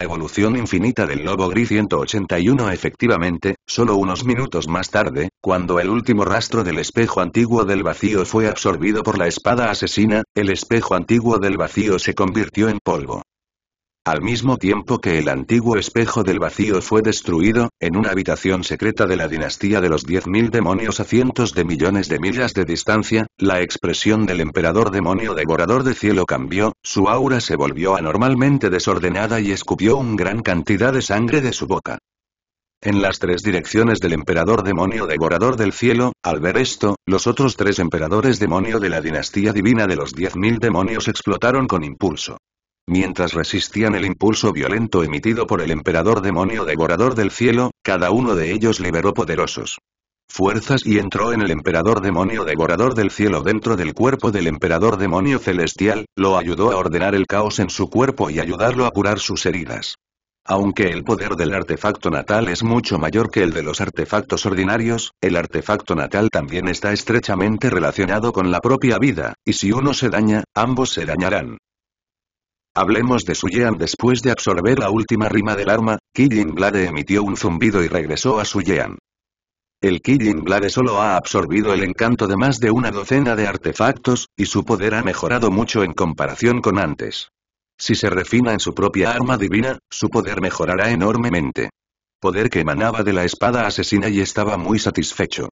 Evolución infinita del Lobo Gris 181 Efectivamente, solo unos minutos más tarde, cuando el último rastro del espejo antiguo del vacío fue absorbido por la espada asesina, el espejo antiguo del vacío se convirtió en polvo. Al mismo tiempo que el antiguo espejo del vacío fue destruido, en una habitación secreta de la dinastía de los 10.000 demonios a cientos de millones de millas de distancia, la expresión del emperador demonio devorador del cielo cambió, su aura se volvió anormalmente desordenada y escupió una gran cantidad de sangre de su boca. En las tres direcciones del emperador demonio devorador del cielo, al ver esto, los otros tres emperadores demonio de la dinastía divina de los 10.000 demonios explotaron con impulso. Mientras resistían el impulso violento emitido por el emperador demonio devorador del cielo, cada uno de ellos liberó poderosos fuerzas y entró en el emperador demonio devorador del cielo dentro del cuerpo del emperador demonio celestial, lo ayudó a ordenar el caos en su cuerpo y ayudarlo a curar sus heridas. Aunque el poder del artefacto natal es mucho mayor que el de los artefactos ordinarios, el artefacto natal también está estrechamente relacionado con la propia vida, y si uno se daña, ambos se dañarán. Hablemos de su Suyean después de absorber la última rima del arma, Killing Blade emitió un zumbido y regresó a su Suyean. El Killing Blade solo ha absorbido el encanto de más de una docena de artefactos, y su poder ha mejorado mucho en comparación con antes. Si se refina en su propia arma divina, su poder mejorará enormemente. Poder que emanaba de la espada asesina y estaba muy satisfecho.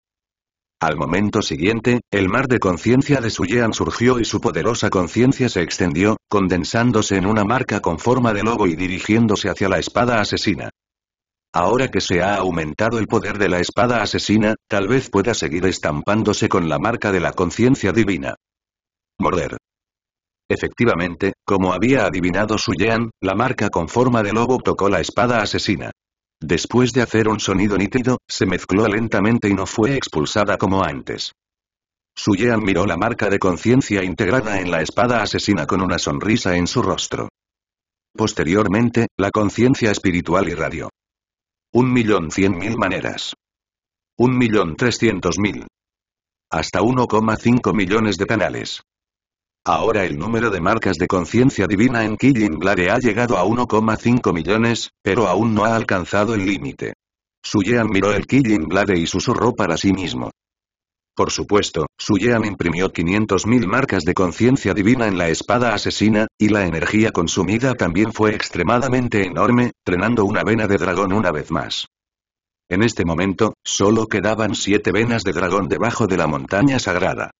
Al momento siguiente, el mar de conciencia de Suyean surgió y su poderosa conciencia se extendió, condensándose en una marca con forma de lobo y dirigiéndose hacia la espada asesina. Ahora que se ha aumentado el poder de la espada asesina, tal vez pueda seguir estampándose con la marca de la conciencia divina. Morder. Efectivamente, como había adivinado Suyean, la marca con forma de lobo tocó la espada asesina. Después de hacer un sonido nítido, se mezcló lentamente y no fue expulsada como antes. Suyean miró la marca de conciencia integrada en la espada asesina con una sonrisa en su rostro. Posteriormente, la conciencia espiritual irradió. Un millón cien mil maneras. Un millón trescientos mil. Hasta 1,5 millones de canales. Ahora el número de marcas de conciencia divina en Killing Blade ha llegado a 1,5 millones, pero aún no ha alcanzado el límite. Suyean miró el Killing Blade y susurró para sí mismo. Por supuesto, Suyean imprimió 500.000 marcas de conciencia divina en la espada asesina, y la energía consumida también fue extremadamente enorme, trenando una vena de dragón una vez más. En este momento, solo quedaban siete venas de dragón debajo de la montaña sagrada.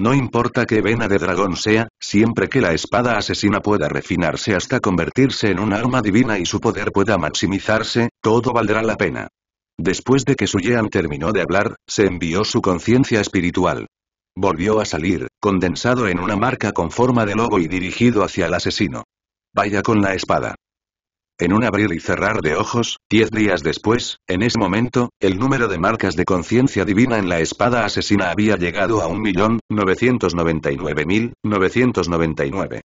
No importa qué vena de dragón sea, siempre que la espada asesina pueda refinarse hasta convertirse en un arma divina y su poder pueda maximizarse, todo valdrá la pena. Después de que su Suyean terminó de hablar, se envió su conciencia espiritual. Volvió a salir, condensado en una marca con forma de logo y dirigido hacia el asesino. Vaya con la espada. En un abrir y cerrar de ojos, diez días después, en ese momento, el número de marcas de conciencia divina en la espada asesina había llegado a 1.999.999.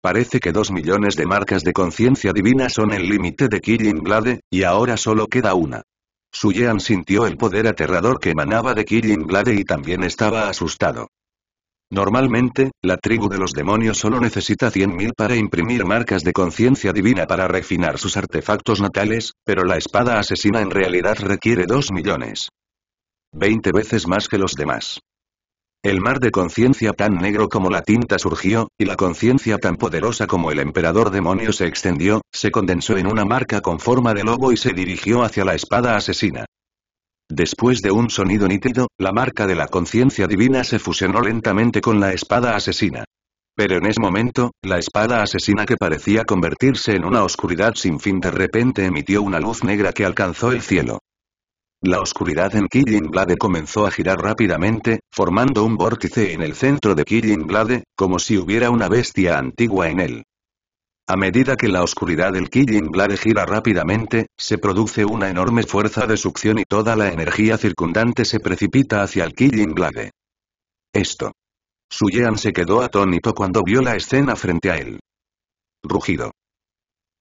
Parece que dos millones de marcas de conciencia divina son el límite de Killing Blade, y ahora solo queda una. jean sintió el poder aterrador que emanaba de Killing Blade y también estaba asustado. Normalmente, la tribu de los demonios solo necesita 100.000 para imprimir marcas de conciencia divina para refinar sus artefactos natales, pero la espada asesina en realidad requiere 2 millones. 20 veces más que los demás. El mar de conciencia tan negro como la tinta surgió, y la conciencia tan poderosa como el emperador demonio se extendió, se condensó en una marca con forma de lobo y se dirigió hacia la espada asesina. Después de un sonido nítido, la marca de la conciencia divina se fusionó lentamente con la espada asesina. Pero en ese momento, la espada asesina que parecía convertirse en una oscuridad sin fin de repente emitió una luz negra que alcanzó el cielo. La oscuridad en Killinglade comenzó a girar rápidamente, formando un vórtice en el centro de Killinglade, como si hubiera una bestia antigua en él. A medida que la oscuridad del Killing Blade gira rápidamente, se produce una enorme fuerza de succión y toda la energía circundante se precipita hacia el Killing Blade. Esto. Su Suyean se quedó atónito cuando vio la escena frente a él. Rugido.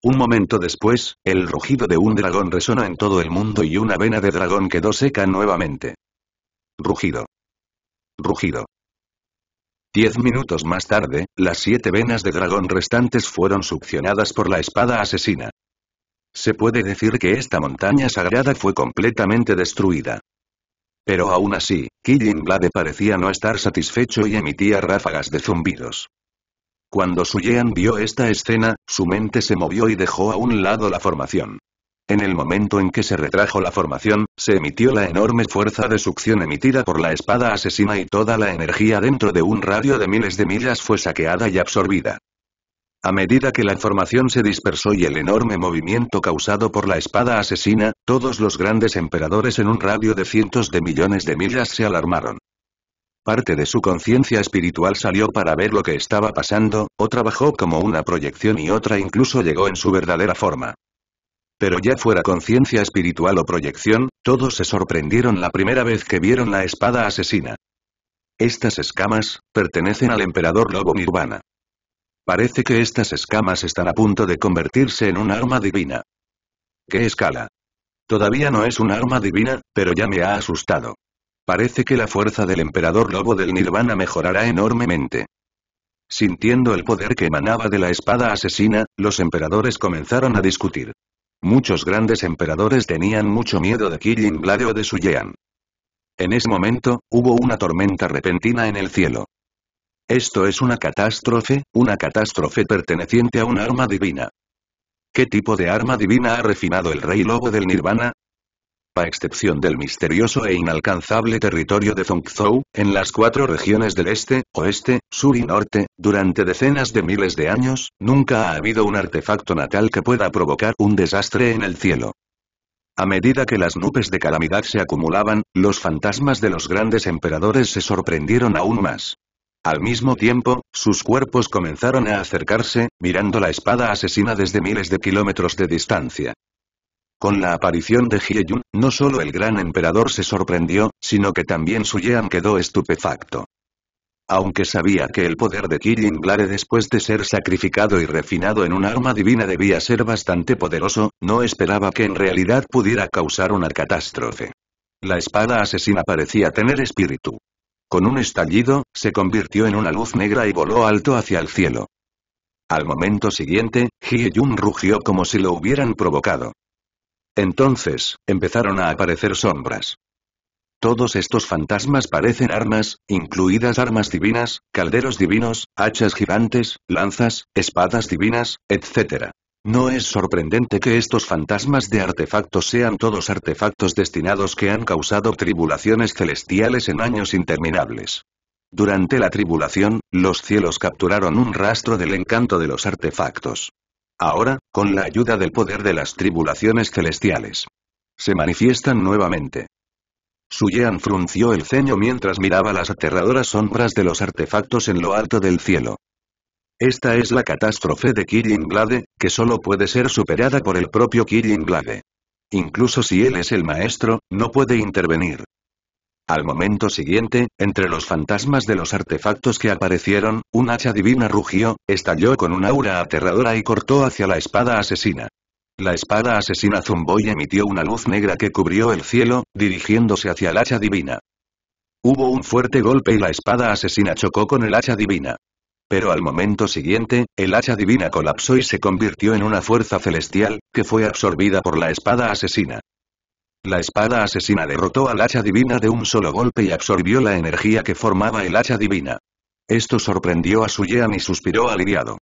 Un momento después, el rugido de un dragón resona en todo el mundo y una vena de dragón quedó seca nuevamente. Rugido. Rugido. Diez minutos más tarde, las siete venas de dragón restantes fueron succionadas por la espada asesina. Se puede decir que esta montaña sagrada fue completamente destruida. Pero aún así, Killing Blade parecía no estar satisfecho y emitía ráfagas de zumbidos. Cuando Suyean vio esta escena, su mente se movió y dejó a un lado la formación. En el momento en que se retrajo la formación, se emitió la enorme fuerza de succión emitida por la espada asesina y toda la energía dentro de un radio de miles de millas fue saqueada y absorbida. A medida que la formación se dispersó y el enorme movimiento causado por la espada asesina, todos los grandes emperadores en un radio de cientos de millones de millas se alarmaron. Parte de su conciencia espiritual salió para ver lo que estaba pasando, otra bajó como una proyección y otra incluso llegó en su verdadera forma. Pero ya fuera conciencia espiritual o proyección, todos se sorprendieron la primera vez que vieron la espada asesina. Estas escamas, pertenecen al emperador Lobo Nirvana. Parece que estas escamas están a punto de convertirse en un arma divina. ¿Qué escala? Todavía no es un arma divina, pero ya me ha asustado. Parece que la fuerza del emperador Lobo del Nirvana mejorará enormemente. Sintiendo el poder que emanaba de la espada asesina, los emperadores comenzaron a discutir. Muchos grandes emperadores tenían mucho miedo de Killing Blade o de Suyean. En ese momento, hubo una tormenta repentina en el cielo. Esto es una catástrofe, una catástrofe perteneciente a un arma divina. ¿Qué tipo de arma divina ha refinado el rey lobo del nirvana? a excepción del misterioso e inalcanzable territorio de Zongzhou, en las cuatro regiones del este, oeste, sur y norte, durante decenas de miles de años, nunca ha habido un artefacto natal que pueda provocar un desastre en el cielo. A medida que las nubes de calamidad se acumulaban, los fantasmas de los grandes emperadores se sorprendieron aún más. Al mismo tiempo, sus cuerpos comenzaron a acercarse, mirando la espada asesina desde miles de kilómetros de distancia. Con la aparición de hye yun no solo el gran emperador se sorprendió, sino que también Su Yean quedó estupefacto. Aunque sabía que el poder de Kirin Glare después de ser sacrificado y refinado en un arma divina debía ser bastante poderoso, no esperaba que en realidad pudiera causar una catástrofe. La espada asesina parecía tener espíritu. Con un estallido, se convirtió en una luz negra y voló alto hacia el cielo. Al momento siguiente, Hye-Yun rugió como si lo hubieran provocado. Entonces, empezaron a aparecer sombras. Todos estos fantasmas parecen armas, incluidas armas divinas, calderos divinos, hachas gigantes, lanzas, espadas divinas, etc. No es sorprendente que estos fantasmas de artefactos sean todos artefactos destinados que han causado tribulaciones celestiales en años interminables. Durante la tribulación, los cielos capturaron un rastro del encanto de los artefactos. Ahora, con la ayuda del poder de las tribulaciones celestiales. Se manifiestan nuevamente. Yean frunció el ceño mientras miraba las aterradoras sombras de los artefactos en lo alto del cielo. Esta es la catástrofe de Kirin Glade, que solo puede ser superada por el propio Kirin Glade. Incluso si él es el maestro, no puede intervenir. Al momento siguiente, entre los fantasmas de los artefactos que aparecieron, un hacha divina rugió, estalló con un aura aterradora y cortó hacia la espada asesina. La espada asesina zumbó y emitió una luz negra que cubrió el cielo, dirigiéndose hacia el hacha divina. Hubo un fuerte golpe y la espada asesina chocó con el hacha divina. Pero al momento siguiente, el hacha divina colapsó y se convirtió en una fuerza celestial, que fue absorbida por la espada asesina. La espada asesina derrotó al hacha divina de un solo golpe y absorbió la energía que formaba el hacha divina. Esto sorprendió a Suyean y suspiró aliviado.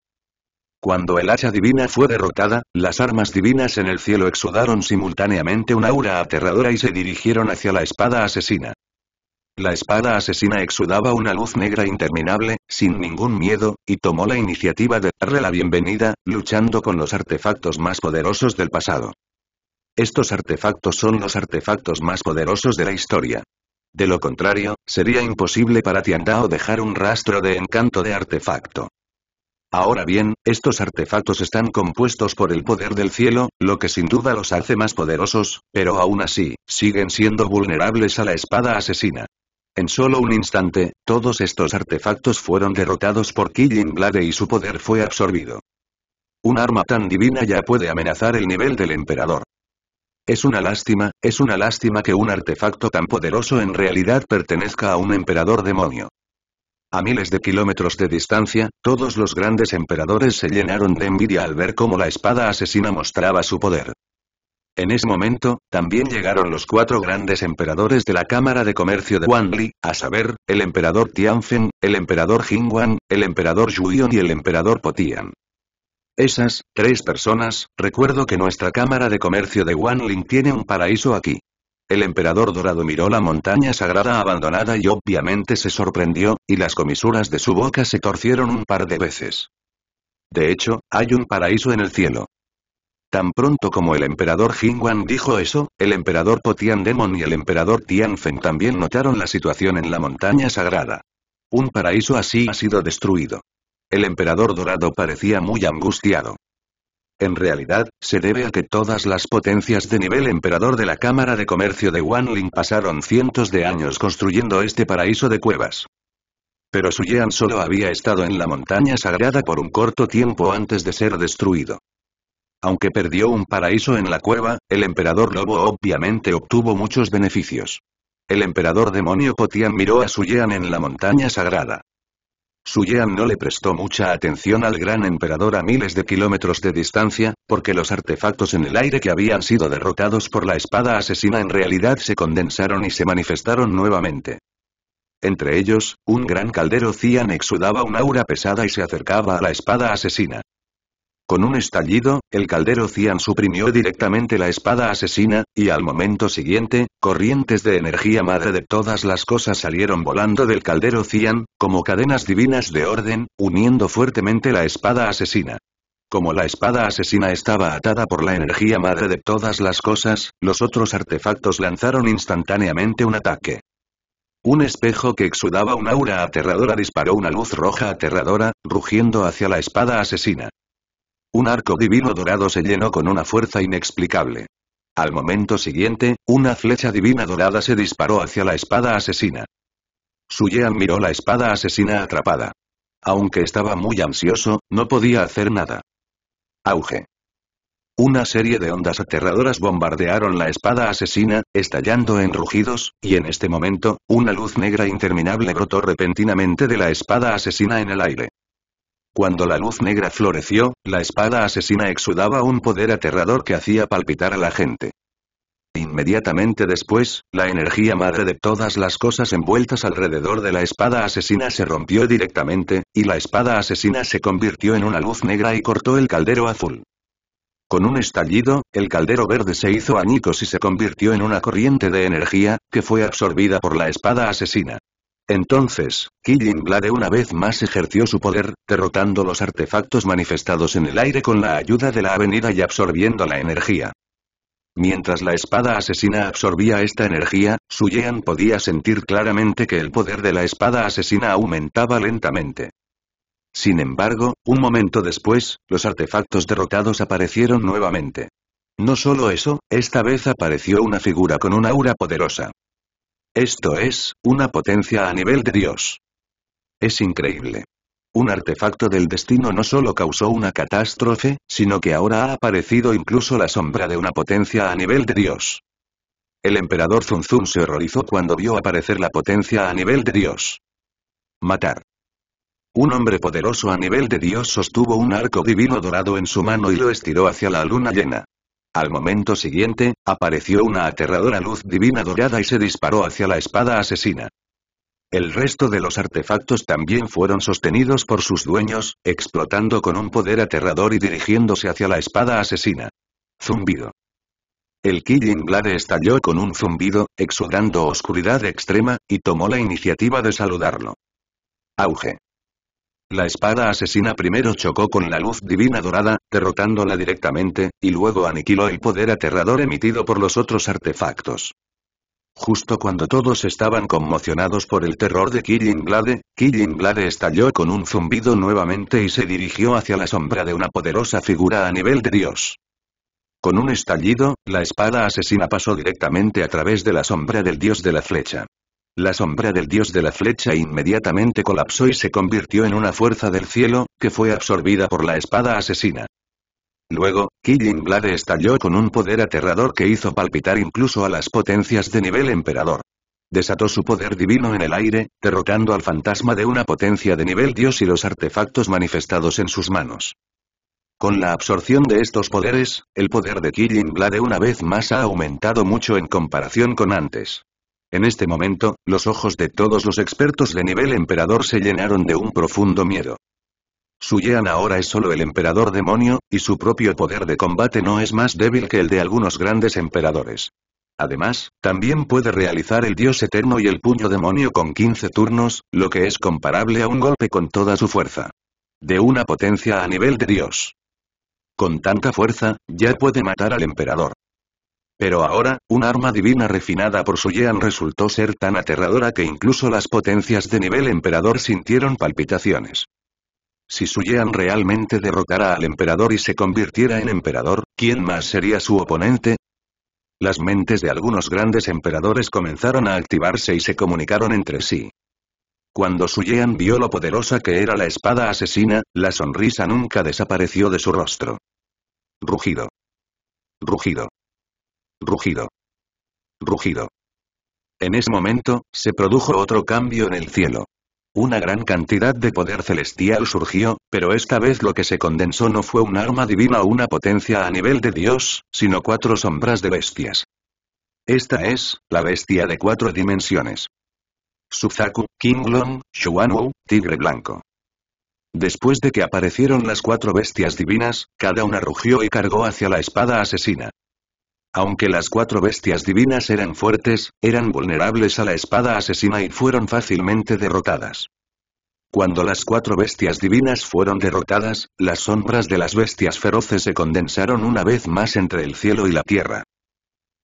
Cuando el hacha divina fue derrotada, las armas divinas en el cielo exudaron simultáneamente una aura aterradora y se dirigieron hacia la espada asesina. La espada asesina exudaba una luz negra interminable, sin ningún miedo, y tomó la iniciativa de darle la bienvenida, luchando con los artefactos más poderosos del pasado. Estos artefactos son los artefactos más poderosos de la historia. De lo contrario, sería imposible para Tiandao dejar un rastro de encanto de artefacto. Ahora bien, estos artefactos están compuestos por el poder del cielo, lo que sin duda los hace más poderosos, pero aún así, siguen siendo vulnerables a la espada asesina. En solo un instante, todos estos artefactos fueron derrotados por Killing Blade y su poder fue absorbido. Un arma tan divina ya puede amenazar el nivel del emperador. Es una lástima, es una lástima que un artefacto tan poderoso en realidad pertenezca a un emperador demonio. A miles de kilómetros de distancia, todos los grandes emperadores se llenaron de envidia al ver cómo la espada asesina mostraba su poder. En ese momento, también llegaron los cuatro grandes emperadores de la Cámara de Comercio de Wanli, a saber, el emperador Tianfen, el emperador Jingwan, el emperador Yuyon y el emperador Potian. Esas, tres personas, recuerdo que nuestra cámara de comercio de Wanling tiene un paraíso aquí. El emperador dorado miró la montaña sagrada abandonada y obviamente se sorprendió, y las comisuras de su boca se torcieron un par de veces. De hecho, hay un paraíso en el cielo. Tan pronto como el emperador Jingwan dijo eso, el emperador Potian Demon y el emperador Tianfen también notaron la situación en la montaña sagrada. Un paraíso así ha sido destruido. El emperador dorado parecía muy angustiado. En realidad, se debe a que todas las potencias de nivel emperador de la Cámara de Comercio de Wanling pasaron cientos de años construyendo este paraíso de cuevas. Pero Suyean solo había estado en la montaña sagrada por un corto tiempo antes de ser destruido. Aunque perdió un paraíso en la cueva, el emperador lobo obviamente obtuvo muchos beneficios. El emperador demonio Potian miró a Suyean en la montaña sagrada. Yean no le prestó mucha atención al gran emperador a miles de kilómetros de distancia, porque los artefactos en el aire que habían sido derrotados por la espada asesina en realidad se condensaron y se manifestaron nuevamente. Entre ellos, un gran caldero Cian exudaba un aura pesada y se acercaba a la espada asesina. Con un estallido, el caldero Cian suprimió directamente la espada asesina, y al momento siguiente, corrientes de energía madre de todas las cosas salieron volando del caldero Cian, como cadenas divinas de orden, uniendo fuertemente la espada asesina. Como la espada asesina estaba atada por la energía madre de todas las cosas, los otros artefactos lanzaron instantáneamente un ataque. Un espejo que exudaba un aura aterradora disparó una luz roja aterradora, rugiendo hacia la espada asesina. Un arco divino dorado se llenó con una fuerza inexplicable. Al momento siguiente, una flecha divina dorada se disparó hacia la espada asesina. Suyean miró la espada asesina atrapada. Aunque estaba muy ansioso, no podía hacer nada. Auge. Una serie de ondas aterradoras bombardearon la espada asesina, estallando en rugidos, y en este momento, una luz negra interminable brotó repentinamente de la espada asesina en el aire. Cuando la luz negra floreció, la espada asesina exudaba un poder aterrador que hacía palpitar a la gente. Inmediatamente después, la energía madre de todas las cosas envueltas alrededor de la espada asesina se rompió directamente, y la espada asesina se convirtió en una luz negra y cortó el caldero azul. Con un estallido, el caldero verde se hizo añicos y se convirtió en una corriente de energía, que fue absorbida por la espada asesina. Entonces, Killing Blade una vez más ejerció su poder, derrotando los artefactos manifestados en el aire con la ayuda de la avenida y absorbiendo la energía. Mientras la espada asesina absorbía esta energía, su Suyean podía sentir claramente que el poder de la espada asesina aumentaba lentamente. Sin embargo, un momento después, los artefactos derrotados aparecieron nuevamente. No solo eso, esta vez apareció una figura con una aura poderosa. Esto es, una potencia a nivel de Dios. Es increíble. Un artefacto del destino no solo causó una catástrofe, sino que ahora ha aparecido incluso la sombra de una potencia a nivel de Dios. El emperador Zunzun se horrorizó cuando vio aparecer la potencia a nivel de Dios. Matar. Un hombre poderoso a nivel de Dios sostuvo un arco divino dorado en su mano y lo estiró hacia la luna llena. Al momento siguiente, apareció una aterradora luz divina dorada y se disparó hacia la espada asesina. El resto de los artefactos también fueron sostenidos por sus dueños, explotando con un poder aterrador y dirigiéndose hacia la espada asesina. Zumbido. El Killing Blade estalló con un zumbido, exudando oscuridad extrema, y tomó la iniciativa de saludarlo. Auge. La espada asesina primero chocó con la luz divina dorada, derrotándola directamente, y luego aniquiló el poder aterrador emitido por los otros artefactos. Justo cuando todos estaban conmocionados por el terror de Killing Blade, Killing Blade estalló con un zumbido nuevamente y se dirigió hacia la sombra de una poderosa figura a nivel de Dios. Con un estallido, la espada asesina pasó directamente a través de la sombra del dios de la flecha. La sombra del dios de la flecha inmediatamente colapsó y se convirtió en una fuerza del cielo, que fue absorbida por la espada asesina. Luego, Killing Blade estalló con un poder aterrador que hizo palpitar incluso a las potencias de nivel emperador. Desató su poder divino en el aire, derrotando al fantasma de una potencia de nivel dios y los artefactos manifestados en sus manos. Con la absorción de estos poderes, el poder de Killing Blade una vez más ha aumentado mucho en comparación con antes. En este momento, los ojos de todos los expertos de nivel emperador se llenaron de un profundo miedo. Su Suyean ahora es solo el emperador demonio, y su propio poder de combate no es más débil que el de algunos grandes emperadores. Además, también puede realizar el dios eterno y el puño demonio con 15 turnos, lo que es comparable a un golpe con toda su fuerza. De una potencia a nivel de dios. Con tanta fuerza, ya puede matar al emperador. Pero ahora, un arma divina refinada por su Yean resultó ser tan aterradora que incluso las potencias de nivel emperador sintieron palpitaciones. Si su Yean realmente derrotara al emperador y se convirtiera en emperador, ¿quién más sería su oponente? Las mentes de algunos grandes emperadores comenzaron a activarse y se comunicaron entre sí. Cuando Suyean vio lo poderosa que era la espada asesina, la sonrisa nunca desapareció de su rostro. Rugido. Rugido. Rugido. Rugido. En ese momento, se produjo otro cambio en el cielo. Una gran cantidad de poder celestial surgió, pero esta vez lo que se condensó no fue un arma divina o una potencia a nivel de Dios, sino cuatro sombras de bestias. Esta es, la bestia de cuatro dimensiones. Suzaku, Kinglong, Shuanwu, Tigre Blanco. Después de que aparecieron las cuatro bestias divinas, cada una rugió y cargó hacia la espada asesina. Aunque las cuatro bestias divinas eran fuertes, eran vulnerables a la espada asesina y fueron fácilmente derrotadas. Cuando las cuatro bestias divinas fueron derrotadas, las sombras de las bestias feroces se condensaron una vez más entre el cielo y la tierra.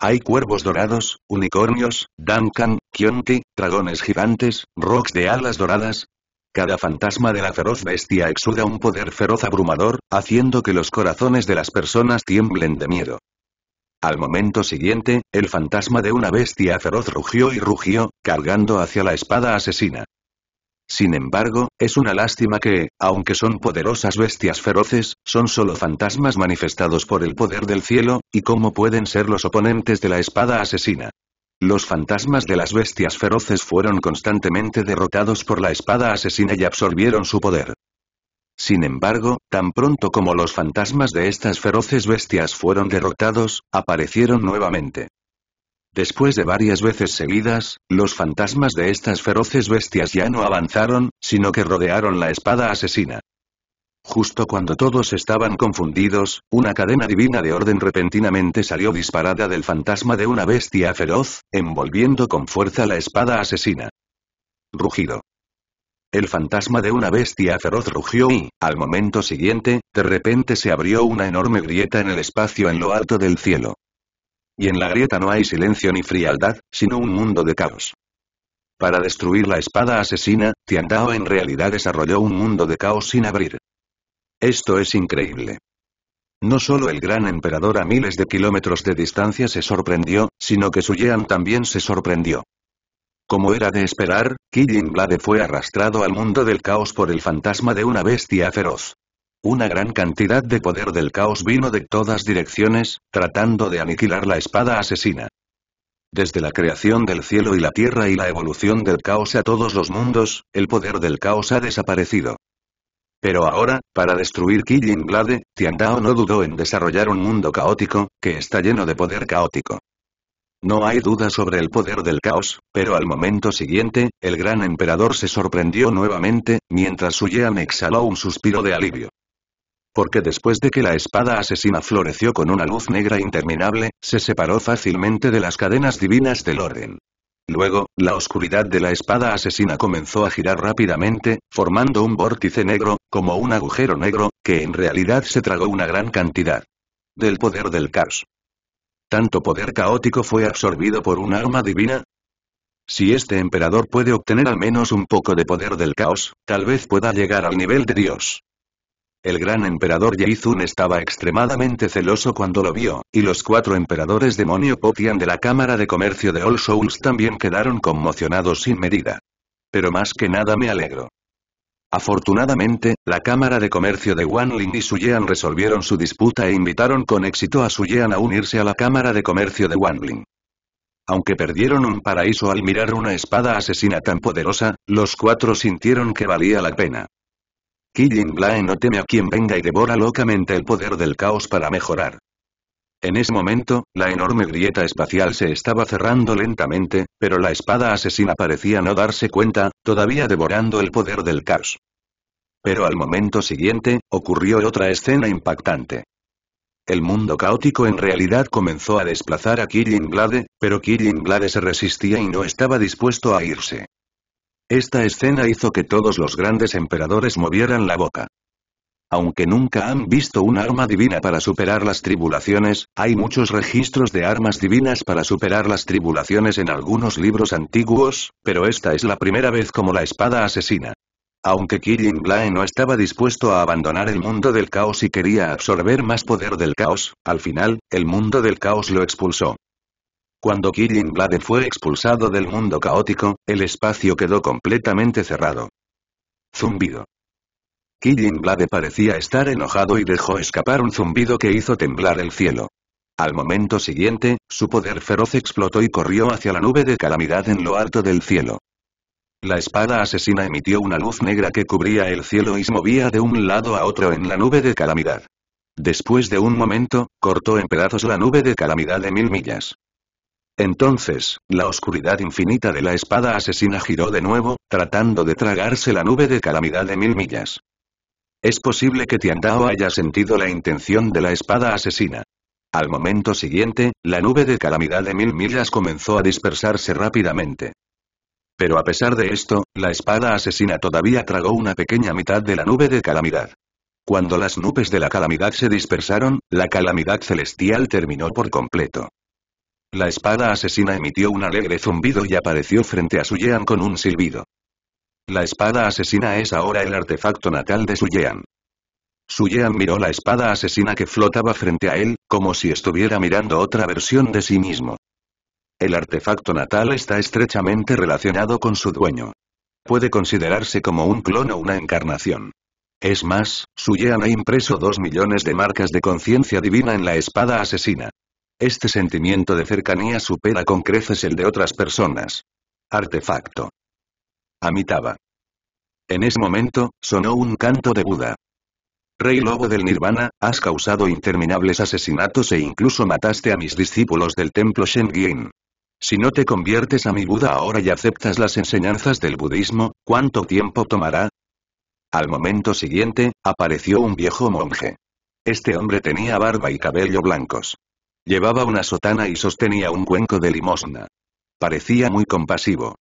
Hay cuervos dorados, unicornios, Duncan, Kionki, dragones gigantes, rocks de alas doradas. Cada fantasma de la feroz bestia exuda un poder feroz abrumador, haciendo que los corazones de las personas tiemblen de miedo. Al momento siguiente, el fantasma de una bestia feroz rugió y rugió, cargando hacia la espada asesina. Sin embargo, es una lástima que, aunque son poderosas bestias feroces, son solo fantasmas manifestados por el poder del cielo, y cómo pueden ser los oponentes de la espada asesina. Los fantasmas de las bestias feroces fueron constantemente derrotados por la espada asesina y absorbieron su poder. Sin embargo, tan pronto como los fantasmas de estas feroces bestias fueron derrotados, aparecieron nuevamente. Después de varias veces seguidas, los fantasmas de estas feroces bestias ya no avanzaron, sino que rodearon la espada asesina. Justo cuando todos estaban confundidos, una cadena divina de orden repentinamente salió disparada del fantasma de una bestia feroz, envolviendo con fuerza la espada asesina. Rugido. El fantasma de una bestia feroz rugió y, al momento siguiente, de repente se abrió una enorme grieta en el espacio en lo alto del cielo. Y en la grieta no hay silencio ni frialdad, sino un mundo de caos. Para destruir la espada asesina, Tiandao en realidad desarrolló un mundo de caos sin abrir. Esto es increíble. No solo el gran emperador a miles de kilómetros de distancia se sorprendió, sino que su Ye'an también se sorprendió. Como era de esperar, Killing Blade fue arrastrado al mundo del caos por el fantasma de una bestia feroz. Una gran cantidad de poder del caos vino de todas direcciones, tratando de aniquilar la espada asesina. Desde la creación del cielo y la tierra y la evolución del caos a todos los mundos, el poder del caos ha desaparecido. Pero ahora, para destruir Killing Blade, Tiandao no dudó en desarrollar un mundo caótico, que está lleno de poder caótico. No hay duda sobre el poder del caos, pero al momento siguiente, el gran emperador se sorprendió nuevamente, mientras yean exhaló un suspiro de alivio. Porque después de que la espada asesina floreció con una luz negra interminable, se separó fácilmente de las cadenas divinas del orden. Luego, la oscuridad de la espada asesina comenzó a girar rápidamente, formando un vórtice negro, como un agujero negro, que en realidad se tragó una gran cantidad del poder del caos. ¿Tanto poder caótico fue absorbido por un arma divina? Si este emperador puede obtener al menos un poco de poder del caos, tal vez pueda llegar al nivel de Dios. El gran emperador Yeizun estaba extremadamente celoso cuando lo vio, y los cuatro emperadores demonio Potian de la Cámara de Comercio de All Souls también quedaron conmocionados sin medida. Pero más que nada me alegro. Afortunadamente, la Cámara de Comercio de Wanling y Suyean resolvieron su disputa e invitaron con éxito a Suyean a unirse a la Cámara de Comercio de Wanling. Aunque perdieron un paraíso al mirar una espada asesina tan poderosa, los cuatro sintieron que valía la pena. Killing Blaine no teme a quien venga y devora locamente el poder del caos para mejorar. En ese momento, la enorme grieta espacial se estaba cerrando lentamente, pero la espada asesina parecía no darse cuenta, todavía devorando el poder del caos. Pero al momento siguiente, ocurrió otra escena impactante. El mundo caótico en realidad comenzó a desplazar a Kirin Glade, pero Kirin Glade se resistía y no estaba dispuesto a irse. Esta escena hizo que todos los grandes emperadores movieran la boca. Aunque nunca han visto un arma divina para superar las tribulaciones, hay muchos registros de armas divinas para superar las tribulaciones en algunos libros antiguos, pero esta es la primera vez como la espada asesina. Aunque Killing Blade no estaba dispuesto a abandonar el mundo del caos y quería absorber más poder del caos, al final, el mundo del caos lo expulsó. Cuando Killing Blade fue expulsado del mundo caótico, el espacio quedó completamente cerrado. Zumbido. Killing Blade parecía estar enojado y dejó escapar un zumbido que hizo temblar el cielo. Al momento siguiente, su poder feroz explotó y corrió hacia la nube de calamidad en lo alto del cielo. La espada asesina emitió una luz negra que cubría el cielo y se movía de un lado a otro en la nube de calamidad. Después de un momento, cortó en pedazos la nube de calamidad de mil millas. Entonces, la oscuridad infinita de la espada asesina giró de nuevo, tratando de tragarse la nube de calamidad de mil millas. Es posible que Tiandao haya sentido la intención de la espada asesina. Al momento siguiente, la nube de calamidad de mil millas comenzó a dispersarse rápidamente. Pero a pesar de esto, la espada asesina todavía tragó una pequeña mitad de la nube de calamidad. Cuando las nubes de la calamidad se dispersaron, la calamidad celestial terminó por completo. La espada asesina emitió un alegre zumbido y apareció frente a su Suyean con un silbido. La espada asesina es ahora el artefacto natal de Su Suyean miró la espada asesina que flotaba frente a él, como si estuviera mirando otra versión de sí mismo. El artefacto natal está estrechamente relacionado con su dueño. Puede considerarse como un clon o una encarnación. Es más, Suyean ha impreso dos millones de marcas de conciencia divina en la espada asesina. Este sentimiento de cercanía supera con creces el de otras personas. Artefacto amitaba En ese momento, sonó un canto de Buda. Rey Lobo del Nirvana, has causado interminables asesinatos e incluso mataste a mis discípulos del templo Shengyin. Si no te conviertes a mi Buda ahora y aceptas las enseñanzas del budismo, ¿cuánto tiempo tomará? Al momento siguiente, apareció un viejo monje. Este hombre tenía barba y cabello blancos. Llevaba una sotana y sostenía un cuenco de limosna. Parecía muy compasivo.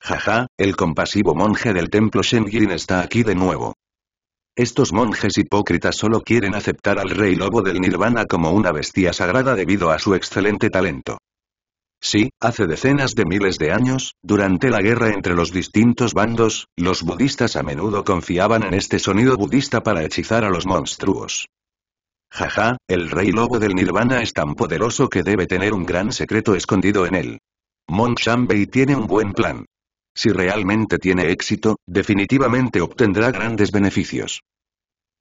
Jaja, el compasivo monje del templo Shenjin está aquí de nuevo. Estos monjes hipócritas solo quieren aceptar al rey lobo del nirvana como una bestia sagrada debido a su excelente talento. Sí, hace decenas de miles de años, durante la guerra entre los distintos bandos, los budistas a menudo confiaban en este sonido budista para hechizar a los monstruos. Jaja, el rey lobo del nirvana es tan poderoso que debe tener un gran secreto escondido en él. Mon Shanbei tiene un buen plan. Si realmente tiene éxito, definitivamente obtendrá grandes beneficios.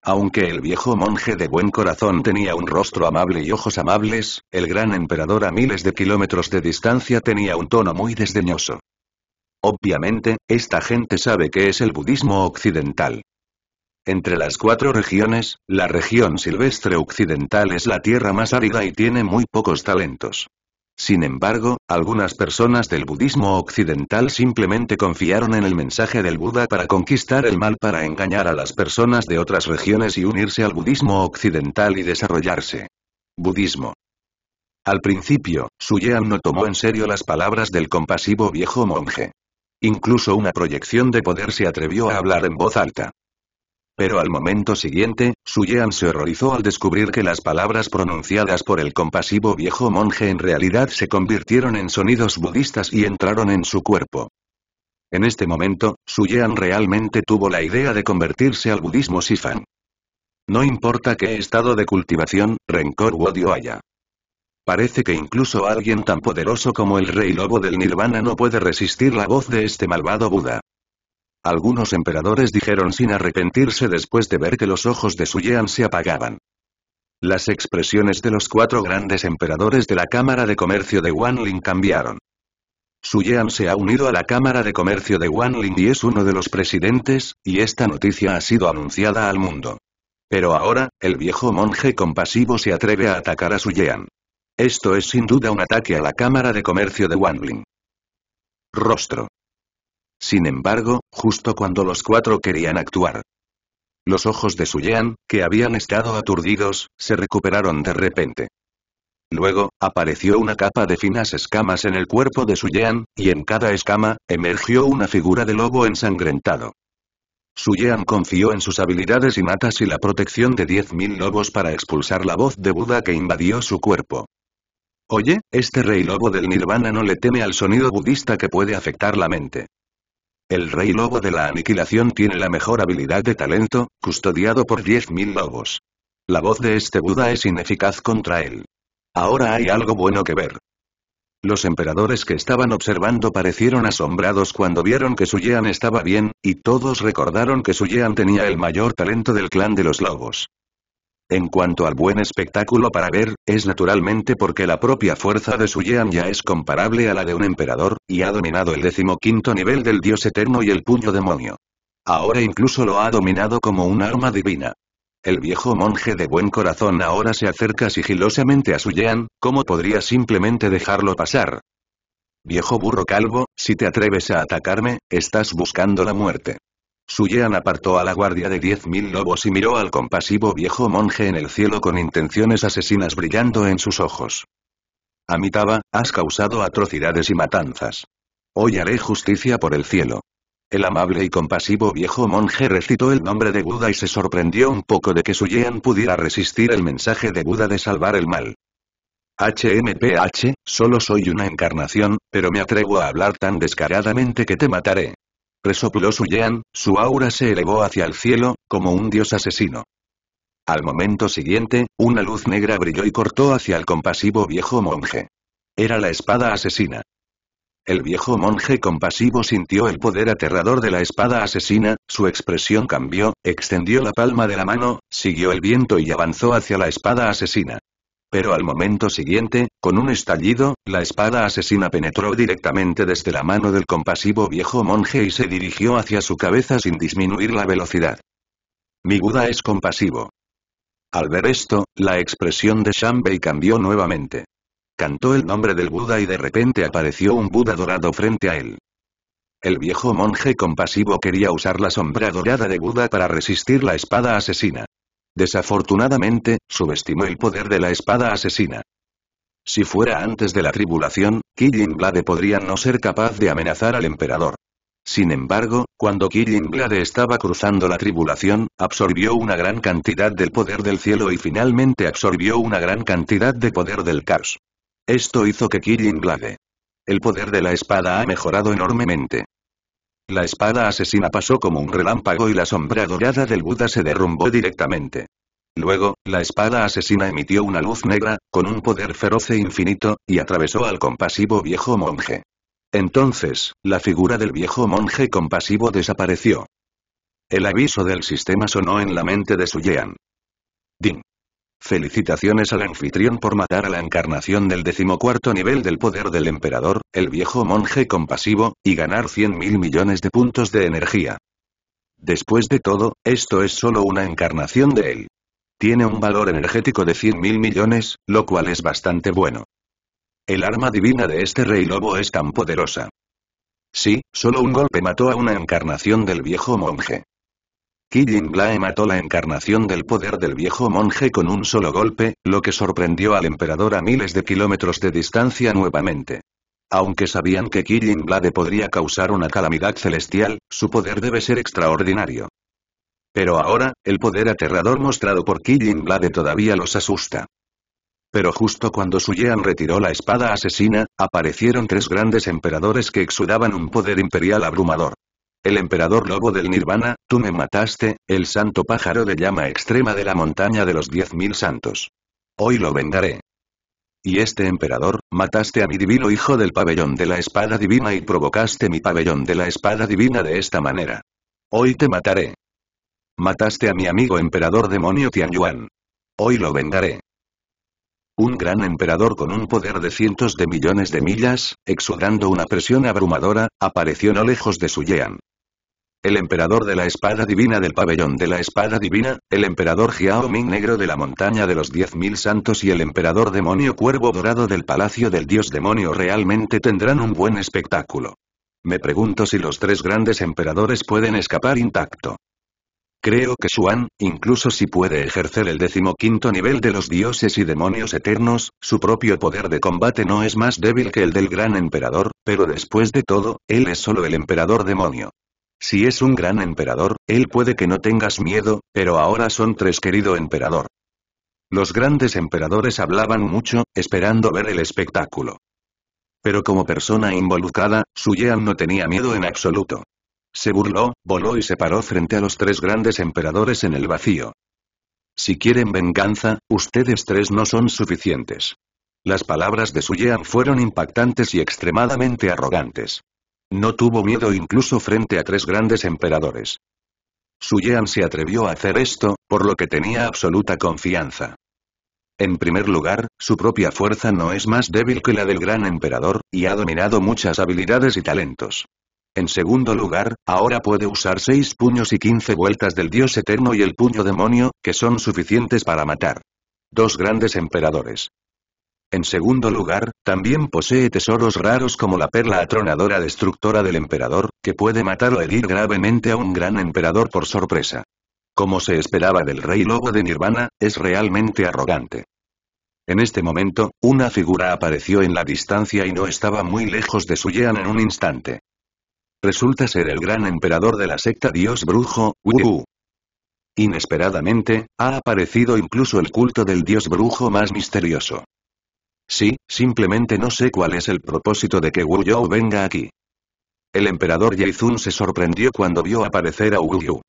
Aunque el viejo monje de buen corazón tenía un rostro amable y ojos amables, el gran emperador a miles de kilómetros de distancia tenía un tono muy desdeñoso. Obviamente, esta gente sabe que es el budismo occidental. Entre las cuatro regiones, la región silvestre occidental es la tierra más árida y tiene muy pocos talentos. Sin embargo, algunas personas del budismo occidental simplemente confiaron en el mensaje del Buda para conquistar el mal para engañar a las personas de otras regiones y unirse al budismo occidental y desarrollarse. Budismo. Al principio, Suyean no tomó en serio las palabras del compasivo viejo monje. Incluso una proyección de poder se atrevió a hablar en voz alta. Pero al momento siguiente, Suyean se horrorizó al descubrir que las palabras pronunciadas por el compasivo viejo monje en realidad se convirtieron en sonidos budistas y entraron en su cuerpo. En este momento, Suyean realmente tuvo la idea de convertirse al budismo Sifan. No importa qué estado de cultivación, rencor u odio haya. Parece que incluso alguien tan poderoso como el rey lobo del nirvana no puede resistir la voz de este malvado Buda. Algunos emperadores dijeron sin arrepentirse después de ver que los ojos de Su Yean se apagaban. Las expresiones de los cuatro grandes emperadores de la Cámara de Comercio de Wanling cambiaron. Su Yean se ha unido a la Cámara de Comercio de Wanling y es uno de los presidentes, y esta noticia ha sido anunciada al mundo. Pero ahora, el viejo monje compasivo se atreve a atacar a Su Yean. Esto es sin duda un ataque a la Cámara de Comercio de Wanling. Rostro. Sin embargo, justo cuando los cuatro querían actuar. Los ojos de Suyean, que habían estado aturdidos, se recuperaron de repente. Luego, apareció una capa de finas escamas en el cuerpo de Suyean, y en cada escama, emergió una figura de lobo ensangrentado. Suyean confió en sus habilidades y matas y la protección de 10.000 lobos para expulsar la voz de Buda que invadió su cuerpo. Oye, este rey lobo del nirvana no le teme al sonido budista que puede afectar la mente. El rey lobo de la aniquilación tiene la mejor habilidad de talento, custodiado por 10.000 lobos. La voz de este Buda es ineficaz contra él. Ahora hay algo bueno que ver. Los emperadores que estaban observando parecieron asombrados cuando vieron que Suyean estaba bien, y todos recordaron que Suyean tenía el mayor talento del clan de los lobos. En cuanto al buen espectáculo para ver, es naturalmente porque la propia fuerza de su Yean ya es comparable a la de un emperador, y ha dominado el decimoquinto nivel del dios eterno y el puño demonio. Ahora incluso lo ha dominado como un arma divina. El viejo monje de buen corazón ahora se acerca sigilosamente a su yan ¿cómo podría simplemente dejarlo pasar? Viejo burro calvo, si te atreves a atacarme, estás buscando la muerte. Suyean apartó a la guardia de diez mil lobos y miró al compasivo viejo monje en el cielo con intenciones asesinas brillando en sus ojos. Amitaba, has causado atrocidades y matanzas. Hoy haré justicia por el cielo. El amable y compasivo viejo monje recitó el nombre de Buda y se sorprendió un poco de que Suyean pudiera resistir el mensaje de Buda de salvar el mal. HMPH, solo soy una encarnación, pero me atrevo a hablar tan descaradamente que te mataré. Resopló su jean, su aura se elevó hacia el cielo, como un dios asesino. Al momento siguiente, una luz negra brilló y cortó hacia el compasivo viejo monje. Era la espada asesina. El viejo monje compasivo sintió el poder aterrador de la espada asesina, su expresión cambió, extendió la palma de la mano, siguió el viento y avanzó hacia la espada asesina. Pero al momento siguiente, con un estallido, la espada asesina penetró directamente desde la mano del compasivo viejo monje y se dirigió hacia su cabeza sin disminuir la velocidad. Mi Buda es compasivo. Al ver esto, la expresión de Shanbei cambió nuevamente. Cantó el nombre del Buda y de repente apareció un Buda dorado frente a él. El viejo monje compasivo quería usar la sombra dorada de Buda para resistir la espada asesina. Desafortunadamente, subestimó el poder de la espada asesina. Si fuera antes de la tribulación, Killing Blade podría no ser capaz de amenazar al emperador. Sin embargo, cuando Killing Blade estaba cruzando la tribulación, absorbió una gran cantidad del poder del cielo y finalmente absorbió una gran cantidad de poder del caos. Esto hizo que Killing Blade. El poder de la espada ha mejorado enormemente. La espada asesina pasó como un relámpago y la sombra dorada del Buda se derrumbó directamente. Luego, la espada asesina emitió una luz negra, con un poder feroz e infinito, y atravesó al compasivo viejo monje. Entonces, la figura del viejo monje compasivo desapareció. El aviso del sistema sonó en la mente de Suyean. Felicitaciones al anfitrión por matar a la encarnación del decimocuarto nivel del poder del emperador, el viejo monje compasivo, y ganar 100 mil millones de puntos de energía. Después de todo, esto es solo una encarnación de él. Tiene un valor energético de 100 mil millones, lo cual es bastante bueno. El arma divina de este rey lobo es tan poderosa. Sí, solo un golpe mató a una encarnación del viejo monje. Killing Blade mató la encarnación del poder del viejo monje con un solo golpe, lo que sorprendió al emperador a miles de kilómetros de distancia nuevamente. Aunque sabían que Killing Blade podría causar una calamidad celestial, su poder debe ser extraordinario. Pero ahora, el poder aterrador mostrado por Killing Blade todavía los asusta. Pero justo cuando Suyean retiró la espada asesina, aparecieron tres grandes emperadores que exudaban un poder imperial abrumador. El emperador lobo del nirvana, tú me mataste, el santo pájaro de llama extrema de la montaña de los diez mil santos. Hoy lo vendaré. Y este emperador, mataste a mi divino hijo del pabellón de la espada divina y provocaste mi pabellón de la espada divina de esta manera. Hoy te mataré. Mataste a mi amigo emperador demonio Tianyuan. Hoy lo vendaré. Un gran emperador con un poder de cientos de millones de millas, exudando una presión abrumadora, apareció no lejos de Ye'an el emperador de la espada divina del pabellón de la espada divina, el emperador Xiaoming negro de la montaña de los diez mil santos y el emperador demonio cuervo dorado del palacio del dios demonio realmente tendrán un buen espectáculo. Me pregunto si los tres grandes emperadores pueden escapar intacto. Creo que Xuan, incluso si puede ejercer el decimoquinto nivel de los dioses y demonios eternos, su propio poder de combate no es más débil que el del gran emperador, pero después de todo, él es solo el emperador demonio. Si es un gran emperador, él puede que no tengas miedo, pero ahora son tres querido emperador. Los grandes emperadores hablaban mucho, esperando ver el espectáculo. Pero como persona involucrada, Su no tenía miedo en absoluto. Se burló, voló y se paró frente a los tres grandes emperadores en el vacío. Si quieren venganza, ustedes tres no son suficientes. Las palabras de Su fueron impactantes y extremadamente arrogantes. No tuvo miedo incluso frente a tres grandes emperadores. Yean se atrevió a hacer esto, por lo que tenía absoluta confianza. En primer lugar, su propia fuerza no es más débil que la del gran emperador, y ha dominado muchas habilidades y talentos. En segundo lugar, ahora puede usar seis puños y quince vueltas del dios eterno y el puño demonio, que son suficientes para matar. Dos grandes emperadores. En segundo lugar, también posee tesoros raros como la perla atronadora destructora del emperador, que puede matar o herir gravemente a un gran emperador por sorpresa. Como se esperaba del rey lobo de Nirvana, es realmente arrogante. En este momento, una figura apareció en la distancia y no estaba muy lejos de su yean en un instante. Resulta ser el gran emperador de la secta Dios Brujo, Wu. Inesperadamente, ha aparecido incluso el culto del dios brujo más misterioso. Sí, simplemente no sé cuál es el propósito de que Wu Yao venga aquí. El emperador Yeizun se sorprendió cuando vio aparecer a Wu Yu.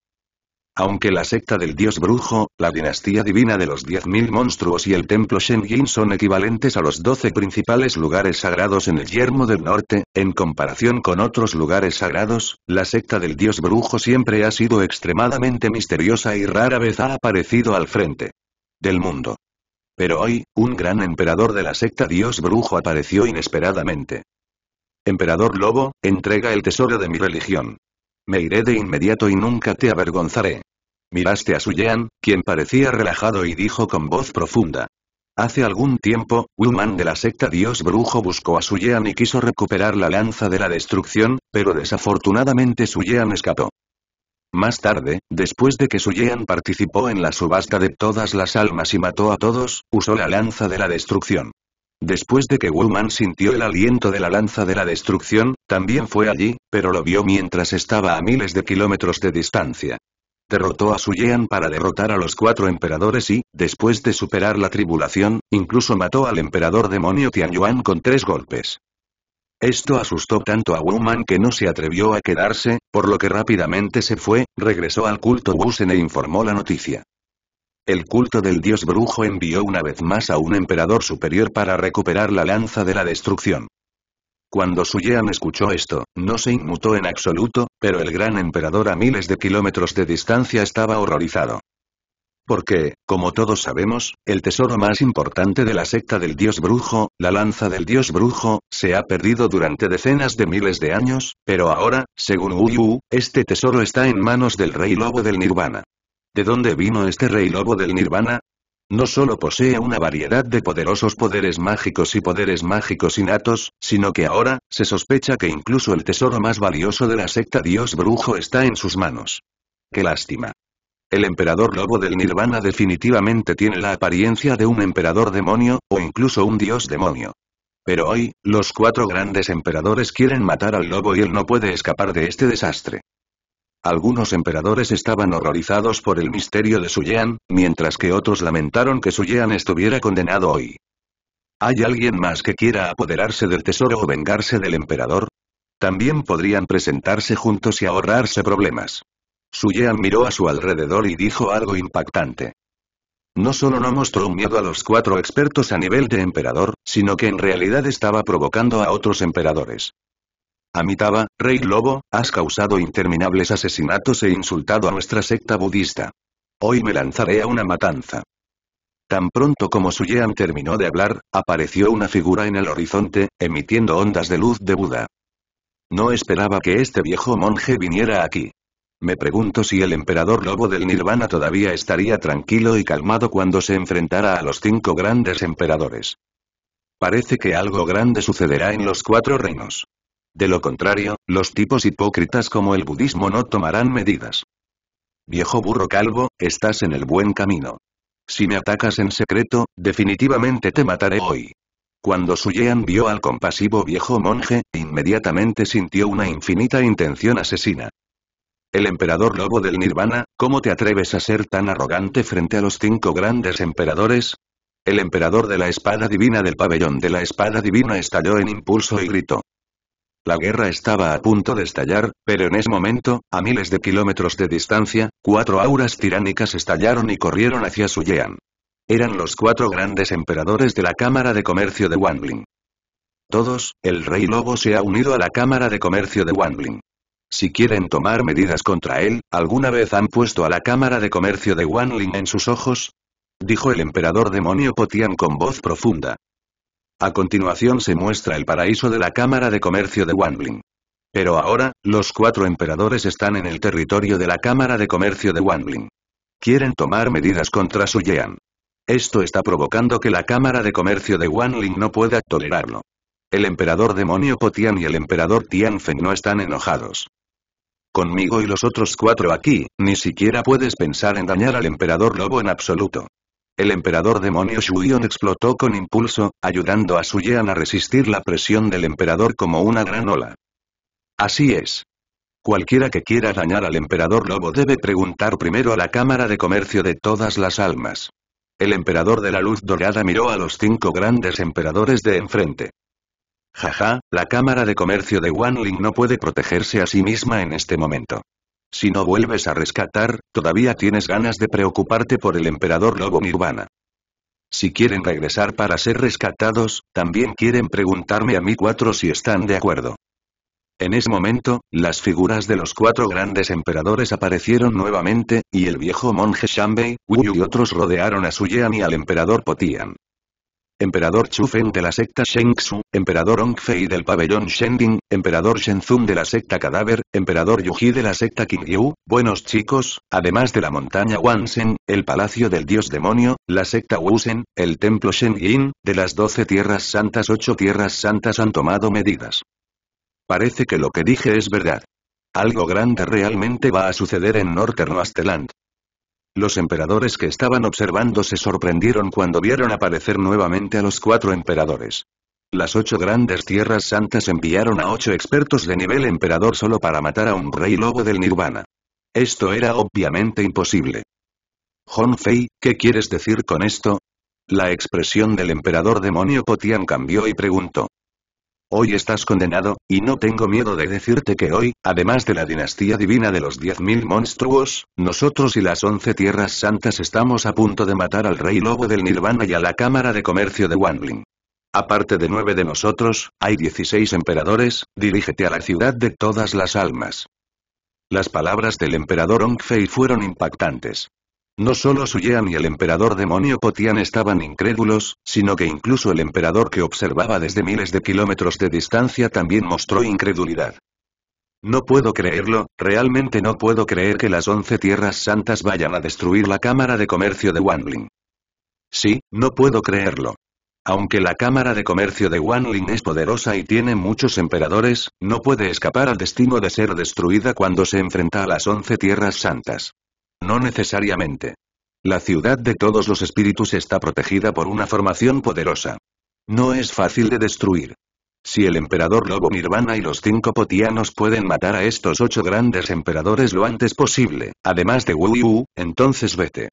Aunque la secta del dios brujo, la dinastía divina de los diez mil monstruos y el templo Shenjin son equivalentes a los doce principales lugares sagrados en el yermo del norte, en comparación con otros lugares sagrados, la secta del dios brujo siempre ha sido extremadamente misteriosa y rara vez ha aparecido al frente del mundo. Pero hoy, un gran emperador de la secta Dios Brujo apareció inesperadamente. Emperador Lobo, entrega el tesoro de mi religión. Me iré de inmediato y nunca te avergonzaré. Miraste a Suyean, quien parecía relajado y dijo con voz profunda. Hace algún tiempo, Wuman de la secta Dios Brujo buscó a Suyean y quiso recuperar la lanza de la destrucción, pero desafortunadamente Suyean escapó. Más tarde, después de que Suyean participó en la subasta de todas las almas y mató a todos, usó la lanza de la destrucción. Después de que Wu Man sintió el aliento de la lanza de la destrucción, también fue allí, pero lo vio mientras estaba a miles de kilómetros de distancia. Derrotó a Suyean para derrotar a los cuatro emperadores y, después de superar la tribulación, incluso mató al emperador demonio Tianyuan con tres golpes. Esto asustó tanto a Man que no se atrevió a quedarse, por lo que rápidamente se fue, regresó al culto busen e informó la noticia. El culto del dios brujo envió una vez más a un emperador superior para recuperar la lanza de la destrucción. Cuando Su Suyean escuchó esto, no se inmutó en absoluto, pero el gran emperador a miles de kilómetros de distancia estaba horrorizado. Porque, como todos sabemos, el tesoro más importante de la secta del dios brujo, la lanza del dios brujo, se ha perdido durante decenas de miles de años, pero ahora, según Uyu, este tesoro está en manos del rey lobo del nirvana. ¿De dónde vino este rey lobo del nirvana? No solo posee una variedad de poderosos poderes mágicos y poderes mágicos innatos, sino que ahora, se sospecha que incluso el tesoro más valioso de la secta dios brujo está en sus manos. Qué lástima. El emperador lobo del nirvana definitivamente tiene la apariencia de un emperador demonio, o incluso un dios demonio. Pero hoy, los cuatro grandes emperadores quieren matar al lobo y él no puede escapar de este desastre. Algunos emperadores estaban horrorizados por el misterio de Suyean, mientras que otros lamentaron que Suyean estuviera condenado hoy. ¿Hay alguien más que quiera apoderarse del tesoro o vengarse del emperador? También podrían presentarse juntos y ahorrarse problemas. Suyean miró a su alrededor y dijo algo impactante. No solo no mostró miedo a los cuatro expertos a nivel de emperador, sino que en realidad estaba provocando a otros emperadores. Amitaba, Rey Lobo, has causado interminables asesinatos e insultado a nuestra secta budista. Hoy me lanzaré a una matanza. Tan pronto como Suyean terminó de hablar, apareció una figura en el horizonte, emitiendo ondas de luz de Buda. No esperaba que este viejo monje viniera aquí. Me pregunto si el emperador lobo del Nirvana todavía estaría tranquilo y calmado cuando se enfrentara a los cinco grandes emperadores. Parece que algo grande sucederá en los cuatro reinos. De lo contrario, los tipos hipócritas como el budismo no tomarán medidas. Viejo burro calvo, estás en el buen camino. Si me atacas en secreto, definitivamente te mataré hoy. Cuando Suyean vio al compasivo viejo monje, inmediatamente sintió una infinita intención asesina. El emperador lobo del nirvana, ¿cómo te atreves a ser tan arrogante frente a los cinco grandes emperadores? El emperador de la espada divina del pabellón de la espada divina estalló en impulso y gritó. La guerra estaba a punto de estallar, pero en ese momento, a miles de kilómetros de distancia, cuatro auras tiránicas estallaron y corrieron hacia su Suyean. Eran los cuatro grandes emperadores de la Cámara de Comercio de Wandling. Todos, el Rey Lobo se ha unido a la Cámara de Comercio de Wandling. Si quieren tomar medidas contra él, ¿alguna vez han puesto a la Cámara de Comercio de Wanling en sus ojos? Dijo el emperador demonio Potian con voz profunda. A continuación se muestra el paraíso de la Cámara de Comercio de Wanling. Pero ahora, los cuatro emperadores están en el territorio de la Cámara de Comercio de Wanling. Quieren tomar medidas contra su Ye'an. Esto está provocando que la Cámara de Comercio de Wanling no pueda tolerarlo. El emperador demonio Potian y el emperador Tianfeng no están enojados. Conmigo y los otros cuatro aquí, ni siquiera puedes pensar en dañar al emperador lobo en absoluto. El emperador demonio Shuion explotó con impulso, ayudando a Suyean a resistir la presión del emperador como una gran ola. Así es. Cualquiera que quiera dañar al emperador lobo debe preguntar primero a la Cámara de Comercio de todas las almas. El emperador de la luz dorada miró a los cinco grandes emperadores de enfrente. Jaja, la Cámara de Comercio de Wanling no puede protegerse a sí misma en este momento. Si no vuelves a rescatar, todavía tienes ganas de preocuparte por el emperador lobo Nirvana. Si quieren regresar para ser rescatados, también quieren preguntarme a mí cuatro si están de acuerdo. En ese momento, las figuras de los cuatro grandes emperadores aparecieron nuevamente, y el viejo monje Shanbei, Wu y otros rodearon a Su Suyean y al emperador Potian emperador Chufen de la secta Shengsu, emperador Ongfei del pabellón Shending, emperador Shenzun de la secta Cadáver, emperador Yuji de la secta Qingyu, buenos chicos, además de la montaña Wansen, el palacio del dios demonio, la secta Wusen, el templo Shen de las doce tierras santas ocho tierras santas han tomado medidas. Parece que lo que dije es verdad. Algo grande realmente va a suceder en Northern Wasteland. Los emperadores que estaban observando se sorprendieron cuando vieron aparecer nuevamente a los cuatro emperadores. Las ocho grandes tierras santas enviaron a ocho expertos de nivel emperador solo para matar a un rey lobo del nirvana. Esto era obviamente imposible. Fei, ¿qué quieres decir con esto? La expresión del emperador demonio Potian cambió y preguntó. Hoy estás condenado, y no tengo miedo de decirte que hoy, además de la dinastía divina de los diez mil monstruos, nosotros y las once tierras santas estamos a punto de matar al rey lobo del Nirvana y a la Cámara de Comercio de Wandling. Aparte de nueve de nosotros, hay dieciséis emperadores, dirígete a la ciudad de todas las almas. Las palabras del emperador Ongfei fueron impactantes. No solo Suyean y el emperador demonio Potian estaban incrédulos, sino que incluso el emperador que observaba desde miles de kilómetros de distancia también mostró incredulidad. No puedo creerlo, realmente no puedo creer que las once tierras santas vayan a destruir la Cámara de Comercio de Wanling. Sí, no puedo creerlo. Aunque la Cámara de Comercio de Wanling es poderosa y tiene muchos emperadores, no puede escapar al destino de ser destruida cuando se enfrenta a las once tierras santas. No necesariamente. La ciudad de todos los espíritus está protegida por una formación poderosa. No es fácil de destruir. Si el emperador Lobo Nirvana y los cinco potianos pueden matar a estos ocho grandes emperadores lo antes posible, además de Wu, Yu, entonces vete.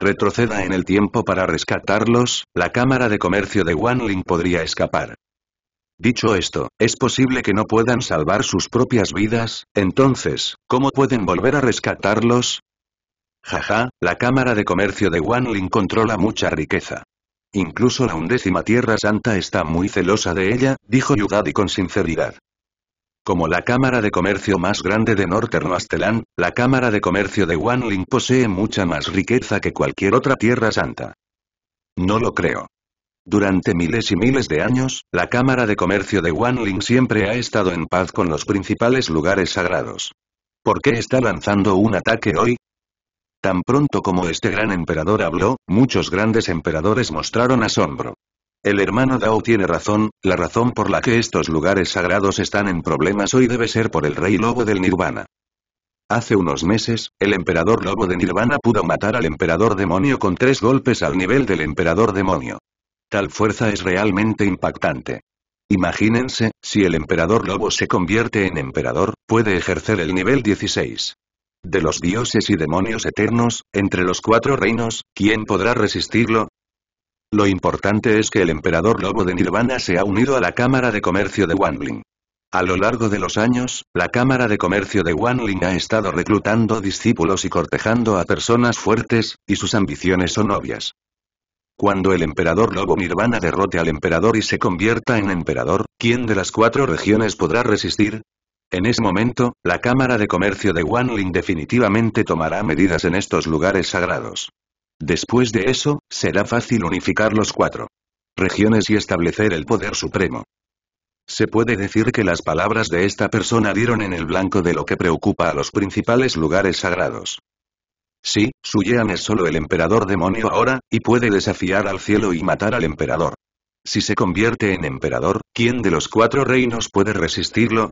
Retroceda en el tiempo para rescatarlos, la cámara de comercio de Wanling podría escapar. Dicho esto, es posible que no puedan salvar sus propias vidas, entonces, ¿cómo pueden volver a rescatarlos? Jaja, la Cámara de Comercio de Wanlin controla mucha riqueza. Incluso la undécima Tierra Santa está muy celosa de ella, dijo Yugadi con sinceridad. Como la Cámara de Comercio más grande de norte la Cámara de Comercio de Wanling posee mucha más riqueza que cualquier otra Tierra Santa. No lo creo. Durante miles y miles de años, la Cámara de Comercio de Wanling siempre ha estado en paz con los principales lugares sagrados. ¿Por qué está lanzando un ataque hoy? Tan pronto como este gran emperador habló, muchos grandes emperadores mostraron asombro. El hermano Dao tiene razón, la razón por la que estos lugares sagrados están en problemas hoy debe ser por el rey lobo del Nirvana. Hace unos meses, el emperador lobo de Nirvana pudo matar al emperador demonio con tres golpes al nivel del emperador demonio. Tal fuerza es realmente impactante. Imagínense, si el emperador lobo se convierte en emperador, puede ejercer el nivel 16. De los dioses y demonios eternos, entre los cuatro reinos, ¿quién podrá resistirlo? Lo importante es que el emperador lobo de Nirvana se ha unido a la Cámara de Comercio de Wanling. A lo largo de los años, la Cámara de Comercio de Wanling ha estado reclutando discípulos y cortejando a personas fuertes, y sus ambiciones son obvias. Cuando el emperador Lobo Nirvana derrote al emperador y se convierta en emperador, ¿quién de las cuatro regiones podrá resistir? En ese momento, la Cámara de Comercio de Wanling definitivamente tomará medidas en estos lugares sagrados. Después de eso, será fácil unificar los cuatro regiones y establecer el poder supremo. Se puede decir que las palabras de esta persona dieron en el blanco de lo que preocupa a los principales lugares sagrados. Sí, Yean es solo el emperador demonio ahora, y puede desafiar al cielo y matar al emperador. Si se convierte en emperador, ¿quién de los cuatro reinos puede resistirlo?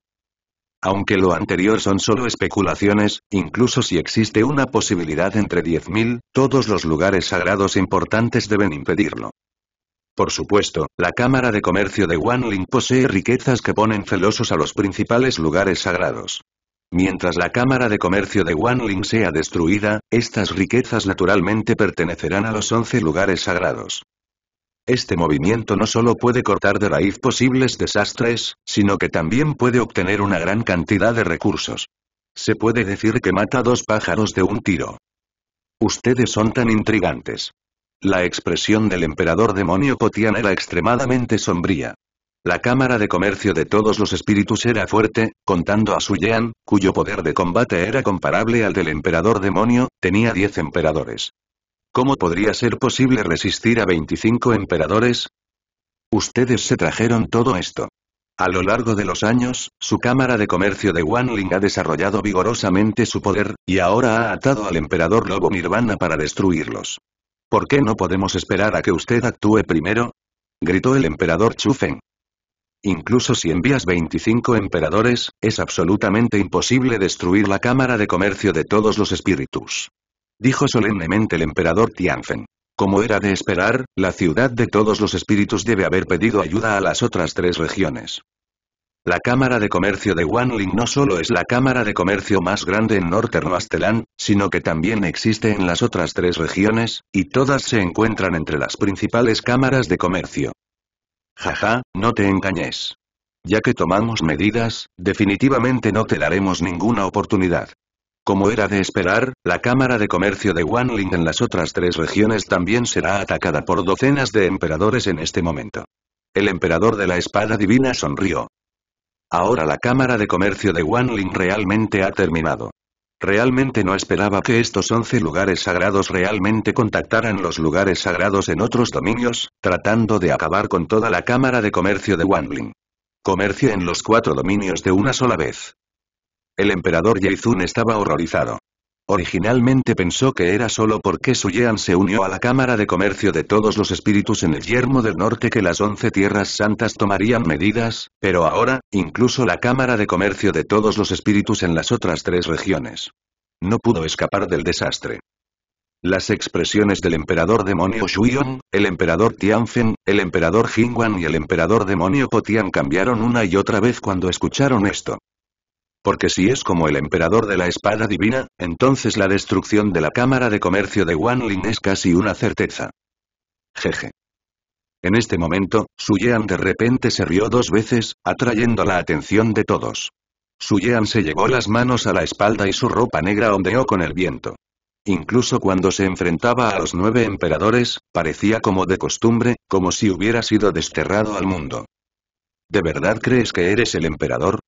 Aunque lo anterior son solo especulaciones, incluso si existe una posibilidad entre 10.000, todos los lugares sagrados importantes deben impedirlo. Por supuesto, la Cámara de Comercio de Wanling posee riquezas que ponen celosos a los principales lugares sagrados. Mientras la Cámara de Comercio de Wanling sea destruida, estas riquezas naturalmente pertenecerán a los 11 lugares sagrados. Este movimiento no solo puede cortar de raíz posibles desastres, sino que también puede obtener una gran cantidad de recursos. Se puede decir que mata dos pájaros de un tiro. Ustedes son tan intrigantes. La expresión del emperador demonio Potian era extremadamente sombría. La cámara de comercio de todos los espíritus era fuerte, contando a su Yan, cuyo poder de combate era comparable al del emperador demonio, tenía diez emperadores. ¿Cómo podría ser posible resistir a 25 emperadores? Ustedes se trajeron todo esto. A lo largo de los años, su Cámara de Comercio de Wanling ha desarrollado vigorosamente su poder, y ahora ha atado al emperador Lobo Nirvana para destruirlos. ¿Por qué no podemos esperar a que usted actúe primero? gritó el emperador Chufen. Incluso si envías 25 emperadores, es absolutamente imposible destruir la Cámara de Comercio de todos los espíritus dijo solemnemente el emperador Tianfen. Como era de esperar, la ciudad de todos los espíritus debe haber pedido ayuda a las otras tres regiones. La Cámara de Comercio de Wanling no solo es la Cámara de Comercio más grande en Northern Astelan, sino que también existe en las otras tres regiones, y todas se encuentran entre las principales cámaras de comercio. Jaja, no te engañes. Ya que tomamos medidas, definitivamente no te daremos ninguna oportunidad. Como era de esperar, la Cámara de Comercio de Wanling en las otras tres regiones también será atacada por docenas de emperadores en este momento. El emperador de la espada divina sonrió. Ahora la Cámara de Comercio de Wanling realmente ha terminado. Realmente no esperaba que estos once lugares sagrados realmente contactaran los lugares sagrados en otros dominios, tratando de acabar con toda la Cámara de Comercio de Wanling. Comercio en los cuatro dominios de una sola vez. El emperador Yeizun estaba horrorizado. Originalmente pensó que era solo porque Su Yean se unió a la Cámara de Comercio de todos los espíritus en el yermo del norte que las once tierras santas tomarían medidas, pero ahora, incluso la Cámara de Comercio de todos los espíritus en las otras tres regiones. No pudo escapar del desastre. Las expresiones del emperador demonio Shuion, el emperador Tianfen, el emperador Jingwan y el emperador demonio Potian cambiaron una y otra vez cuando escucharon esto. Porque si es como el emperador de la espada divina, entonces la destrucción de la Cámara de Comercio de Wanling es casi una certeza. Jeje. En este momento, Suyean de repente se rió dos veces, atrayendo la atención de todos. Suyean se llevó las manos a la espalda y su ropa negra ondeó con el viento. Incluso cuando se enfrentaba a los nueve emperadores, parecía como de costumbre, como si hubiera sido desterrado al mundo. ¿De verdad crees que eres el emperador?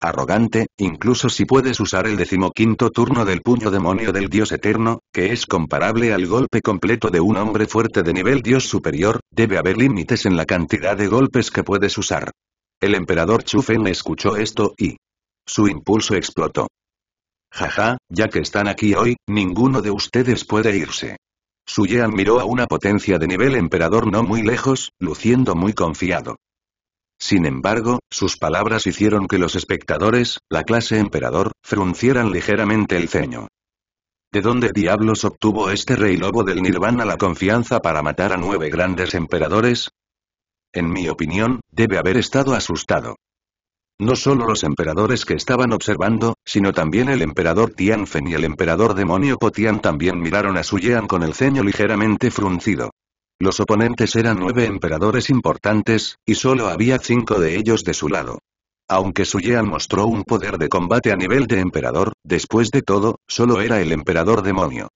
arrogante, incluso si puedes usar el decimoquinto turno del puño demonio del dios eterno, que es comparable al golpe completo de un hombre fuerte de nivel dios superior, debe haber límites en la cantidad de golpes que puedes usar. El emperador Chufen escuchó esto y... Su impulso explotó. Jaja, ya que están aquí hoy, ninguno de ustedes puede irse. Su Yean miró a una potencia de nivel emperador no muy lejos, luciendo muy confiado. Sin embargo, sus palabras hicieron que los espectadores, la clase emperador, fruncieran ligeramente el ceño. ¿De dónde diablos obtuvo este rey lobo del nirvana la confianza para matar a nueve grandes emperadores? En mi opinión, debe haber estado asustado. No solo los emperadores que estaban observando, sino también el emperador Tianfen y el emperador demonio Potian también miraron a Suyean con el ceño ligeramente fruncido. Los oponentes eran nueve emperadores importantes, y solo había cinco de ellos de su lado. Aunque Su Yan mostró un poder de combate a nivel de emperador, después de todo, solo era el emperador demonio.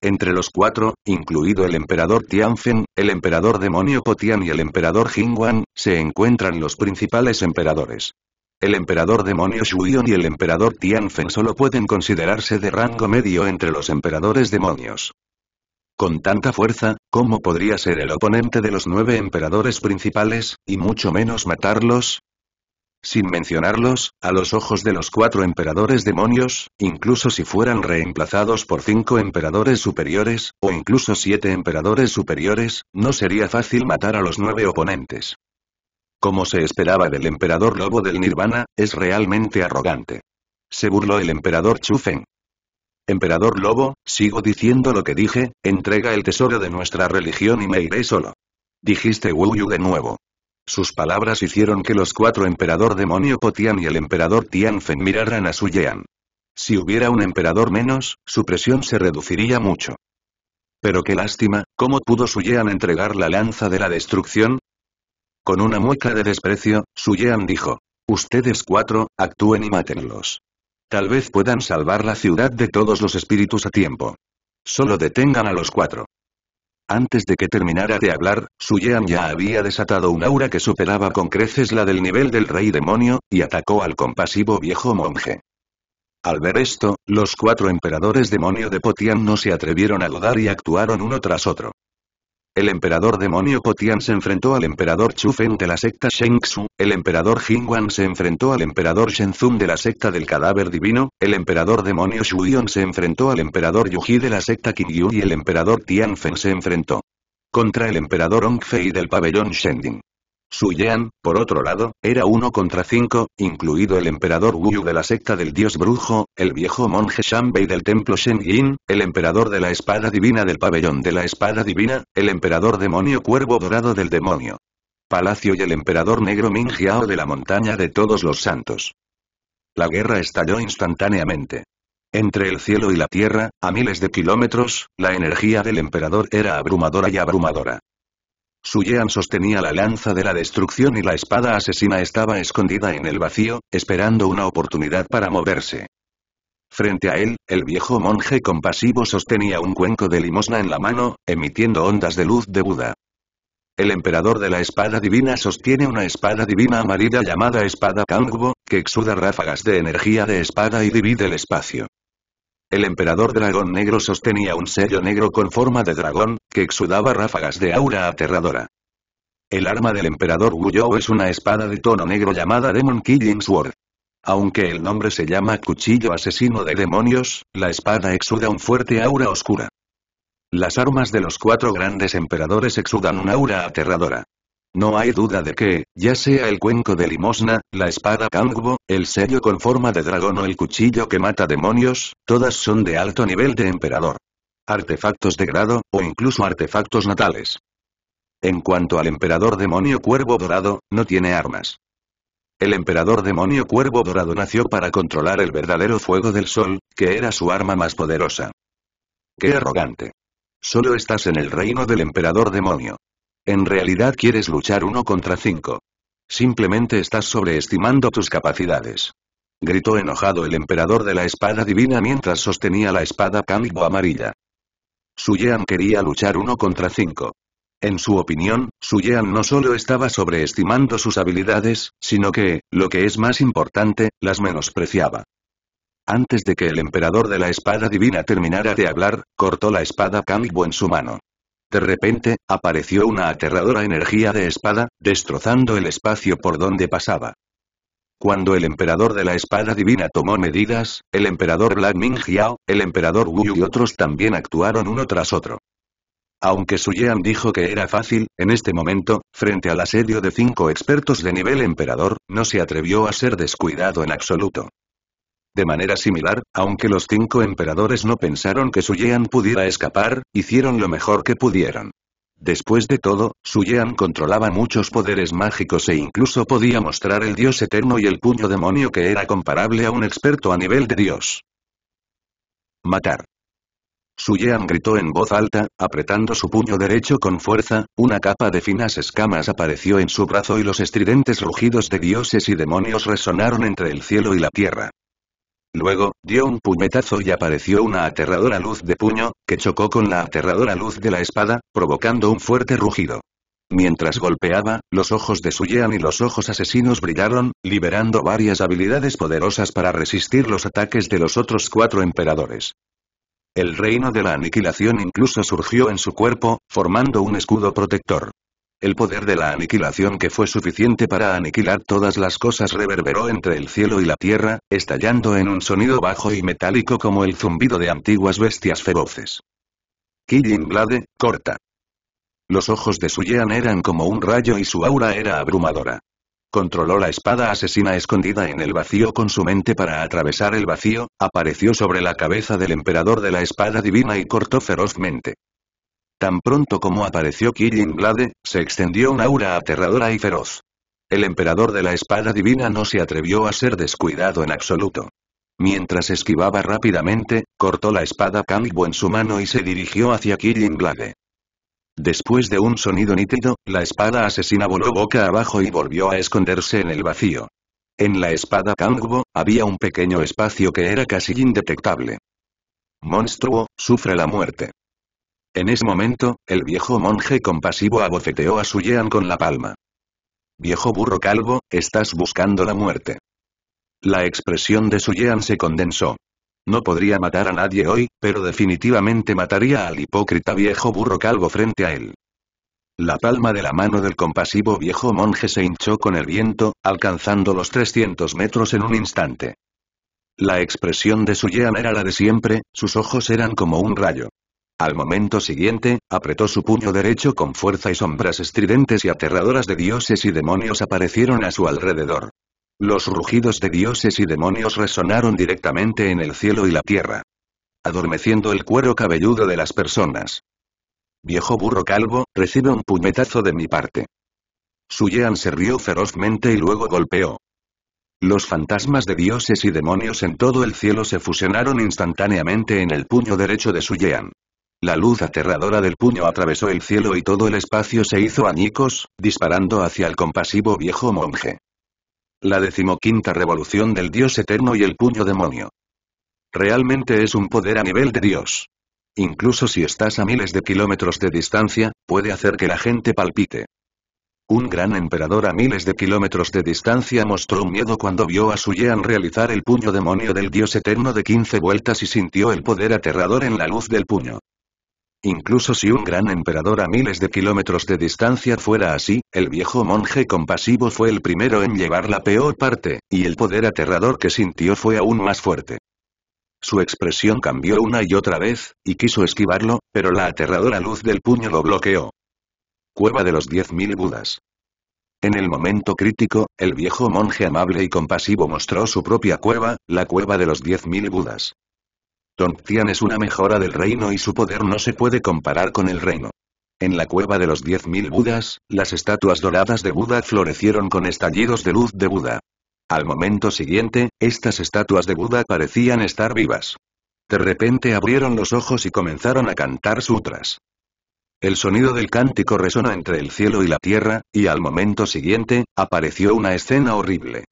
Entre los cuatro, incluido el emperador Tianfen, el emperador demonio Potian y el emperador Jingwan, se encuentran los principales emperadores. El emperador demonio Shuion y el emperador Tianfen solo pueden considerarse de rango medio entre los emperadores demonios. Con tanta fuerza, ¿cómo podría ser el oponente de los nueve emperadores principales, y mucho menos matarlos? Sin mencionarlos, a los ojos de los cuatro emperadores demonios, incluso si fueran reemplazados por cinco emperadores superiores, o incluso siete emperadores superiores, no sería fácil matar a los nueve oponentes. Como se esperaba del emperador lobo del Nirvana, es realmente arrogante. Se burló el emperador Chufen, Emperador Lobo, sigo diciendo lo que dije, entrega el tesoro de nuestra religión y me iré solo. Dijiste Yu de nuevo. Sus palabras hicieron que los cuatro emperador demonio Potian y el emperador Tianfen miraran a Su Yean. Si hubiera un emperador menos, su presión se reduciría mucho. Pero qué lástima, ¿cómo pudo Su Yean entregar la lanza de la destrucción? Con una mueca de desprecio, Su Yean dijo. Ustedes cuatro, actúen y mátenlos. Tal vez puedan salvar la ciudad de todos los espíritus a tiempo. Solo detengan a los cuatro. Antes de que terminara de hablar, Suyan ya había desatado un aura que superaba con creces la del nivel del rey demonio, y atacó al compasivo viejo monje. Al ver esto, los cuatro emperadores demonio de Potian no se atrevieron a dudar y actuaron uno tras otro. El emperador demonio Kotian se enfrentó al emperador Chufen de la secta Sheng el emperador Jingwan se enfrentó al emperador Shenzun de la secta del cadáver divino, el emperador demonio Shuyon se enfrentó al emperador Yuji de la secta Qingyu y el emperador Tianfen se enfrentó contra el emperador Ongfei del pabellón Shending. Su Yan, por otro lado, era uno contra cinco, incluido el emperador Wuyu de la secta del dios brujo, el viejo monje Shanbei del templo Shen el emperador de la espada divina del pabellón de la espada divina, el emperador demonio cuervo dorado del demonio. Palacio y el emperador negro Ming de la montaña de todos los santos. La guerra estalló instantáneamente. Entre el cielo y la tierra, a miles de kilómetros, la energía del emperador era abrumadora y abrumadora. Yean sostenía la lanza de la destrucción y la espada asesina estaba escondida en el vacío, esperando una oportunidad para moverse. Frente a él, el viejo monje compasivo sostenía un cuenco de limosna en la mano, emitiendo ondas de luz de Buda. El emperador de la espada divina sostiene una espada divina amarilla llamada espada Kangbo, que exuda ráfagas de energía de espada y divide el espacio. El emperador dragón negro sostenía un sello negro con forma de dragón, que exudaba ráfagas de aura aterradora. El arma del emperador Wuyou es una espada de tono negro llamada Demon Killing Sword. Aunque el nombre se llama Cuchillo Asesino de Demonios, la espada exuda un fuerte aura oscura. Las armas de los cuatro grandes emperadores exudan un aura aterradora. No hay duda de que, ya sea el cuenco de limosna, la espada Kangbo, el sello con forma de dragón o el cuchillo que mata demonios, todas son de alto nivel de emperador. Artefactos de grado, o incluso artefactos natales. En cuanto al emperador demonio cuervo dorado, no tiene armas. El emperador demonio cuervo dorado nació para controlar el verdadero fuego del sol, que era su arma más poderosa. ¡Qué arrogante! Solo estás en el reino del emperador demonio. En realidad quieres luchar uno contra cinco. Simplemente estás sobreestimando tus capacidades. Gritó enojado el emperador de la espada divina mientras sostenía la espada Kamibo amarilla. Suyean quería luchar uno contra cinco. En su opinión, Suyean no solo estaba sobreestimando sus habilidades, sino que, lo que es más importante, las menospreciaba. Antes de que el emperador de la espada divina terminara de hablar, cortó la espada Kamibo en su mano. De repente, apareció una aterradora energía de espada, destrozando el espacio por donde pasaba. Cuando el emperador de la espada divina tomó medidas, el emperador Black Ming Jiao, el emperador Wu y otros también actuaron uno tras otro. Aunque Su Yan dijo que era fácil, en este momento, frente al asedio de cinco expertos de nivel emperador, no se atrevió a ser descuidado en absoluto. De manera similar, aunque los cinco emperadores no pensaron que Suyean pudiera escapar, hicieron lo mejor que pudieron. Después de todo, Suyean controlaba muchos poderes mágicos e incluso podía mostrar el dios eterno y el puño demonio que era comparable a un experto a nivel de dios. Matar. Suyean gritó en voz alta, apretando su puño derecho con fuerza, una capa de finas escamas apareció en su brazo y los estridentes rugidos de dioses y demonios resonaron entre el cielo y la tierra. Luego, dio un puñetazo y apareció una aterradora luz de puño, que chocó con la aterradora luz de la espada, provocando un fuerte rugido. Mientras golpeaba, los ojos de Suyean y los ojos asesinos brillaron, liberando varias habilidades poderosas para resistir los ataques de los otros cuatro emperadores. El reino de la aniquilación incluso surgió en su cuerpo, formando un escudo protector. El poder de la aniquilación que fue suficiente para aniquilar todas las cosas reverberó entre el cielo y la tierra, estallando en un sonido bajo y metálico como el zumbido de antiguas bestias feroces. Killing Blade, corta. Los ojos de su Suyean eran como un rayo y su aura era abrumadora. Controló la espada asesina escondida en el vacío con su mente para atravesar el vacío, apareció sobre la cabeza del emperador de la espada divina y cortó ferozmente. Tan pronto como apareció Killing Blade, se extendió una aura aterradora y feroz. El emperador de la espada divina no se atrevió a ser descuidado en absoluto. Mientras esquivaba rápidamente, cortó la espada Kangbo en su mano y se dirigió hacia Killing Blade. Después de un sonido nítido, la espada asesina voló boca abajo y volvió a esconderse en el vacío. En la espada Kangbo, había un pequeño espacio que era casi indetectable. Monstruo, sufre la muerte. En ese momento, el viejo monje compasivo abofeteó a su yean con la palma. Viejo burro calvo, estás buscando la muerte. La expresión de su yean se condensó. No podría matar a nadie hoy, pero definitivamente mataría al hipócrita viejo burro calvo frente a él. La palma de la mano del compasivo viejo monje se hinchó con el viento, alcanzando los 300 metros en un instante. La expresión de su yean era la de siempre, sus ojos eran como un rayo. Al momento siguiente, apretó su puño derecho con fuerza y sombras estridentes y aterradoras de dioses y demonios aparecieron a su alrededor. Los rugidos de dioses y demonios resonaron directamente en el cielo y la tierra, adormeciendo el cuero cabelludo de las personas. Viejo burro calvo, recibe un puñetazo de mi parte. Su Suyean se rió ferozmente y luego golpeó. Los fantasmas de dioses y demonios en todo el cielo se fusionaron instantáneamente en el puño derecho de Suyean. La luz aterradora del puño atravesó el cielo y todo el espacio se hizo añicos, disparando hacia el compasivo viejo monje. La decimoquinta revolución del Dios eterno y el puño demonio. Realmente es un poder a nivel de Dios. Incluso si estás a miles de kilómetros de distancia, puede hacer que la gente palpite. Un gran emperador a miles de kilómetros de distancia mostró miedo cuando vio a su yean realizar el puño demonio del dios eterno de 15 vueltas y sintió el poder aterrador en la luz del puño. Incluso si un gran emperador a miles de kilómetros de distancia fuera así, el viejo monje compasivo fue el primero en llevar la peor parte, y el poder aterrador que sintió fue aún más fuerte. Su expresión cambió una y otra vez, y quiso esquivarlo, pero la aterradora luz del puño lo bloqueó. Cueva de los diez mil Budas. En el momento crítico, el viejo monje amable y compasivo mostró su propia cueva, la cueva de los diez mil Budas. Tongtian es una mejora del reino y su poder no se puede comparar con el reino. En la cueva de los diez mil Budas, las estatuas doradas de Buda florecieron con estallidos de luz de Buda. Al momento siguiente, estas estatuas de Buda parecían estar vivas. De repente abrieron los ojos y comenzaron a cantar sutras. El sonido del cántico resonó entre el cielo y la tierra, y al momento siguiente, apareció una escena horrible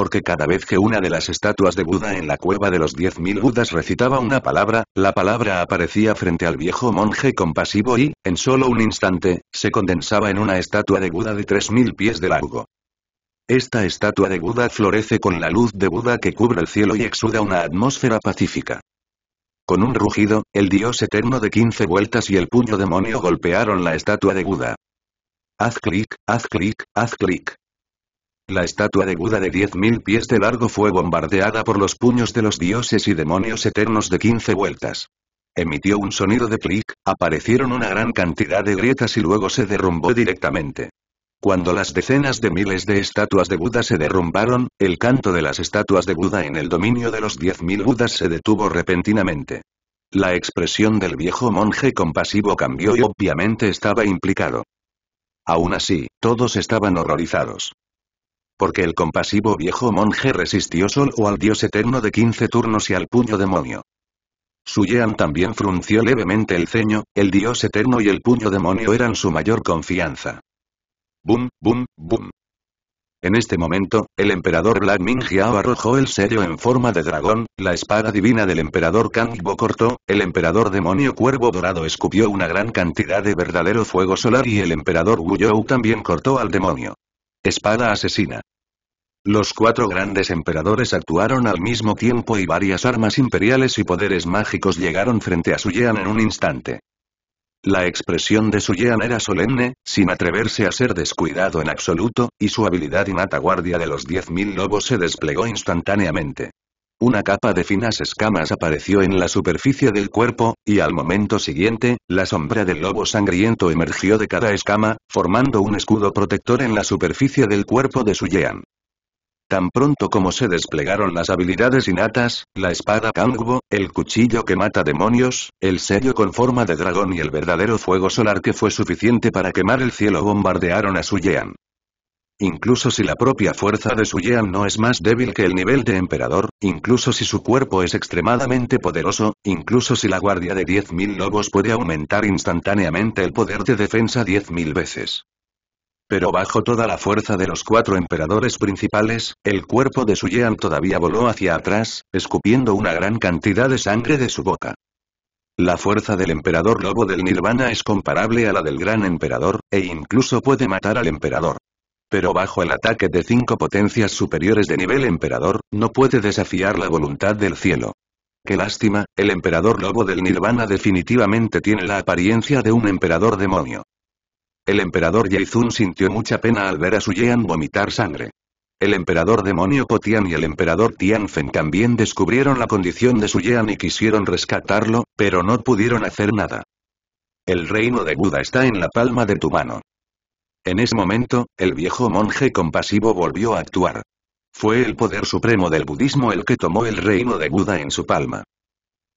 porque cada vez que una de las estatuas de Buda en la cueva de los 10.000 Budas recitaba una palabra, la palabra aparecía frente al viejo monje compasivo y, en solo un instante, se condensaba en una estatua de Buda de 3.000 pies de largo. Esta estatua de Buda florece con la luz de Buda que cubre el cielo y exuda una atmósfera pacífica. Con un rugido, el dios eterno de quince vueltas y el puño demonio golpearon la estatua de Buda. Haz clic, haz clic, haz clic. La estatua de Buda de 10.000 pies de largo fue bombardeada por los puños de los dioses y demonios eternos de 15 vueltas. Emitió un sonido de clic, aparecieron una gran cantidad de grietas y luego se derrumbó directamente. Cuando las decenas de miles de estatuas de Buda se derrumbaron, el canto de las estatuas de Buda en el dominio de los 10.000 Budas se detuvo repentinamente. La expresión del viejo monje compasivo cambió y obviamente estaba implicado. Aún así, todos estaban horrorizados porque el compasivo viejo monje resistió solo al dios eterno de 15 turnos y al puño demonio. yean también frunció levemente el ceño, el dios eterno y el puño demonio eran su mayor confianza. Bum, bum, bum. En este momento, el emperador Black Ming arrojó el sello en forma de dragón, la espada divina del emperador Kangbo cortó, el emperador demonio Cuervo Dorado escupió una gran cantidad de verdadero fuego solar y el emperador Wuyou también cortó al demonio. Espada asesina. Los cuatro grandes emperadores actuaron al mismo tiempo y varias armas imperiales y poderes mágicos llegaron frente a Suyean en un instante. La expresión de Suyean era solemne, sin atreverse a ser descuidado en absoluto, y su habilidad y guardia de los diez mil lobos se desplegó instantáneamente. Una capa de finas escamas apareció en la superficie del cuerpo, y al momento siguiente, la sombra del lobo sangriento emergió de cada escama, formando un escudo protector en la superficie del cuerpo de su Suyean. Tan pronto como se desplegaron las habilidades innatas, la espada Kangbo, el cuchillo que mata demonios, el sello con forma de dragón y el verdadero fuego solar que fue suficiente para quemar el cielo bombardearon a su Suyean. Incluso si la propia fuerza de Su Suyean no es más débil que el nivel de emperador, incluso si su cuerpo es extremadamente poderoso, incluso si la guardia de 10.000 lobos puede aumentar instantáneamente el poder de defensa 10.000 veces. Pero bajo toda la fuerza de los cuatro emperadores principales, el cuerpo de Su Suyean todavía voló hacia atrás, escupiendo una gran cantidad de sangre de su boca. La fuerza del emperador lobo del nirvana es comparable a la del gran emperador, e incluso puede matar al emperador. Pero bajo el ataque de cinco potencias superiores de nivel emperador, no puede desafiar la voluntad del cielo. Qué lástima, el emperador lobo del nirvana definitivamente tiene la apariencia de un emperador demonio. El emperador Yaizun sintió mucha pena al ver a Su Yean vomitar sangre. El emperador demonio Potian y el emperador Tianfen también descubrieron la condición de Su Yean y quisieron rescatarlo, pero no pudieron hacer nada. El reino de Buda está en la palma de tu mano. En ese momento, el viejo monje compasivo volvió a actuar. Fue el poder supremo del budismo el que tomó el reino de Buda en su palma.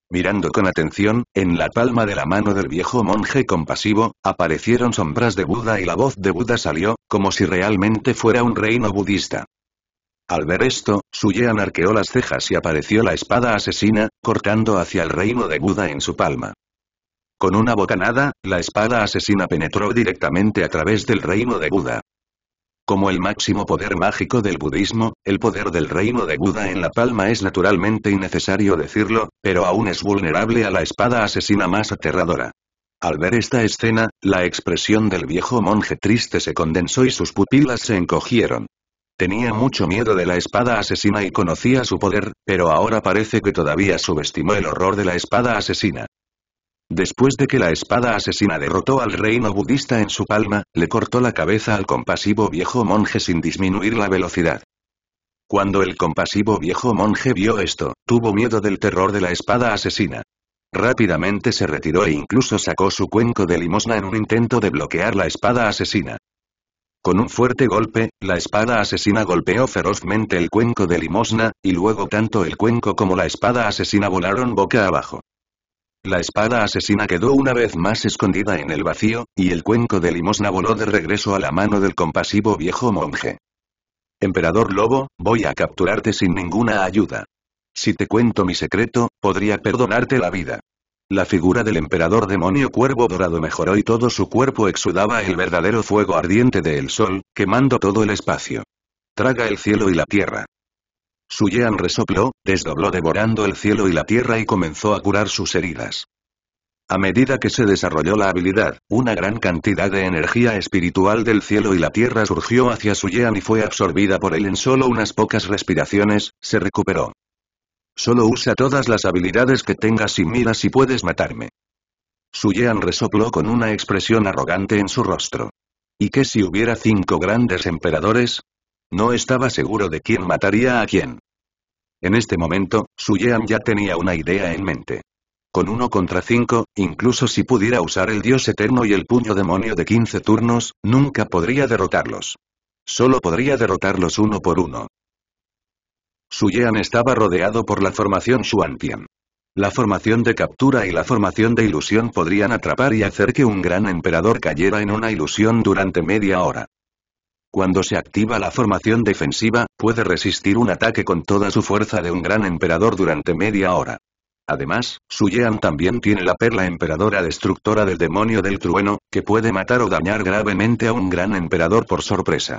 Mirando con atención, en la palma de la mano del viejo monje compasivo, aparecieron sombras de Buda y la voz de Buda salió, como si realmente fuera un reino budista. Al ver esto, Suyean arqueó las cejas y apareció la espada asesina, cortando hacia el reino de Buda en su palma. Con una bocanada, la espada asesina penetró directamente a través del reino de Buda. Como el máximo poder mágico del budismo, el poder del reino de Buda en la palma es naturalmente innecesario decirlo, pero aún es vulnerable a la espada asesina más aterradora. Al ver esta escena, la expresión del viejo monje triste se condensó y sus pupilas se encogieron. Tenía mucho miedo de la espada asesina y conocía su poder, pero ahora parece que todavía subestimó el horror de la espada asesina. Después de que la espada asesina derrotó al reino budista en su palma, le cortó la cabeza al compasivo viejo monje sin disminuir la velocidad. Cuando el compasivo viejo monje vio esto, tuvo miedo del terror de la espada asesina. Rápidamente se retiró e incluso sacó su cuenco de limosna en un intento de bloquear la espada asesina. Con un fuerte golpe, la espada asesina golpeó ferozmente el cuenco de limosna, y luego tanto el cuenco como la espada asesina volaron boca abajo. La espada asesina quedó una vez más escondida en el vacío, y el cuenco de limosna voló de regreso a la mano del compasivo viejo monje. Emperador Lobo, voy a capturarte sin ninguna ayuda. Si te cuento mi secreto, podría perdonarte la vida. La figura del emperador demonio cuervo dorado mejoró y todo su cuerpo exudaba el verdadero fuego ardiente del sol, quemando todo el espacio. Traga el cielo y la tierra. Yean resopló, desdobló devorando el cielo y la tierra y comenzó a curar sus heridas. A medida que se desarrolló la habilidad, una gran cantidad de energía espiritual del cielo y la tierra surgió hacia su Yean y fue absorbida por él en solo unas pocas respiraciones, se recuperó. Solo usa todas las habilidades que tengas y mira si puedes matarme. Yean resopló con una expresión arrogante en su rostro. ¿Y qué si hubiera cinco grandes emperadores? No estaba seguro de quién mataría a quién. En este momento, Su Yean ya tenía una idea en mente. Con uno contra cinco, incluso si pudiera usar el dios eterno y el puño demonio de 15 turnos, nunca podría derrotarlos. Solo podría derrotarlos uno por uno. Su Suyean estaba rodeado por la formación Xuantian. La formación de captura y la formación de ilusión podrían atrapar y hacer que un gran emperador cayera en una ilusión durante media hora. Cuando se activa la formación defensiva, puede resistir un ataque con toda su fuerza de un gran emperador durante media hora. Además, su yean también tiene la perla emperadora destructora del demonio del trueno, que puede matar o dañar gravemente a un gran emperador por sorpresa.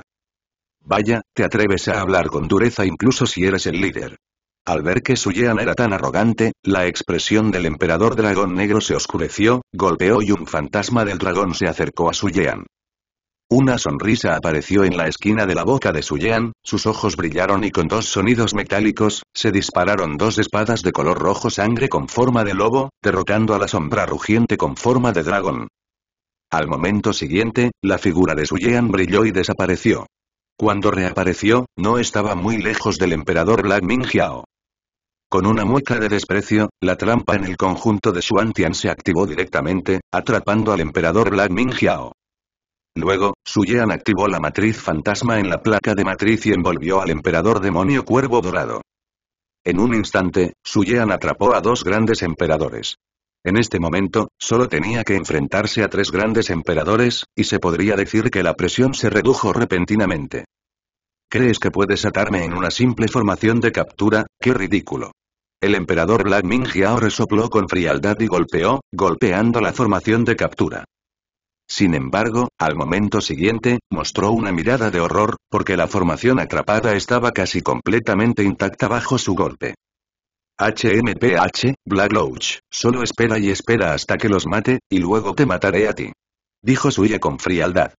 Vaya, te atreves a hablar con dureza incluso si eres el líder. Al ver que su yean era tan arrogante, la expresión del emperador dragón negro se oscureció, golpeó y un fantasma del dragón se acercó a su yean. Una sonrisa apareció en la esquina de la boca de Su Suyean, sus ojos brillaron y con dos sonidos metálicos, se dispararon dos espadas de color rojo sangre con forma de lobo, derrotando a la sombra rugiente con forma de dragón. Al momento siguiente, la figura de Su Yan brilló y desapareció. Cuando reapareció, no estaba muy lejos del emperador Black Mingiao. Con una mueca de desprecio, la trampa en el conjunto de Su se activó directamente, atrapando al emperador Black Mingiao. Luego, Suyean activó la matriz fantasma en la placa de matriz y envolvió al emperador demonio cuervo dorado. En un instante, Suyean atrapó a dos grandes emperadores. En este momento, solo tenía que enfrentarse a tres grandes emperadores, y se podría decir que la presión se redujo repentinamente. ¿Crees que puedes atarme en una simple formación de captura? ¡Qué ridículo! El emperador Black Ming Yao resopló con frialdad y golpeó, golpeando la formación de captura. Sin embargo, al momento siguiente, mostró una mirada de horror, porque la formación atrapada estaba casi completamente intacta bajo su golpe. HMPH, Black Lodge, solo espera y espera hasta que los mate, y luego te mataré a ti. Dijo Suye con frialdad.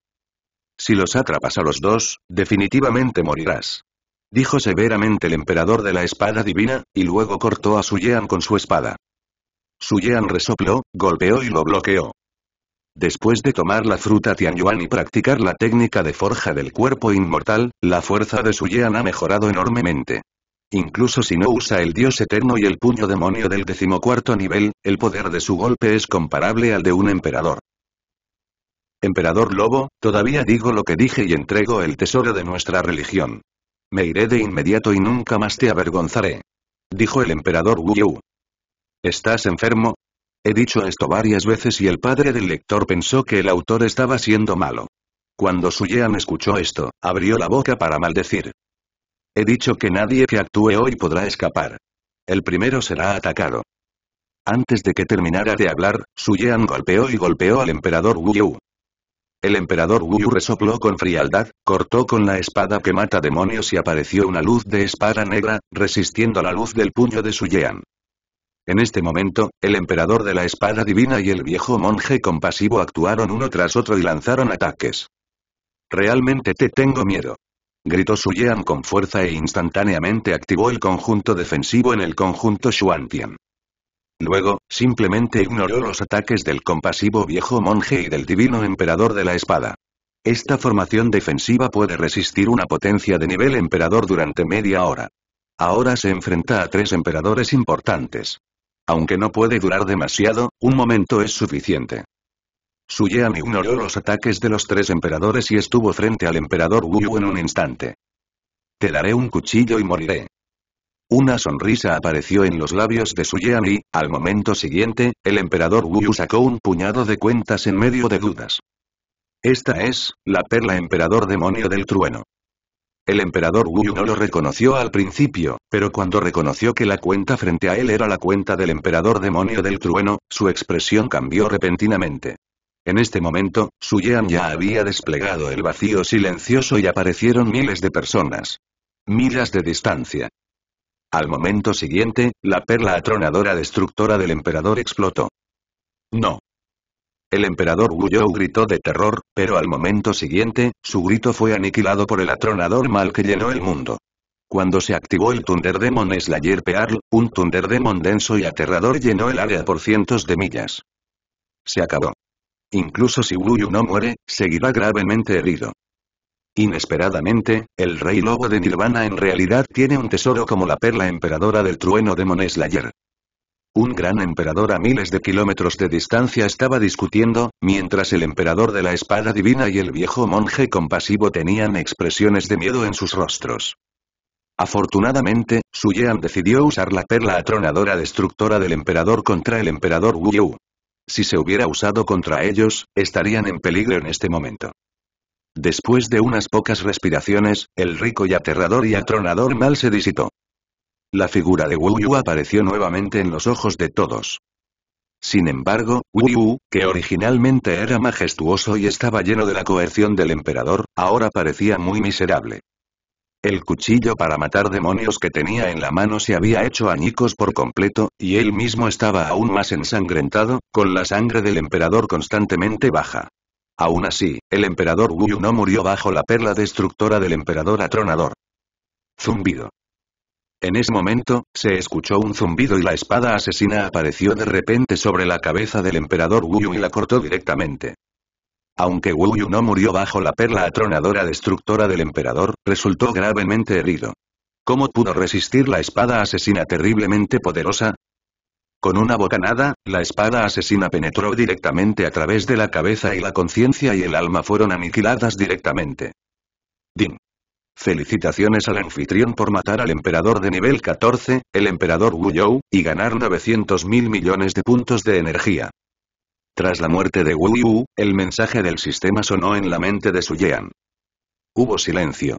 Si los atrapas a los dos, definitivamente morirás. Dijo severamente el emperador de la espada divina, y luego cortó a Suyean con su espada. Suyean resopló, golpeó y lo bloqueó. Después de tomar la fruta Tianyuan y practicar la técnica de forja del cuerpo inmortal, la fuerza de su Yian ha mejorado enormemente. Incluso si no usa el dios eterno y el puño demonio del decimocuarto nivel, el poder de su golpe es comparable al de un emperador. Emperador Lobo, todavía digo lo que dije y entrego el tesoro de nuestra religión. Me iré de inmediato y nunca más te avergonzaré. Dijo el emperador Wu Yu. ¿Estás enfermo? He dicho esto varias veces y el padre del lector pensó que el autor estaba siendo malo. Cuando Su Suyean escuchó esto, abrió la boca para maldecir. He dicho que nadie que actúe hoy podrá escapar. El primero será atacado. Antes de que terminara de hablar, Suyean golpeó y golpeó al emperador Wu Yu. El emperador Wu Yu resopló con frialdad, cortó con la espada que mata demonios y apareció una luz de espada negra, resistiendo la luz del puño de Su Suyean. En este momento, el emperador de la espada divina y el viejo monje compasivo actuaron uno tras otro y lanzaron ataques. Realmente te tengo miedo. Gritó Su con fuerza e instantáneamente activó el conjunto defensivo en el conjunto Xuantian. Luego, simplemente ignoró los ataques del compasivo viejo monje y del divino emperador de la espada. Esta formación defensiva puede resistir una potencia de nivel emperador durante media hora. Ahora se enfrenta a tres emperadores importantes. Aunque no puede durar demasiado, un momento es suficiente. Su Yeami ignoró los ataques de los tres emperadores y estuvo frente al emperador Wu en un instante. Te daré un cuchillo y moriré. Una sonrisa apareció en los labios de Yean y, al momento siguiente, el emperador Wu sacó un puñado de cuentas en medio de dudas. Esta es, la perla emperador demonio del trueno. El emperador Wu no lo reconoció al principio, pero cuando reconoció que la cuenta frente a él era la cuenta del emperador demonio del trueno, su expresión cambió repentinamente. En este momento, su Suyean ya había desplegado el vacío silencioso y aparecieron miles de personas. Millas de distancia. Al momento siguiente, la perla atronadora destructora del emperador explotó. No, el emperador Wu gritó de terror, pero al momento siguiente, su grito fue aniquilado por el atronador mal que llenó el mundo. Cuando se activó el Thunder Demon Slayer Pearl, un Thunder Demon denso y aterrador llenó el área por cientos de millas. Se acabó. Incluso si Wu no muere, seguirá gravemente herido. Inesperadamente, el Rey Lobo de Nirvana en realidad tiene un tesoro como la perla emperadora del trueno Demon Slayer. Un gran emperador a miles de kilómetros de distancia estaba discutiendo, mientras el emperador de la espada divina y el viejo monje compasivo tenían expresiones de miedo en sus rostros. Afortunadamente, Su Yean decidió usar la perla atronadora destructora del emperador contra el emperador Wu Yu. Si se hubiera usado contra ellos, estarían en peligro en este momento. Después de unas pocas respiraciones, el rico y aterrador y atronador mal se disipó. La figura de Wu Yu apareció nuevamente en los ojos de todos. Sin embargo, Wu Yu, que originalmente era majestuoso y estaba lleno de la coerción del emperador, ahora parecía muy miserable. El cuchillo para matar demonios que tenía en la mano se había hecho añicos por completo, y él mismo estaba aún más ensangrentado, con la sangre del emperador constantemente baja. Aún así, el emperador Wu no murió bajo la perla destructora del emperador atronador. Zumbido. En ese momento, se escuchó un zumbido y la espada asesina apareció de repente sobre la cabeza del emperador Wuyu y la cortó directamente. Aunque Wuyu no murió bajo la perla atronadora destructora del emperador, resultó gravemente herido. ¿Cómo pudo resistir la espada asesina terriblemente poderosa? Con una bocanada, la espada asesina penetró directamente a través de la cabeza y la conciencia y el alma fueron aniquiladas directamente. Ding. Felicitaciones al anfitrión por matar al emperador de nivel 14, el emperador Wu You, y ganar 900.000 millones de puntos de energía. Tras la muerte de Wu Yu, el mensaje del sistema sonó en la mente de Su Yean. Hubo silencio.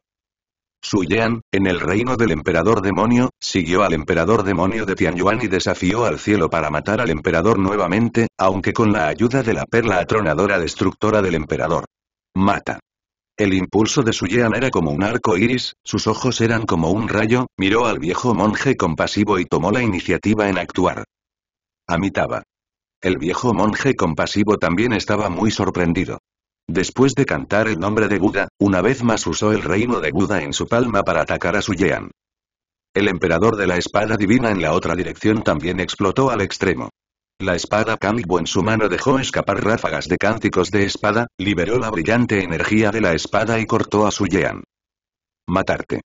Su Yean, en el reino del emperador demonio, siguió al emperador demonio de Yuan y desafió al cielo para matar al emperador nuevamente, aunque con la ayuda de la perla atronadora destructora del emperador. Mata. El impulso de su Yean era como un arco iris, sus ojos eran como un rayo, miró al viejo monje compasivo y tomó la iniciativa en actuar. Amitaba. El viejo monje compasivo también estaba muy sorprendido. Después de cantar el nombre de Buda, una vez más usó el reino de Buda en su palma para atacar a su Yean. El emperador de la espada divina en la otra dirección también explotó al extremo. La espada Kangbo en su mano dejó escapar ráfagas de cánticos de espada, liberó la brillante energía de la espada y cortó a Suyean. Matarte.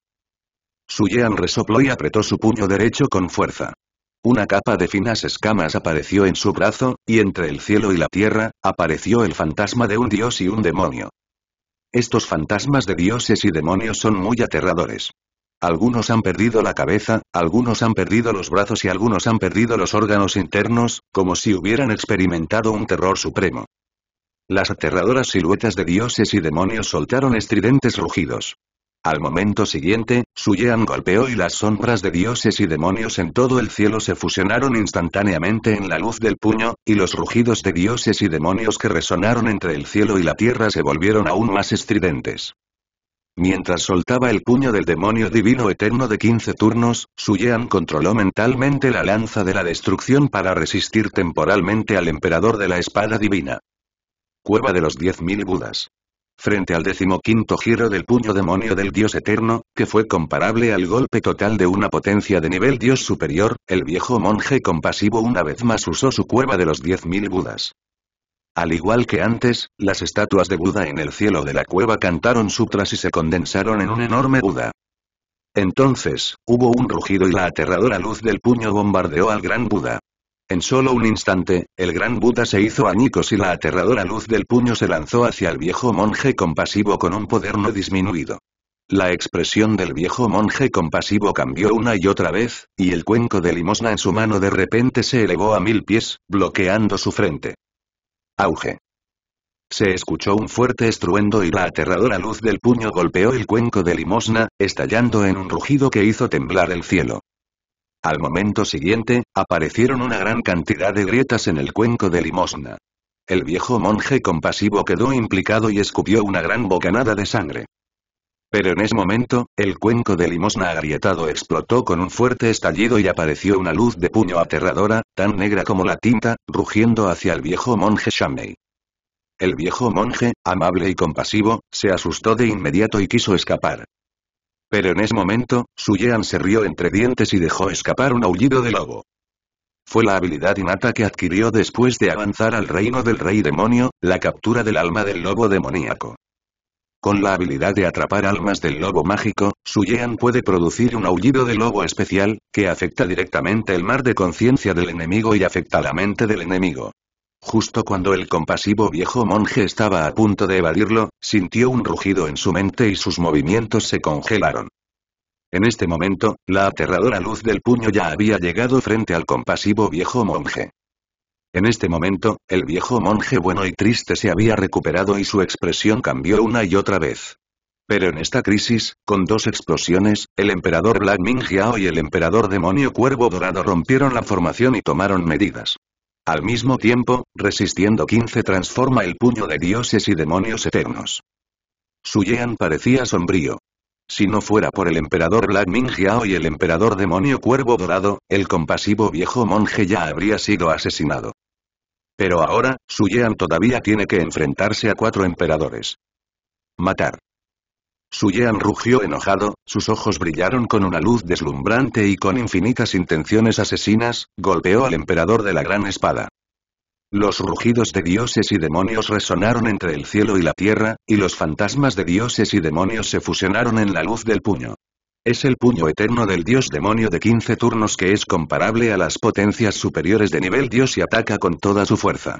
Suyean resopló y apretó su puño derecho con fuerza. Una capa de finas escamas apareció en su brazo, y entre el cielo y la tierra, apareció el fantasma de un dios y un demonio. Estos fantasmas de dioses y demonios son muy aterradores. Algunos han perdido la cabeza, algunos han perdido los brazos y algunos han perdido los órganos internos, como si hubieran experimentado un terror supremo. Las aterradoras siluetas de dioses y demonios soltaron estridentes rugidos. Al momento siguiente, yean golpeó y las sombras de dioses y demonios en todo el cielo se fusionaron instantáneamente en la luz del puño, y los rugidos de dioses y demonios que resonaron entre el cielo y la tierra se volvieron aún más estridentes. Mientras soltaba el puño del demonio divino eterno de 15 turnos, Suyean controló mentalmente la lanza de la destrucción para resistir temporalmente al emperador de la espada divina. Cueva de los 10.000 Budas. Frente al decimoquinto giro del puño demonio del dios eterno, que fue comparable al golpe total de una potencia de nivel dios superior, el viejo monje compasivo una vez más usó su cueva de los 10.000 Budas. Al igual que antes, las estatuas de Buda en el cielo de la cueva cantaron sutras y se condensaron en un enorme Buda. Entonces, hubo un rugido y la aterradora luz del puño bombardeó al gran Buda. En solo un instante, el gran Buda se hizo añicos y la aterradora luz del puño se lanzó hacia el viejo monje compasivo con un poder no disminuido. La expresión del viejo monje compasivo cambió una y otra vez, y el cuenco de limosna en su mano de repente se elevó a mil pies, bloqueando su frente. Auge. Se escuchó un fuerte estruendo y la aterradora luz del puño golpeó el cuenco de limosna, estallando en un rugido que hizo temblar el cielo. Al momento siguiente, aparecieron una gran cantidad de grietas en el cuenco de limosna. El viejo monje compasivo quedó implicado y escupió una gran bocanada de sangre. Pero en ese momento, el cuenco de limosna agrietado explotó con un fuerte estallido y apareció una luz de puño aterradora, tan negra como la tinta, rugiendo hacia el viejo monje Shamei. El viejo monje, amable y compasivo, se asustó de inmediato y quiso escapar. Pero en ese momento, su Suyean se rió entre dientes y dejó escapar un aullido de lobo. Fue la habilidad innata que adquirió después de avanzar al reino del rey demonio, la captura del alma del lobo demoníaco. Con la habilidad de atrapar almas del lobo mágico, su Yean puede producir un aullido de lobo especial, que afecta directamente el mar de conciencia del enemigo y afecta la mente del enemigo. Justo cuando el compasivo viejo monje estaba a punto de evadirlo, sintió un rugido en su mente y sus movimientos se congelaron. En este momento, la aterradora luz del puño ya había llegado frente al compasivo viejo monje. En este momento, el viejo monje bueno y triste se había recuperado y su expresión cambió una y otra vez. Pero en esta crisis, con dos explosiones, el emperador Black Ming y el emperador demonio Cuervo Dorado rompieron la formación y tomaron medidas. Al mismo tiempo, resistiendo 15 transforma el puño de dioses y demonios eternos. Su Yean parecía sombrío. Si no fuera por el emperador Black Ming y el emperador demonio Cuervo Dorado, el compasivo viejo monje ya habría sido asesinado. Pero ahora, Su todavía tiene que enfrentarse a cuatro emperadores. Matar. Su Yean rugió enojado, sus ojos brillaron con una luz deslumbrante y con infinitas intenciones asesinas, golpeó al emperador de la gran espada. Los rugidos de dioses y demonios resonaron entre el cielo y la tierra, y los fantasmas de dioses y demonios se fusionaron en la luz del puño. Es el puño eterno del dios demonio de 15 turnos que es comparable a las potencias superiores de nivel dios y ataca con toda su fuerza.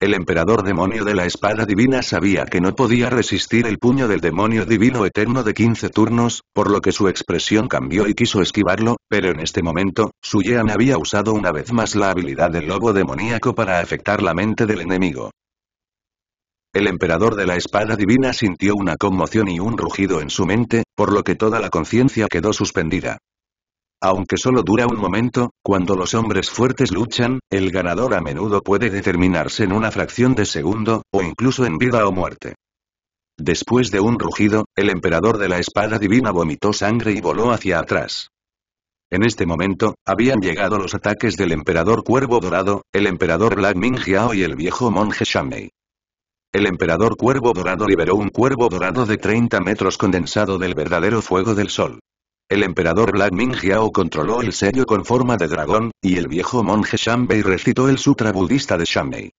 El emperador demonio de la espada divina sabía que no podía resistir el puño del demonio divino eterno de 15 turnos, por lo que su expresión cambió y quiso esquivarlo, pero en este momento, Suyean había usado una vez más la habilidad del lobo demoníaco para afectar la mente del enemigo. El emperador de la espada divina sintió una conmoción y un rugido en su mente, por lo que toda la conciencia quedó suspendida. Aunque solo dura un momento, cuando los hombres fuertes luchan, el ganador a menudo puede determinarse en una fracción de segundo, o incluso en vida o muerte. Después de un rugido, el emperador de la espada divina vomitó sangre y voló hacia atrás. En este momento, habían llegado los ataques del emperador Cuervo Dorado, el emperador Black Yao y el viejo monje Shamei. El emperador cuervo dorado liberó un cuervo dorado de 30 metros condensado del verdadero fuego del sol. El emperador Black Ming Yao controló el sello con forma de dragón, y el viejo monje Shanbei recitó el sutra budista de Shanbei.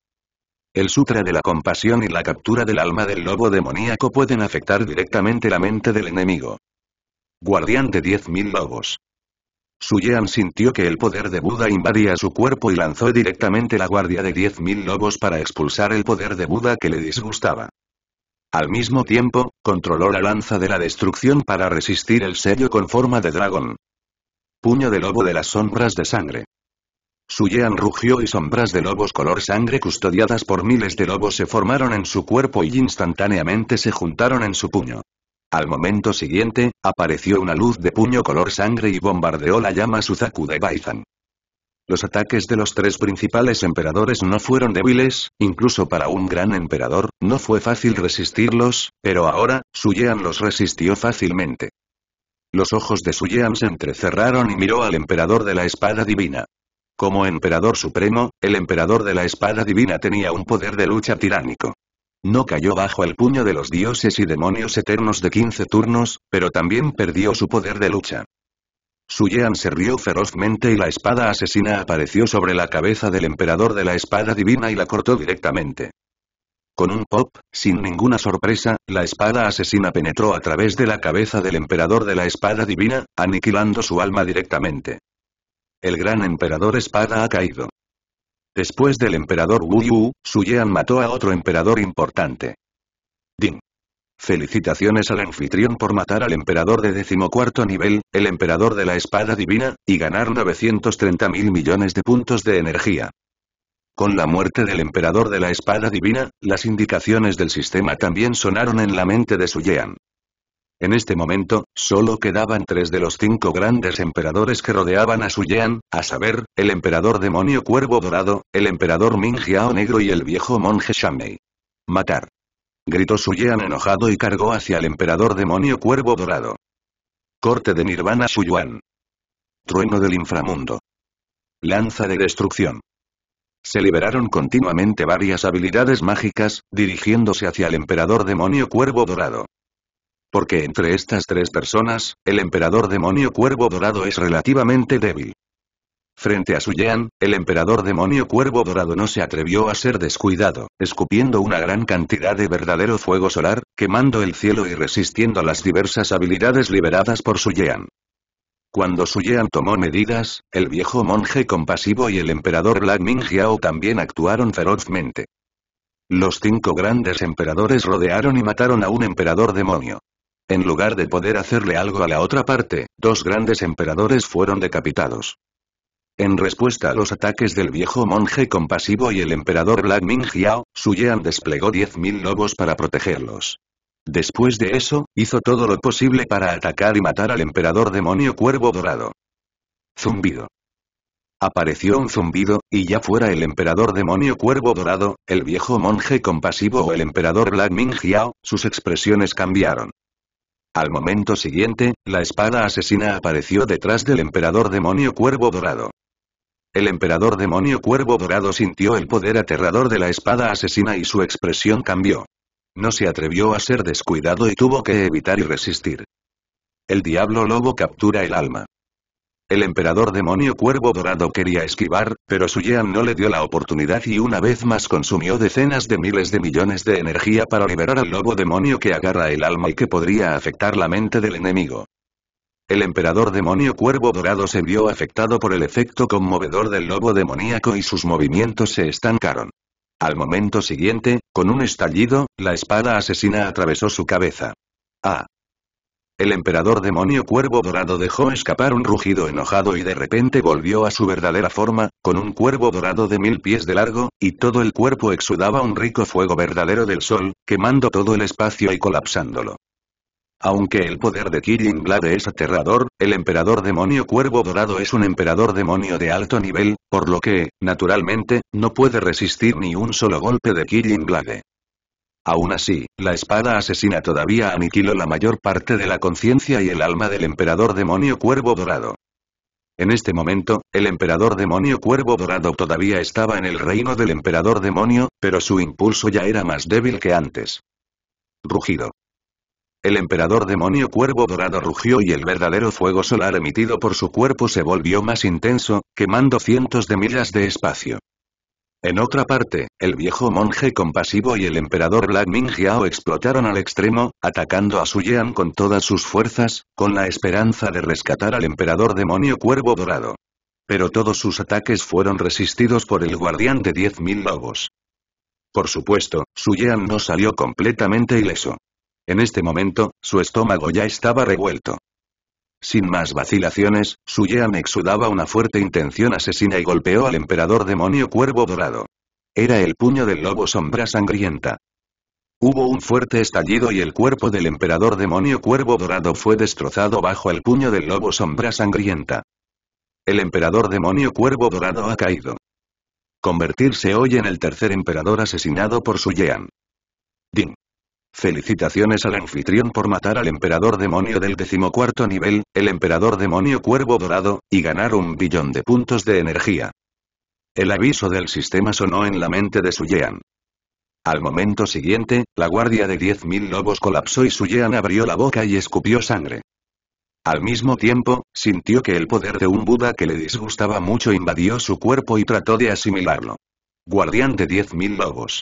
El sutra de la compasión y la captura del alma del lobo demoníaco pueden afectar directamente la mente del enemigo. Guardián de 10.000 lobos. Suyean sintió que el poder de Buda invadía su cuerpo y lanzó directamente la guardia de 10.000 lobos para expulsar el poder de Buda que le disgustaba. Al mismo tiempo, controló la lanza de la destrucción para resistir el sello con forma de dragón. Puño de lobo de las sombras de sangre. Suyean rugió y sombras de lobos color sangre custodiadas por miles de lobos se formaron en su cuerpo y instantáneamente se juntaron en su puño. Al momento siguiente, apareció una luz de puño color sangre y bombardeó la llama Suzaku de Baizan. Los ataques de los tres principales emperadores no fueron débiles, incluso para un gran emperador, no fue fácil resistirlos, pero ahora, Suyean los resistió fácilmente. Los ojos de Suyean se entrecerraron y miró al emperador de la espada divina. Como emperador supremo, el emperador de la espada divina tenía un poder de lucha tiránico. No cayó bajo el puño de los dioses y demonios eternos de 15 turnos, pero también perdió su poder de lucha. Suyean se rió ferozmente y la espada asesina apareció sobre la cabeza del emperador de la espada divina y la cortó directamente. Con un pop, sin ninguna sorpresa, la espada asesina penetró a través de la cabeza del emperador de la espada divina, aniquilando su alma directamente. El gran emperador espada ha caído. Después del emperador Wu Yu, Su Yean mató a otro emperador importante. Ding. Felicitaciones al anfitrión por matar al emperador de decimocuarto nivel, el emperador de la espada divina, y ganar 930 mil millones de puntos de energía. Con la muerte del emperador de la espada divina, las indicaciones del sistema también sonaron en la mente de Su yean en este momento, solo quedaban tres de los cinco grandes emperadores que rodeaban a Su Suyan, a saber, el emperador demonio cuervo dorado, el emperador Mingiao negro y el viejo monje Shamei. Matar. Gritó Suyan enojado y cargó hacia el emperador demonio cuervo dorado. Corte de Nirvana Yuan. Trueno del inframundo. Lanza de destrucción. Se liberaron continuamente varias habilidades mágicas, dirigiéndose hacia el emperador demonio cuervo dorado. Porque entre estas tres personas, el emperador demonio cuervo dorado es relativamente débil. Frente a Suyan, el emperador demonio cuervo dorado no se atrevió a ser descuidado, escupiendo una gran cantidad de verdadero fuego solar, quemando el cielo y resistiendo las diversas habilidades liberadas por Suyan. Cuando Suyean tomó medidas, el viejo monje compasivo y el emperador Black Ming también actuaron ferozmente. Los cinco grandes emperadores rodearon y mataron a un emperador demonio. En lugar de poder hacerle algo a la otra parte, dos grandes emperadores fueron decapitados. En respuesta a los ataques del viejo monje compasivo y el emperador Black Ming Su Suyean desplegó 10.000 lobos para protegerlos. Después de eso, hizo todo lo posible para atacar y matar al emperador demonio cuervo dorado. Zumbido. Apareció un zumbido, y ya fuera el emperador demonio cuervo dorado, el viejo monje compasivo o el emperador Black Ming Hiao, sus expresiones cambiaron. Al momento siguiente, la espada asesina apareció detrás del emperador demonio cuervo dorado. El emperador demonio cuervo dorado sintió el poder aterrador de la espada asesina y su expresión cambió. No se atrevió a ser descuidado y tuvo que evitar y resistir. El diablo lobo captura el alma. El emperador demonio cuervo dorado quería esquivar, pero su Yean no le dio la oportunidad y una vez más consumió decenas de miles de millones de energía para liberar al lobo demonio que agarra el alma y que podría afectar la mente del enemigo. El emperador demonio cuervo dorado se vio afectado por el efecto conmovedor del lobo demoníaco y sus movimientos se estancaron. Al momento siguiente, con un estallido, la espada asesina atravesó su cabeza. ¡Ah! El emperador demonio cuervo dorado dejó escapar un rugido enojado y de repente volvió a su verdadera forma, con un cuervo dorado de mil pies de largo, y todo el cuerpo exudaba un rico fuego verdadero del sol, quemando todo el espacio y colapsándolo. Aunque el poder de Killing Blade es aterrador, el emperador demonio cuervo dorado es un emperador demonio de alto nivel, por lo que, naturalmente, no puede resistir ni un solo golpe de Kirin Blade. Aún así, la espada asesina todavía aniquiló la mayor parte de la conciencia y el alma del emperador demonio cuervo dorado. En este momento, el emperador demonio cuervo dorado todavía estaba en el reino del emperador demonio, pero su impulso ya era más débil que antes. Rugido. El emperador demonio cuervo dorado rugió y el verdadero fuego solar emitido por su cuerpo se volvió más intenso, quemando cientos de millas de espacio. En otra parte, el viejo monje compasivo y el emperador Black Yao explotaron al extremo, atacando a Su Yean con todas sus fuerzas, con la esperanza de rescatar al emperador demonio cuervo dorado. Pero todos sus ataques fueron resistidos por el guardián de 10.000 lobos. Por supuesto, Su Yean no salió completamente ileso. En este momento, su estómago ya estaba revuelto. Sin más vacilaciones, su Suyean exudaba una fuerte intención asesina y golpeó al emperador demonio cuervo dorado. Era el puño del lobo sombra sangrienta. Hubo un fuerte estallido y el cuerpo del emperador demonio cuervo dorado fue destrozado bajo el puño del lobo sombra sangrienta. El emperador demonio cuervo dorado ha caído. Convertirse hoy en el tercer emperador asesinado por su Suyean. Ding. Felicitaciones al anfitrión por matar al emperador demonio del decimocuarto nivel, el emperador demonio cuervo dorado, y ganar un billón de puntos de energía. El aviso del sistema sonó en la mente de Suyean. Al momento siguiente, la guardia de 10.000 lobos colapsó y Suyean abrió la boca y escupió sangre. Al mismo tiempo, sintió que el poder de un Buda que le disgustaba mucho invadió su cuerpo y trató de asimilarlo. Guardián de 10.000 lobos.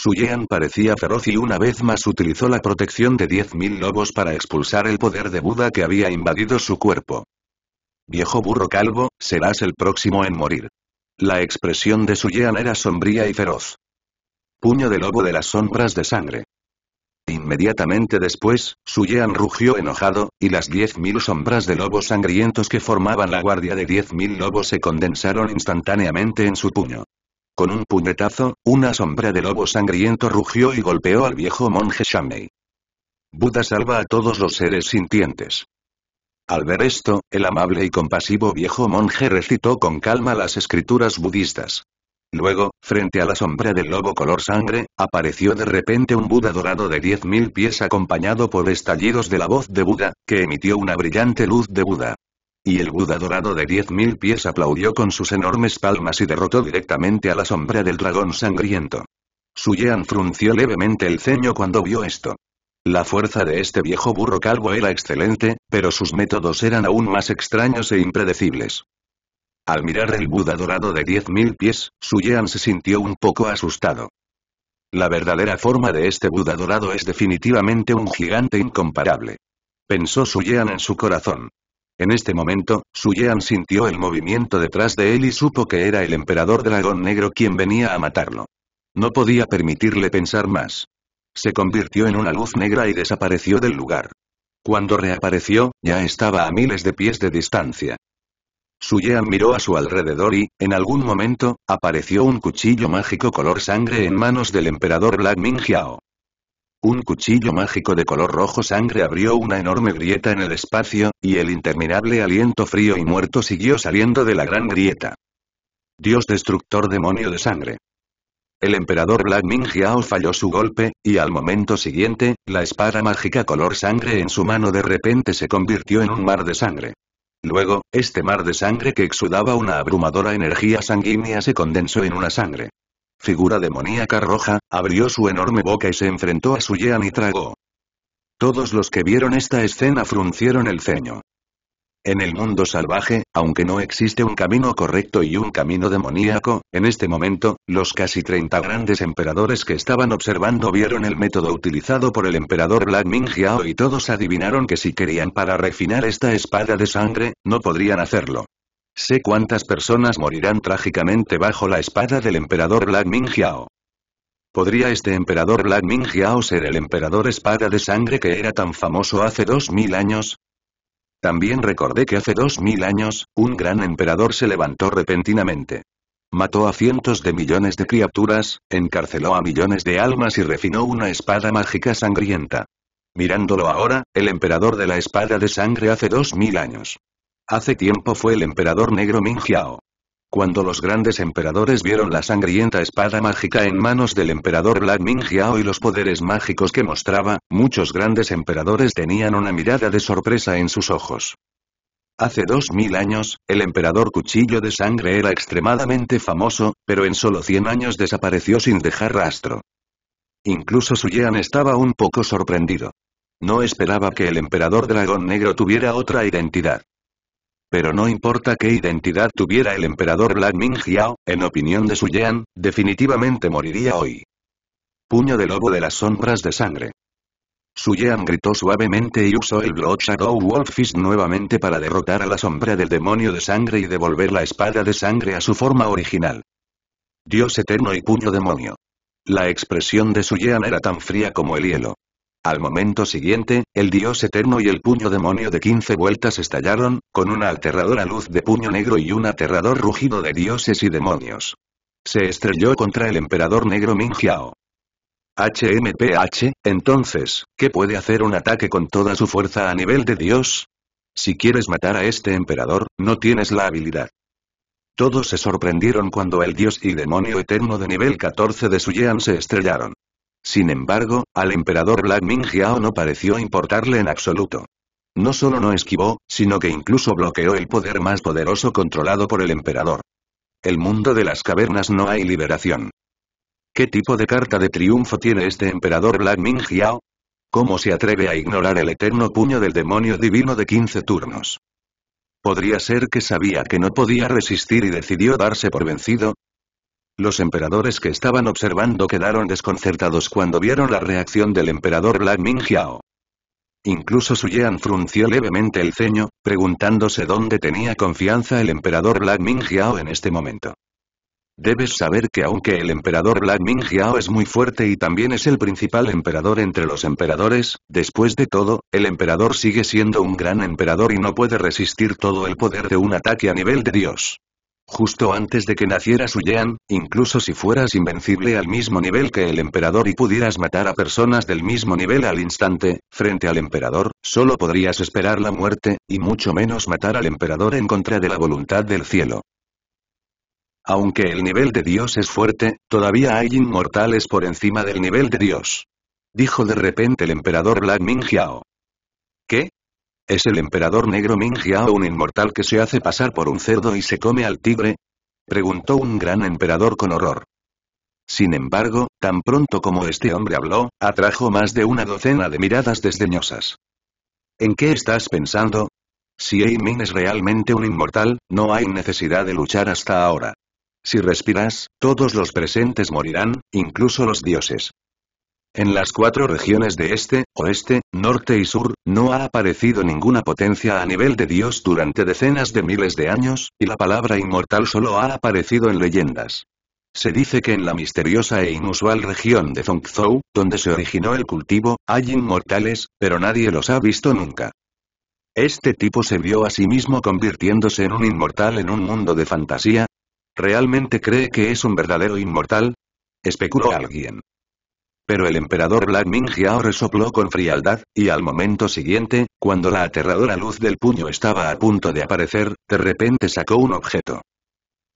Suyean parecía feroz y una vez más utilizó la protección de 10.000 lobos para expulsar el poder de Buda que había invadido su cuerpo. Viejo burro calvo, serás el próximo en morir. La expresión de Suyean era sombría y feroz. Puño de lobo de las sombras de sangre. Inmediatamente después, Suyean rugió enojado, y las 10.000 sombras de lobos sangrientos que formaban la guardia de 10.000 lobos se condensaron instantáneamente en su puño. Con un puñetazo, una sombra de lobo sangriento rugió y golpeó al viejo monje Shamei. Buda salva a todos los seres sintientes. Al ver esto, el amable y compasivo viejo monje recitó con calma las escrituras budistas. Luego, frente a la sombra del lobo color sangre, apareció de repente un Buda dorado de 10.000 pies acompañado por estallidos de la voz de Buda, que emitió una brillante luz de Buda. Y el Buda dorado de diez mil pies aplaudió con sus enormes palmas y derrotó directamente a la sombra del dragón sangriento. Suyean frunció levemente el ceño cuando vio esto. La fuerza de este viejo burro calvo era excelente, pero sus métodos eran aún más extraños e impredecibles. Al mirar el Buda dorado de diez mil pies, Suyean se sintió un poco asustado. La verdadera forma de este Buda dorado es definitivamente un gigante incomparable. Pensó Suyean en su corazón. En este momento, Su Yean sintió el movimiento detrás de él y supo que era el emperador dragón negro quien venía a matarlo. No podía permitirle pensar más. Se convirtió en una luz negra y desapareció del lugar. Cuando reapareció, ya estaba a miles de pies de distancia. Su Yean miró a su alrededor y, en algún momento, apareció un cuchillo mágico color sangre en manos del emperador Black Xiao. Un cuchillo mágico de color rojo sangre abrió una enorme grieta en el espacio, y el interminable aliento frío y muerto siguió saliendo de la gran grieta. Dios destructor demonio de sangre. El emperador Black Ming Yao falló su golpe, y al momento siguiente, la espada mágica color sangre en su mano de repente se convirtió en un mar de sangre. Luego, este mar de sangre que exudaba una abrumadora energía sanguínea se condensó en una sangre figura demoníaca roja, abrió su enorme boca y se enfrentó a su Suyean y tragó. Todos los que vieron esta escena fruncieron el ceño. En el mundo salvaje, aunque no existe un camino correcto y un camino demoníaco, en este momento, los casi 30 grandes emperadores que estaban observando vieron el método utilizado por el emperador Black Yao y todos adivinaron que si querían para refinar esta espada de sangre, no podrían hacerlo. Sé cuántas personas morirán trágicamente bajo la espada del emperador Black Mingiao. ¿Podría este emperador Black Mingiao ser el emperador espada de sangre que era tan famoso hace dos mil años? También recordé que hace dos mil años, un gran emperador se levantó repentinamente. Mató a cientos de millones de criaturas, encarceló a millones de almas y refinó una espada mágica sangrienta. Mirándolo ahora, el emperador de la espada de sangre hace dos mil años. Hace tiempo fue el emperador negro Ming Cuando los grandes emperadores vieron la sangrienta espada mágica en manos del emperador Black Ming y los poderes mágicos que mostraba, muchos grandes emperadores tenían una mirada de sorpresa en sus ojos. Hace dos mil años, el emperador Cuchillo de Sangre era extremadamente famoso, pero en solo 100 años desapareció sin dejar rastro. Incluso su yian estaba un poco sorprendido. No esperaba que el emperador dragón negro tuviera otra identidad. Pero no importa qué identidad tuviera el emperador Black Xiao, en opinión de Su Yan, definitivamente moriría hoy. Puño de lobo de las sombras de sangre. Su Yan gritó suavemente y usó el Blood Shadow Wolfish nuevamente para derrotar a la sombra del demonio de sangre y devolver la espada de sangre a su forma original. Dios eterno y puño demonio. La expresión de Su Yan era tan fría como el hielo. Al momento siguiente, el dios eterno y el puño demonio de 15 vueltas estallaron, con una aterradora luz de puño negro y un aterrador rugido de dioses y demonios. Se estrelló contra el emperador negro Mingiao. HMPH, entonces, ¿qué puede hacer un ataque con toda su fuerza a nivel de dios? Si quieres matar a este emperador, no tienes la habilidad. Todos se sorprendieron cuando el dios y demonio eterno de nivel 14 de Suyean se estrellaron. Sin embargo, al emperador Black Yao no pareció importarle en absoluto. No solo no esquivó, sino que incluso bloqueó el poder más poderoso controlado por el emperador. El mundo de las cavernas no hay liberación. ¿Qué tipo de carta de triunfo tiene este emperador Black Yao? ¿Cómo se atreve a ignorar el eterno puño del demonio divino de 15 turnos? Podría ser que sabía que no podía resistir y decidió darse por vencido, los emperadores que estaban observando quedaron desconcertados cuando vieron la reacción del emperador Black Yao. Incluso Su Yan frunció levemente el ceño, preguntándose dónde tenía confianza el emperador Black Yao en este momento. Debes saber que aunque el emperador Black Yao es muy fuerte y también es el principal emperador entre los emperadores, después de todo, el emperador sigue siendo un gran emperador y no puede resistir todo el poder de un ataque a nivel de Dios. Justo antes de que naciera su Yean, incluso si fueras invencible al mismo nivel que el emperador y pudieras matar a personas del mismo nivel al instante, frente al emperador, solo podrías esperar la muerte, y mucho menos matar al emperador en contra de la voluntad del cielo. Aunque el nivel de Dios es fuerte, todavía hay inmortales por encima del nivel de Dios. Dijo de repente el emperador Black Mingiao. ¿Qué? ¿Es el emperador negro Ming o un inmortal que se hace pasar por un cerdo y se come al tigre? Preguntó un gran emperador con horror. Sin embargo, tan pronto como este hombre habló, atrajo más de una docena de miradas desdeñosas. ¿En qué estás pensando? Si Eimin es realmente un inmortal, no hay necesidad de luchar hasta ahora. Si respiras, todos los presentes morirán, incluso los dioses. En las cuatro regiones de este, oeste, norte y sur, no ha aparecido ninguna potencia a nivel de Dios durante decenas de miles de años, y la palabra inmortal solo ha aparecido en leyendas. Se dice que en la misteriosa e inusual región de Zhongzhou, donde se originó el cultivo, hay inmortales, pero nadie los ha visto nunca. Este tipo se vio a sí mismo convirtiéndose en un inmortal en un mundo de fantasía. ¿Realmente cree que es un verdadero inmortal? Especuló alguien. Pero el emperador Black Ming resopló con frialdad, y al momento siguiente, cuando la aterradora luz del puño estaba a punto de aparecer, de repente sacó un objeto.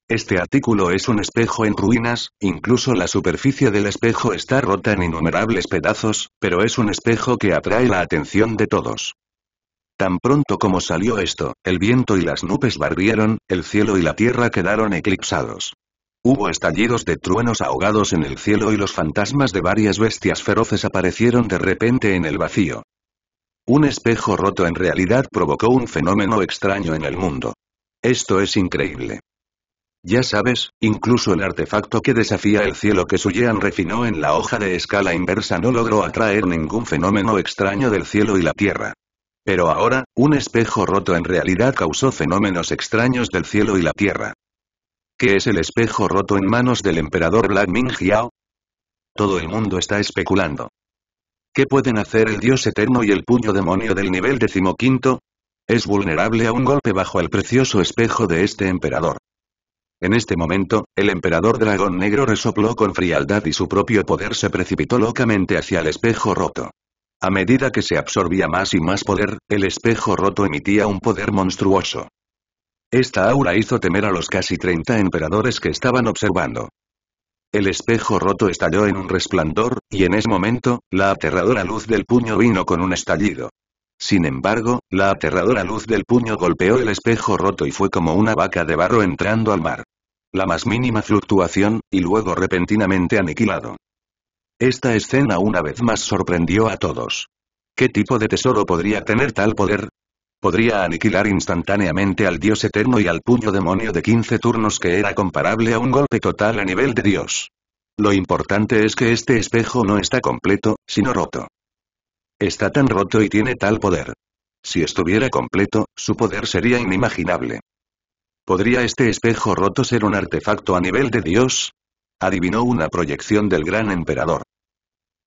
Este artículo es un espejo en ruinas, incluso la superficie del espejo está rota en innumerables pedazos, pero es un espejo que atrae la atención de todos. Tan pronto como salió esto, el viento y las nubes barrieron, el cielo y la tierra quedaron eclipsados. Hubo estallidos de truenos ahogados en el cielo y los fantasmas de varias bestias feroces aparecieron de repente en el vacío. Un espejo roto en realidad provocó un fenómeno extraño en el mundo. Esto es increíble. Ya sabes, incluso el artefacto que desafía el cielo que Suyean refinó en la hoja de escala inversa no logró atraer ningún fenómeno extraño del cielo y la tierra. Pero ahora, un espejo roto en realidad causó fenómenos extraños del cielo y la tierra. ¿Qué es el espejo roto en manos del emperador Black Ming Hiao? Todo el mundo está especulando. ¿Qué pueden hacer el dios eterno y el puño demonio del nivel decimoquinto? Es vulnerable a un golpe bajo el precioso espejo de este emperador. En este momento, el emperador dragón negro resopló con frialdad y su propio poder se precipitó locamente hacia el espejo roto. A medida que se absorbía más y más poder, el espejo roto emitía un poder monstruoso. Esta aura hizo temer a los casi 30 emperadores que estaban observando. El espejo roto estalló en un resplandor, y en ese momento, la aterradora luz del puño vino con un estallido. Sin embargo, la aterradora luz del puño golpeó el espejo roto y fue como una vaca de barro entrando al mar. La más mínima fluctuación, y luego repentinamente aniquilado. Esta escena una vez más sorprendió a todos. ¿Qué tipo de tesoro podría tener tal poder? Podría aniquilar instantáneamente al dios eterno y al puño demonio de 15 turnos que era comparable a un golpe total a nivel de dios. Lo importante es que este espejo no está completo, sino roto. Está tan roto y tiene tal poder. Si estuviera completo, su poder sería inimaginable. ¿Podría este espejo roto ser un artefacto a nivel de Dios? Adivinó una proyección del gran emperador.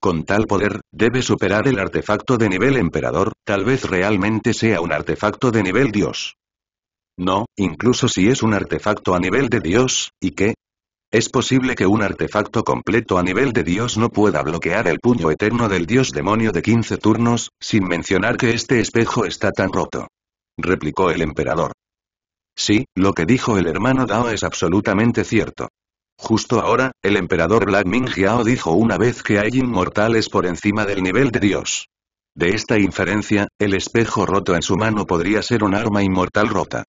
Con tal poder, debe superar el artefacto de nivel emperador, tal vez realmente sea un artefacto de nivel dios. No, incluso si es un artefacto a nivel de dios, ¿y qué? Es posible que un artefacto completo a nivel de dios no pueda bloquear el puño eterno del dios demonio de 15 turnos, sin mencionar que este espejo está tan roto. Replicó el emperador. Sí, lo que dijo el hermano Dao es absolutamente cierto. Justo ahora, el emperador Black Ming Yao dijo una vez que hay inmortales por encima del nivel de Dios. De esta inferencia, el espejo roto en su mano podría ser un arma inmortal rota.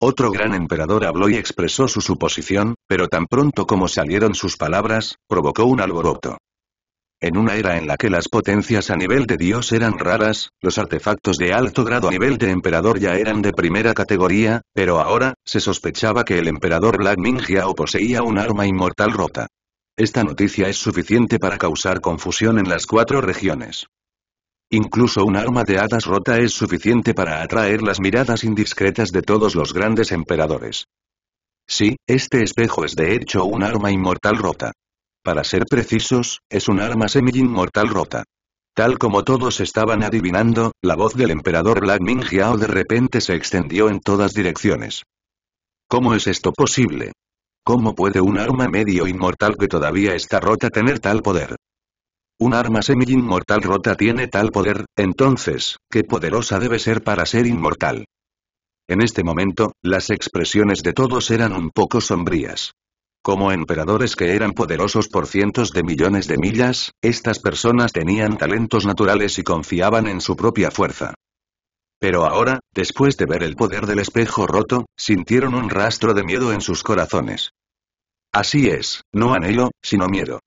Otro gran emperador habló y expresó su suposición, pero tan pronto como salieron sus palabras, provocó un alboroto. En una era en la que las potencias a nivel de dios eran raras, los artefactos de alto grado a nivel de emperador ya eran de primera categoría, pero ahora, se sospechaba que el emperador Black Mingiao poseía un arma inmortal rota. Esta noticia es suficiente para causar confusión en las cuatro regiones. Incluso un arma de hadas rota es suficiente para atraer las miradas indiscretas de todos los grandes emperadores. Sí, este espejo es de hecho un arma inmortal rota. Para ser precisos, es un arma semi-inmortal rota. Tal como todos estaban adivinando, la voz del emperador Black Ming de repente se extendió en todas direcciones. ¿Cómo es esto posible? ¿Cómo puede un arma medio inmortal que todavía está rota tener tal poder? Un arma semi-inmortal rota tiene tal poder, entonces, ¿qué poderosa debe ser para ser inmortal? En este momento, las expresiones de todos eran un poco sombrías. Como emperadores que eran poderosos por cientos de millones de millas, estas personas tenían talentos naturales y confiaban en su propia fuerza. Pero ahora, después de ver el poder del espejo roto, sintieron un rastro de miedo en sus corazones. Así es, no anhelo, sino miedo.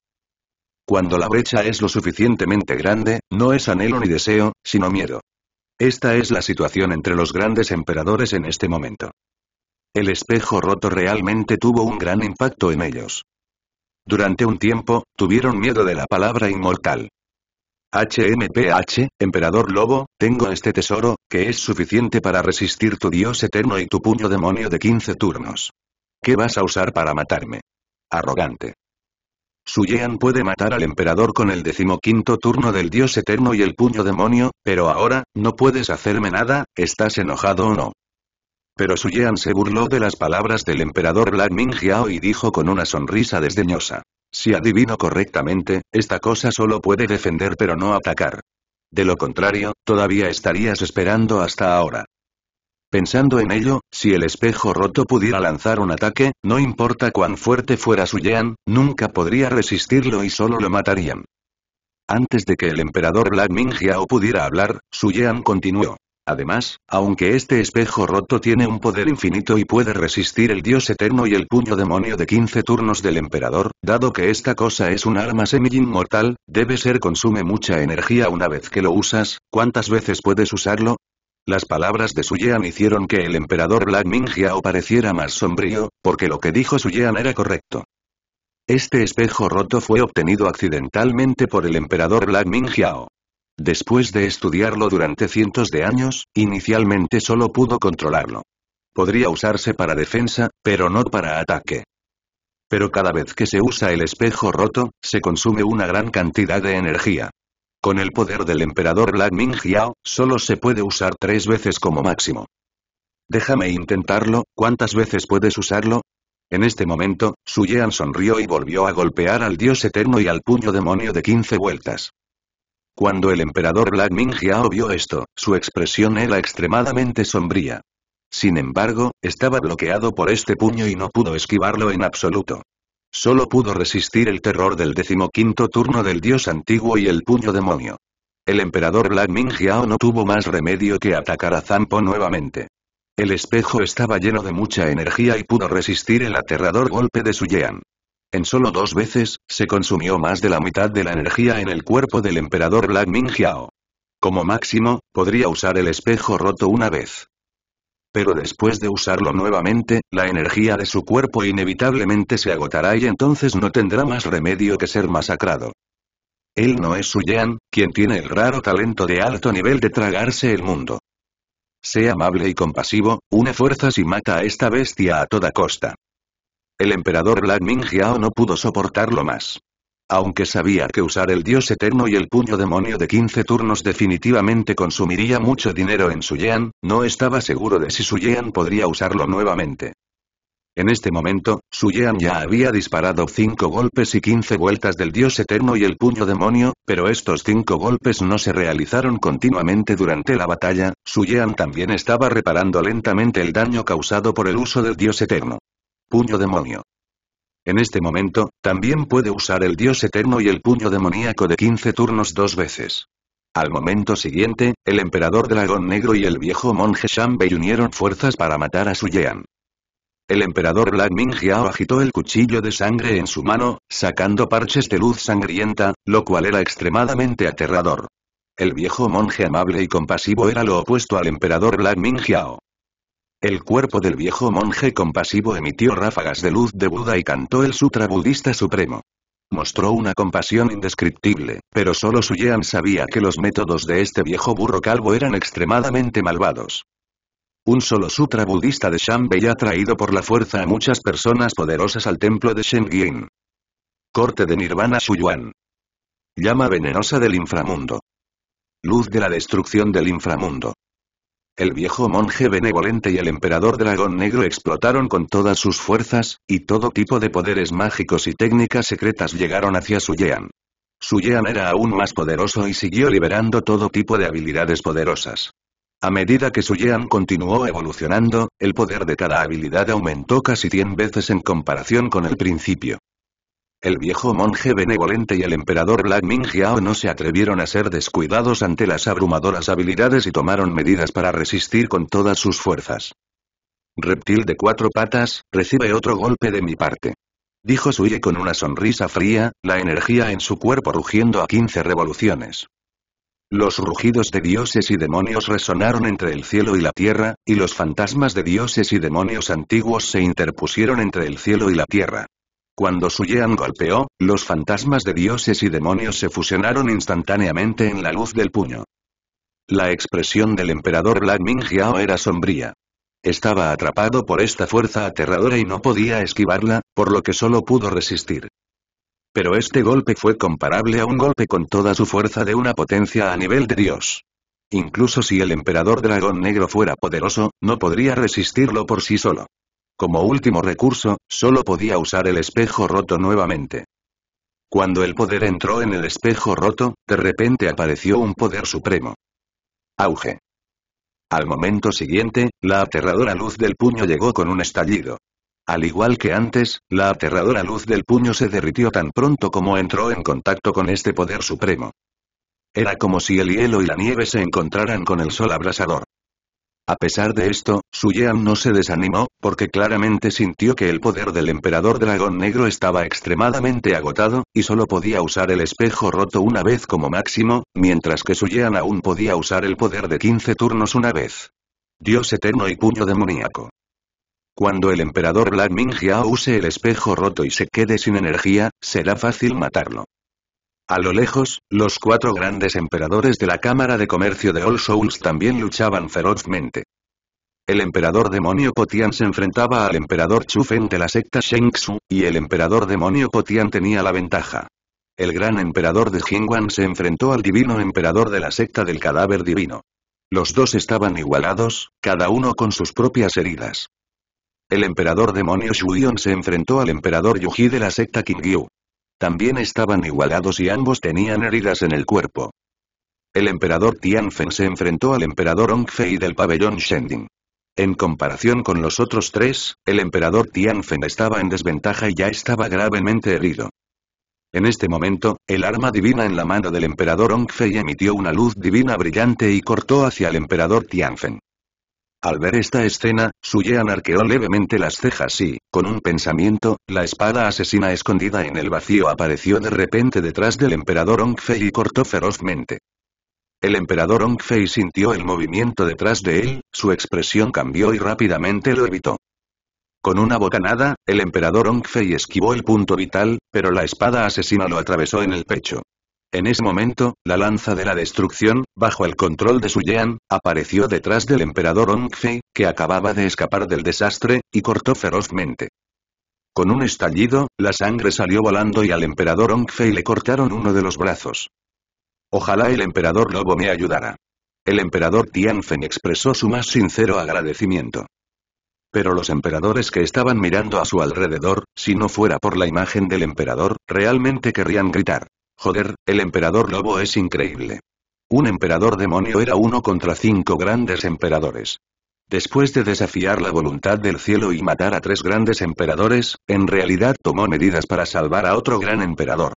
Cuando la brecha es lo suficientemente grande, no es anhelo ni deseo, sino miedo. Esta es la situación entre los grandes emperadores en este momento. El espejo roto realmente tuvo un gran impacto en ellos. Durante un tiempo, tuvieron miedo de la palabra inmortal. HMPH, Emperador Lobo, tengo este tesoro, que es suficiente para resistir tu dios eterno y tu puño demonio de 15 turnos. ¿Qué vas a usar para matarme? Arrogante. Suyean puede matar al emperador con el decimoquinto turno del dios eterno y el puño demonio, pero ahora, no puedes hacerme nada, ¿estás enojado o no? pero Su Yean se burló de las palabras del emperador Black Ming Yao y dijo con una sonrisa desdeñosa. Si adivino correctamente, esta cosa solo puede defender pero no atacar. De lo contrario, todavía estarías esperando hasta ahora. Pensando en ello, si el espejo roto pudiera lanzar un ataque, no importa cuán fuerte fuera Su Yean, nunca podría resistirlo y solo lo matarían. Antes de que el emperador Black Ming pudiera hablar, Su Yean continuó. Además, aunque este espejo roto tiene un poder infinito y puede resistir el dios eterno y el puño demonio de 15 turnos del emperador, dado que esta cosa es un arma semi-inmortal, debe ser consume mucha energía una vez que lo usas, ¿cuántas veces puedes usarlo? Las palabras de Suyean hicieron que el emperador Black Mingiao pareciera más sombrío, porque lo que dijo Suyean era correcto. Este espejo roto fue obtenido accidentalmente por el emperador Black Mingiao. Después de estudiarlo durante cientos de años, inicialmente solo pudo controlarlo. Podría usarse para defensa, pero no para ataque. Pero cada vez que se usa el espejo roto, se consume una gran cantidad de energía. Con el poder del emperador Black Ming solo se puede usar tres veces como máximo. Déjame intentarlo, ¿cuántas veces puedes usarlo? En este momento, Su Yean sonrió y volvió a golpear al dios eterno y al puño demonio de 15 vueltas. Cuando el emperador Black Ming vio esto, su expresión era extremadamente sombría. Sin embargo, estaba bloqueado por este puño y no pudo esquivarlo en absoluto. Solo pudo resistir el terror del decimoquinto turno del dios antiguo y el puño demonio. El emperador Black Ming no tuvo más remedio que atacar a Zampo nuevamente. El espejo estaba lleno de mucha energía y pudo resistir el aterrador golpe de su Ye'an. En solo dos veces, se consumió más de la mitad de la energía en el cuerpo del emperador Black Mingiao. Como máximo, podría usar el espejo roto una vez. Pero después de usarlo nuevamente, la energía de su cuerpo inevitablemente se agotará y entonces no tendrá más remedio que ser masacrado. Él no es Su Yan, quien tiene el raro talento de alto nivel de tragarse el mundo. Sea amable y compasivo, une fuerzas y mata a esta bestia a toda costa. El emperador Ming Yao no pudo soportarlo más. Aunque sabía que usar el dios eterno y el puño demonio de 15 turnos definitivamente consumiría mucho dinero en Su Yan, no estaba seguro de si Su Yan podría usarlo nuevamente. En este momento, Su Yan ya había disparado 5 golpes y 15 vueltas del dios eterno y el puño demonio, pero estos 5 golpes no se realizaron continuamente durante la batalla, Su Yan también estaba reparando lentamente el daño causado por el uso del dios eterno. Puño demonio. En este momento, también puede usar el dios eterno y el puño demoníaco de 15 turnos dos veces. Al momento siguiente, el emperador dragón negro y el viejo monje Shanbei unieron fuerzas para matar a su Suyean. El emperador Black Mingjiao agitó el cuchillo de sangre en su mano, sacando parches de luz sangrienta, lo cual era extremadamente aterrador. El viejo monje amable y compasivo era lo opuesto al emperador Black yao el cuerpo del viejo monje compasivo emitió ráfagas de luz de Buda y cantó el Sutra Budista Supremo. Mostró una compasión indescriptible, pero solo Suyean sabía que los métodos de este viejo burro calvo eran extremadamente malvados. Un solo sutra budista de ya ha traído por la fuerza a muchas personas poderosas al templo de Shengyin. Corte de Nirvana Shuyuan. Llama venenosa del inframundo. Luz de la destrucción del inframundo. El viejo monje benevolente y el emperador dragón negro explotaron con todas sus fuerzas, y todo tipo de poderes mágicos y técnicas secretas llegaron hacia Su Suyean era aún más poderoso y siguió liberando todo tipo de habilidades poderosas. A medida que Suyean continuó evolucionando, el poder de cada habilidad aumentó casi 100 veces en comparación con el principio. El viejo monje benevolente y el emperador Black Ming no se atrevieron a ser descuidados ante las abrumadoras habilidades y tomaron medidas para resistir con todas sus fuerzas. Reptil de cuatro patas, recibe otro golpe de mi parte. Dijo Suye con una sonrisa fría, la energía en su cuerpo rugiendo a 15 revoluciones. Los rugidos de dioses y demonios resonaron entre el cielo y la tierra, y los fantasmas de dioses y demonios antiguos se interpusieron entre el cielo y la tierra. Cuando Su Suyean golpeó, los fantasmas de dioses y demonios se fusionaron instantáneamente en la luz del puño. La expresión del emperador Black Yao era sombría. Estaba atrapado por esta fuerza aterradora y no podía esquivarla, por lo que solo pudo resistir. Pero este golpe fue comparable a un golpe con toda su fuerza de una potencia a nivel de Dios. Incluso si el emperador dragón negro fuera poderoso, no podría resistirlo por sí solo. Como último recurso, solo podía usar el espejo roto nuevamente. Cuando el poder entró en el espejo roto, de repente apareció un poder supremo. Auge. Al momento siguiente, la aterradora luz del puño llegó con un estallido. Al igual que antes, la aterradora luz del puño se derritió tan pronto como entró en contacto con este poder supremo. Era como si el hielo y la nieve se encontraran con el sol abrasador. A pesar de esto, Su Suyeam no se desanimó, porque claramente sintió que el poder del emperador dragón negro estaba extremadamente agotado, y solo podía usar el espejo roto una vez como máximo, mientras que Su Suyeam aún podía usar el poder de 15 turnos una vez. Dios eterno y puño demoníaco. Cuando el emperador Black Ming use el espejo roto y se quede sin energía, será fácil matarlo. A lo lejos, los cuatro grandes emperadores de la Cámara de Comercio de All Souls también luchaban ferozmente. El emperador demonio Potian se enfrentaba al emperador Chufen de la secta Shengsu, y el emperador demonio Potian tenía la ventaja. El gran emperador de Jingwan se enfrentó al divino emperador de la secta del cadáver divino. Los dos estaban igualados, cada uno con sus propias heridas. El emperador demonio Shuion se enfrentó al emperador Yuji de la secta Kingyu. También estaban igualados y ambos tenían heridas en el cuerpo. El emperador Tianfen se enfrentó al emperador Hongfei del pabellón Shending. En comparación con los otros tres, el emperador Tianfen estaba en desventaja y ya estaba gravemente herido. En este momento, el arma divina en la mano del emperador Hongfei emitió una luz divina brillante y cortó hacia el emperador Tianfen. Al ver esta escena, Suyean arqueó levemente las cejas y, con un pensamiento, la espada asesina escondida en el vacío apareció de repente detrás del emperador Ongfei y cortó ferozmente. El emperador Ongfei sintió el movimiento detrás de él, su expresión cambió y rápidamente lo evitó. Con una bocanada, el emperador Ongfei esquivó el punto vital, pero la espada asesina lo atravesó en el pecho. En ese momento, la lanza de la destrucción, bajo el control de Su Suyean, apareció detrás del emperador Fei, que acababa de escapar del desastre, y cortó ferozmente. Con un estallido, la sangre salió volando y al emperador Fei le cortaron uno de los brazos. Ojalá el emperador lobo me ayudara. El emperador Tianfen expresó su más sincero agradecimiento. Pero los emperadores que estaban mirando a su alrededor, si no fuera por la imagen del emperador, realmente querrían gritar. Joder, el emperador lobo es increíble. Un emperador demonio era uno contra cinco grandes emperadores. Después de desafiar la voluntad del cielo y matar a tres grandes emperadores, en realidad tomó medidas para salvar a otro gran emperador.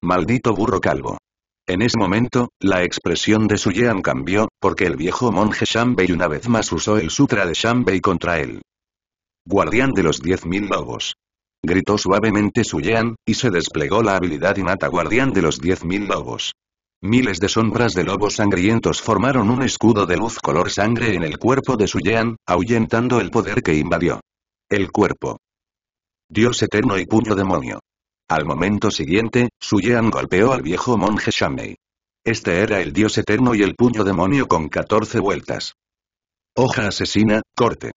Maldito burro calvo. En ese momento, la expresión de su Suyean cambió, porque el viejo monje Shanbei una vez más usó el sutra de Shanbei contra él. Guardián de los diez mil lobos gritó suavemente Yean, y se desplegó la habilidad innata guardián de los 10.000 lobos. Miles de sombras de lobos sangrientos formaron un escudo de luz color sangre en el cuerpo de Yean, ahuyentando el poder que invadió. El cuerpo. Dios eterno y puño demonio. Al momento siguiente, Yean golpeó al viejo monje Shamei. Este era el dios eterno y el puño demonio con 14 vueltas. Hoja asesina, corte.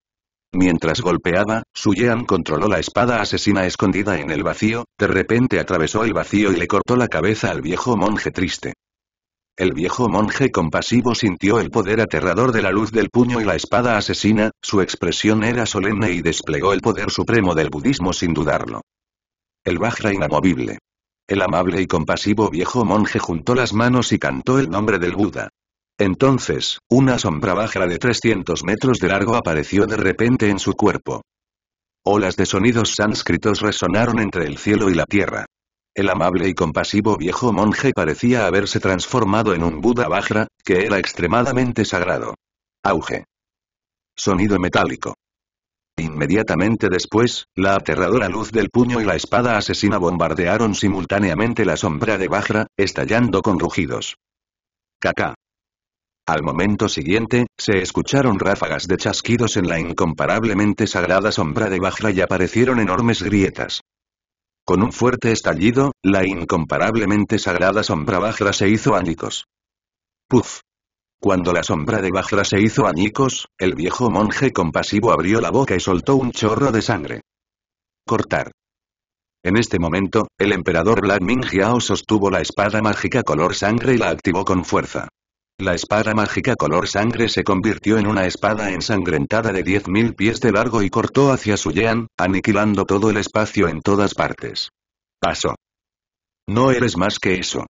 Mientras golpeaba, Suyean controló la espada asesina escondida en el vacío, de repente atravesó el vacío y le cortó la cabeza al viejo monje triste. El viejo monje compasivo sintió el poder aterrador de la luz del puño y la espada asesina, su expresión era solemne y desplegó el poder supremo del budismo sin dudarlo. El Vajra inamovible. El amable y compasivo viejo monje juntó las manos y cantó el nombre del Buda. Entonces, una sombra baja de 300 metros de largo apareció de repente en su cuerpo. Olas de sonidos sánscritos resonaron entre el cielo y la tierra. El amable y compasivo viejo monje parecía haberse transformado en un Buda Vajra, que era extremadamente sagrado. Auge. Sonido metálico. Inmediatamente después, la aterradora luz del puño y la espada asesina bombardearon simultáneamente la sombra de Vajra, estallando con rugidos. Kaká. Al momento siguiente, se escucharon ráfagas de chasquidos en la incomparablemente sagrada sombra de Bajra y aparecieron enormes grietas. Con un fuerte estallido, la incomparablemente sagrada sombra Bajra se hizo añicos. ¡Puf! Cuando la sombra de Bajra se hizo añicos, el viejo monje compasivo abrió la boca y soltó un chorro de sangre. Cortar. En este momento, el emperador Black Ming sostuvo la espada mágica color sangre y la activó con fuerza. La espada mágica color sangre se convirtió en una espada ensangrentada de 10.000 pies de largo y cortó hacia su Suyean, aniquilando todo el espacio en todas partes. Pasó. No eres más que eso.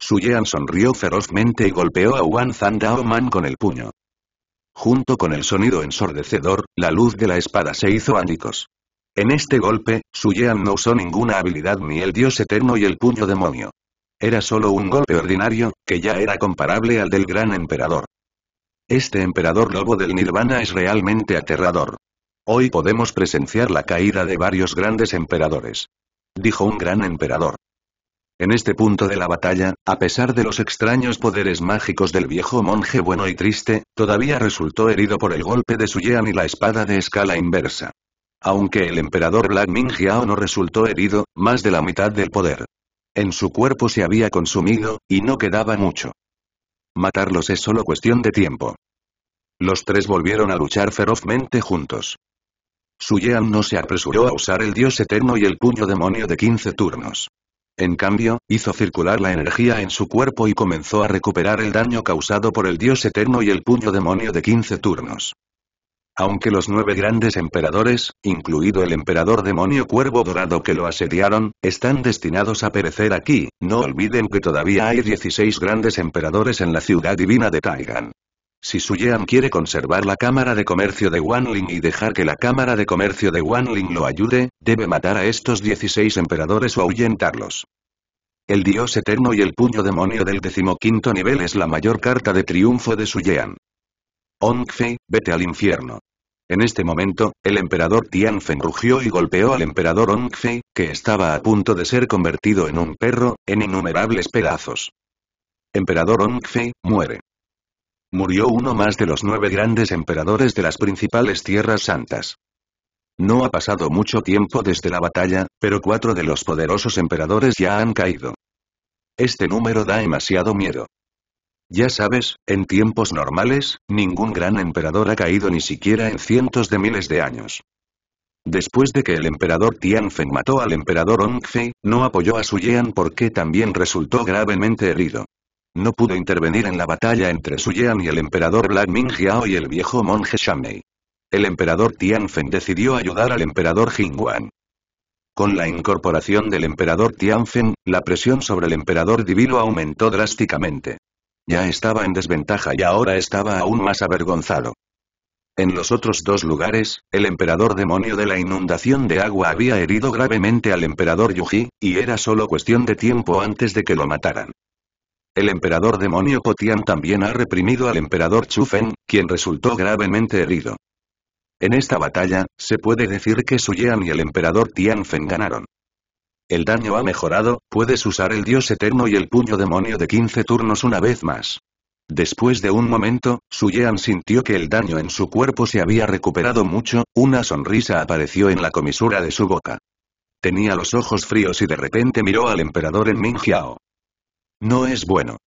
Suyean sonrió ferozmente y golpeó a Wan Zandao Man con el puño. Junto con el sonido ensordecedor, la luz de la espada se hizo ánicos. En este golpe, su Suyean no usó ninguna habilidad ni el dios eterno y el puño demonio. Era solo un golpe ordinario, que ya era comparable al del gran emperador. Este emperador lobo del nirvana es realmente aterrador. Hoy podemos presenciar la caída de varios grandes emperadores. Dijo un gran emperador. En este punto de la batalla, a pesar de los extraños poderes mágicos del viejo monje bueno y triste, todavía resultó herido por el golpe de su Suyean y la espada de escala inversa. Aunque el emperador Black Ming no resultó herido, más de la mitad del poder en su cuerpo se había consumido, y no quedaba mucho. Matarlos es solo cuestión de tiempo. Los tres volvieron a luchar ferozmente juntos. Suyean no se apresuró a usar el dios eterno y el puño demonio de 15 turnos. En cambio, hizo circular la energía en su cuerpo y comenzó a recuperar el daño causado por el dios eterno y el puño demonio de 15 turnos. Aunque los nueve grandes emperadores, incluido el emperador demonio cuervo dorado que lo asediaron, están destinados a perecer aquí, no olviden que todavía hay 16 grandes emperadores en la ciudad divina de Taigan. Si Suyean quiere conservar la Cámara de Comercio de Wanling y dejar que la Cámara de Comercio de Wanling lo ayude, debe matar a estos 16 emperadores o ahuyentarlos. El Dios Eterno y el Puño Demonio del decimoquinto nivel es la mayor carta de triunfo de Suyean. Ongfei, vete al infierno. En este momento, el emperador Tianfen rugió y golpeó al emperador Ongfei, que estaba a punto de ser convertido en un perro, en innumerables pedazos. Emperador Ongfei, muere. Murió uno más de los nueve grandes emperadores de las principales tierras santas. No ha pasado mucho tiempo desde la batalla, pero cuatro de los poderosos emperadores ya han caído. Este número da demasiado miedo. Ya sabes, en tiempos normales, ningún gran emperador ha caído ni siquiera en cientos de miles de años. Después de que el emperador Tianfen mató al emperador Ongfei, no apoyó a Suyean porque también resultó gravemente herido. No pudo intervenir en la batalla entre Suyean y el emperador Black Mingyao y el viejo monje Shamei. El emperador Tianfen decidió ayudar al emperador Jingwan. Con la incorporación del emperador Tianfen, la presión sobre el emperador divino aumentó drásticamente. Ya estaba en desventaja y ahora estaba aún más avergonzado. En los otros dos lugares, el emperador demonio de la inundación de agua había herido gravemente al emperador Yuji, y era solo cuestión de tiempo antes de que lo mataran. El emperador demonio Potian también ha reprimido al emperador Chufen, quien resultó gravemente herido. En esta batalla, se puede decir que Su Suyean y el emperador Tian Fen ganaron. El daño ha mejorado, puedes usar el dios eterno y el puño demonio de 15 turnos una vez más. Después de un momento, Su Suyan sintió que el daño en su cuerpo se había recuperado mucho, una sonrisa apareció en la comisura de su boca. Tenía los ojos fríos y de repente miró al emperador en Xiao. No es bueno.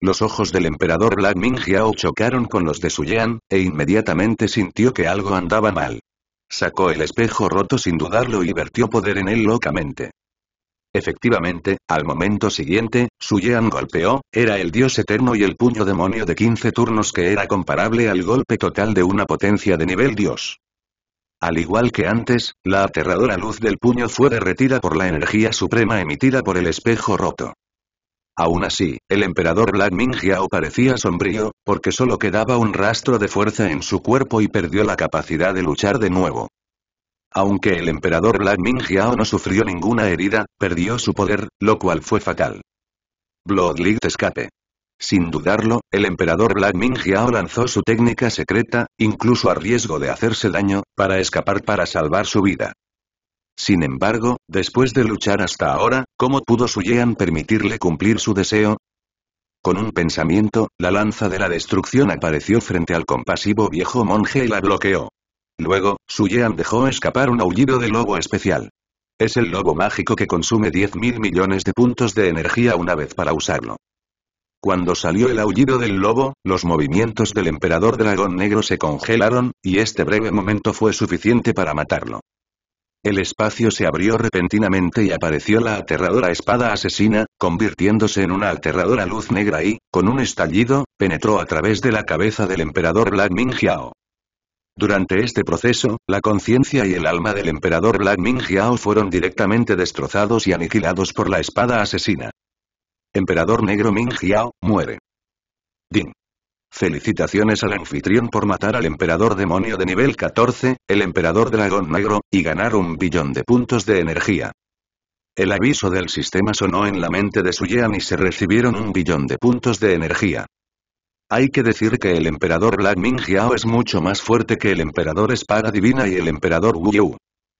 Los ojos del emperador Black Yao chocaron con los de Su Suyan e inmediatamente sintió que algo andaba mal. Sacó el espejo roto sin dudarlo y vertió poder en él locamente. Efectivamente, al momento siguiente, su Yean golpeó, era el dios eterno y el puño demonio de 15 turnos que era comparable al golpe total de una potencia de nivel dios. Al igual que antes, la aterradora luz del puño fue derretida por la energía suprema emitida por el espejo roto. Aún así, el emperador Black Ming parecía sombrío, porque solo quedaba un rastro de fuerza en su cuerpo y perdió la capacidad de luchar de nuevo. Aunque el emperador Black Ming no sufrió ninguna herida, perdió su poder, lo cual fue fatal. League escape. Sin dudarlo, el emperador Black Ming lanzó su técnica secreta, incluso a riesgo de hacerse daño, para escapar para salvar su vida. Sin embargo, después de luchar hasta ahora, ¿cómo pudo Su Yean permitirle cumplir su deseo? Con un pensamiento, la lanza de la destrucción apareció frente al compasivo viejo monje y la bloqueó. Luego, Su Suyean dejó escapar un aullido de lobo especial. Es el lobo mágico que consume 10.000 millones de puntos de energía una vez para usarlo. Cuando salió el aullido del lobo, los movimientos del emperador dragón negro se congelaron, y este breve momento fue suficiente para matarlo. El espacio se abrió repentinamente y apareció la aterradora espada asesina, convirtiéndose en una aterradora luz negra y, con un estallido, penetró a través de la cabeza del emperador Black Mingiao. Durante este proceso, la conciencia y el alma del emperador Black Ming Yao fueron directamente destrozados y aniquilados por la espada asesina. Emperador Negro Ming muere. Ding. Felicitaciones al anfitrión por matar al emperador demonio de nivel 14, el emperador dragón negro, y ganar un billón de puntos de energía. El aviso del sistema sonó en la mente de su Suyean y se recibieron un billón de puntos de energía. Hay que decir que el emperador Black Ming es mucho más fuerte que el emperador Espada Divina y el emperador Wu Yu.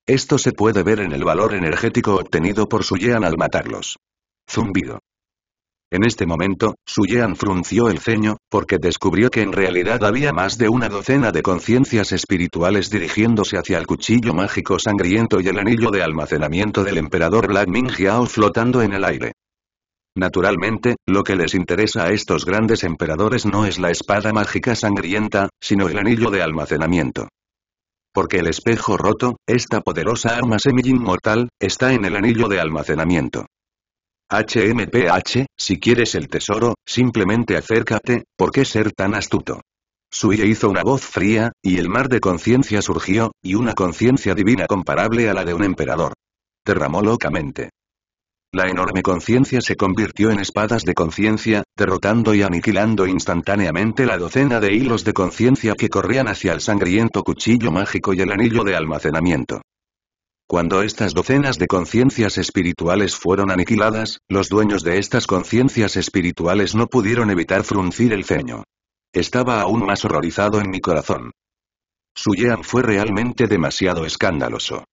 Esto se puede ver en el valor energético obtenido por Su Yean al matarlos. Zumbido. En este momento, Su Yean frunció el ceño, porque descubrió que en realidad había más de una docena de conciencias espirituales dirigiéndose hacia el cuchillo mágico sangriento y el anillo de almacenamiento del emperador Black Ming flotando en el aire. Naturalmente, lo que les interesa a estos grandes emperadores no es la espada mágica sangrienta, sino el anillo de almacenamiento. Porque el espejo roto, esta poderosa arma semi-inmortal, está en el anillo de almacenamiento. HMPH, si quieres el tesoro, simplemente acércate, ¿por qué ser tan astuto? Suye hizo una voz fría, y el mar de conciencia surgió, y una conciencia divina comparable a la de un emperador. Derramó locamente. La enorme conciencia se convirtió en espadas de conciencia, derrotando y aniquilando instantáneamente la docena de hilos de conciencia que corrían hacia el sangriento cuchillo mágico y el anillo de almacenamiento. Cuando estas docenas de conciencias espirituales fueron aniquiladas, los dueños de estas conciencias espirituales no pudieron evitar fruncir el ceño. Estaba aún más horrorizado en mi corazón. Su Yean fue realmente demasiado escandaloso.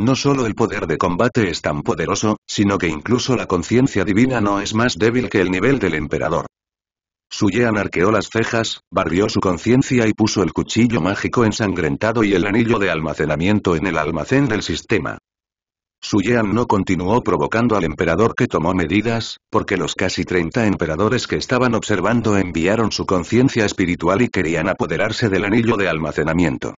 No solo el poder de combate es tan poderoso, sino que incluso la conciencia divina no es más débil que el nivel del emperador. Suyean arqueó las cejas, barrió su conciencia y puso el cuchillo mágico ensangrentado y el anillo de almacenamiento en el almacén del sistema. Suyean no continuó provocando al emperador que tomó medidas, porque los casi 30 emperadores que estaban observando enviaron su conciencia espiritual y querían apoderarse del anillo de almacenamiento.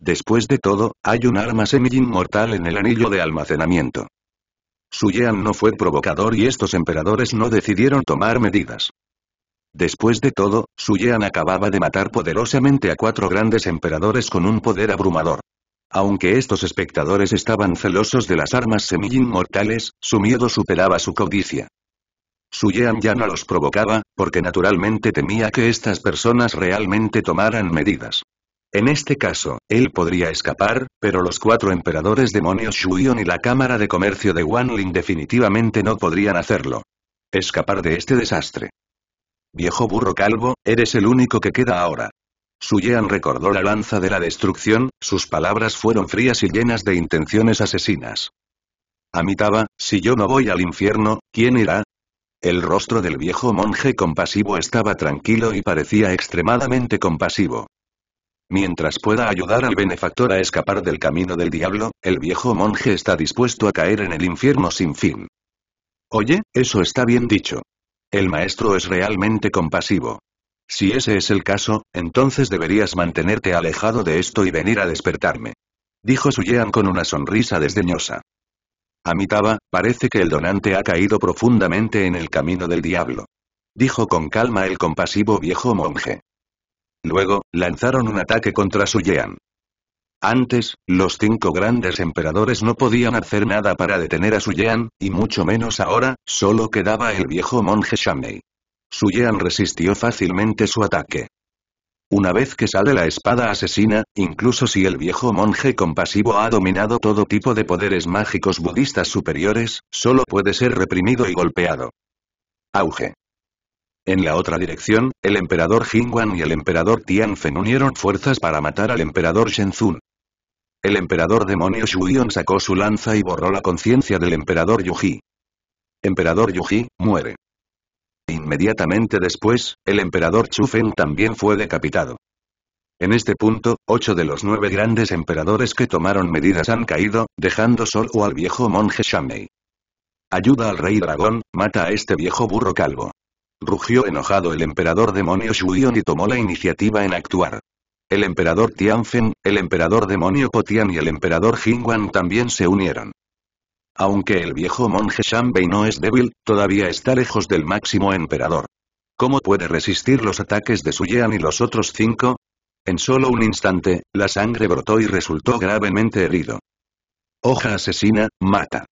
Después de todo, hay un arma semi-inmortal en el anillo de almacenamiento. Suyean no fue provocador y estos emperadores no decidieron tomar medidas. Después de todo, Suyean acababa de matar poderosamente a cuatro grandes emperadores con un poder abrumador. Aunque estos espectadores estaban celosos de las armas semi-inmortales, su miedo superaba su codicia. Suyean ya no los provocaba, porque naturalmente temía que estas personas realmente tomaran medidas. En este caso, él podría escapar, pero los cuatro emperadores demonios Shuion y la Cámara de Comercio de Wanling definitivamente no podrían hacerlo. Escapar de este desastre. Viejo burro calvo, eres el único que queda ahora. Suyean recordó la lanza de la destrucción, sus palabras fueron frías y llenas de intenciones asesinas. Amitaba, si yo no voy al infierno, ¿quién irá? El rostro del viejo monje compasivo estaba tranquilo y parecía extremadamente compasivo. Mientras pueda ayudar al benefactor a escapar del camino del diablo, el viejo monje está dispuesto a caer en el infierno sin fin. Oye, eso está bien dicho. El maestro es realmente compasivo. Si ese es el caso, entonces deberías mantenerte alejado de esto y venir a despertarme. Dijo Suyean con una sonrisa desdeñosa. Amitaba, parece que el donante ha caído profundamente en el camino del diablo. Dijo con calma el compasivo viejo monje. Luego, lanzaron un ataque contra Suyean. Antes, los cinco grandes emperadores no podían hacer nada para detener a Suyean, y mucho menos ahora, solo quedaba el viejo monje Shamei. Suyean resistió fácilmente su ataque. Una vez que sale la espada asesina, incluso si el viejo monje compasivo ha dominado todo tipo de poderes mágicos budistas superiores, solo puede ser reprimido y golpeado. Auge. En la otra dirección, el emperador Jingwan y el emperador Tianfen unieron fuerzas para matar al emperador Shenzun. El emperador demonio Yon sacó su lanza y borró la conciencia del emperador Yuji. Emperador Yuji, muere. Inmediatamente después, el emperador Chufen también fue decapitado. En este punto, ocho de los nueve grandes emperadores que tomaron medidas han caído, dejando solo al viejo monje Shamei. Ayuda al rey dragón, mata a este viejo burro calvo. Rugió enojado el emperador demonio Shuion y tomó la iniciativa en actuar. El emperador Tianfen, el emperador demonio Potian y el emperador Jingwan también se unieron. Aunque el viejo monje Shanbei no es débil, todavía está lejos del máximo emperador. ¿Cómo puede resistir los ataques de Suyean y los otros cinco? En solo un instante, la sangre brotó y resultó gravemente herido. Hoja asesina, mata.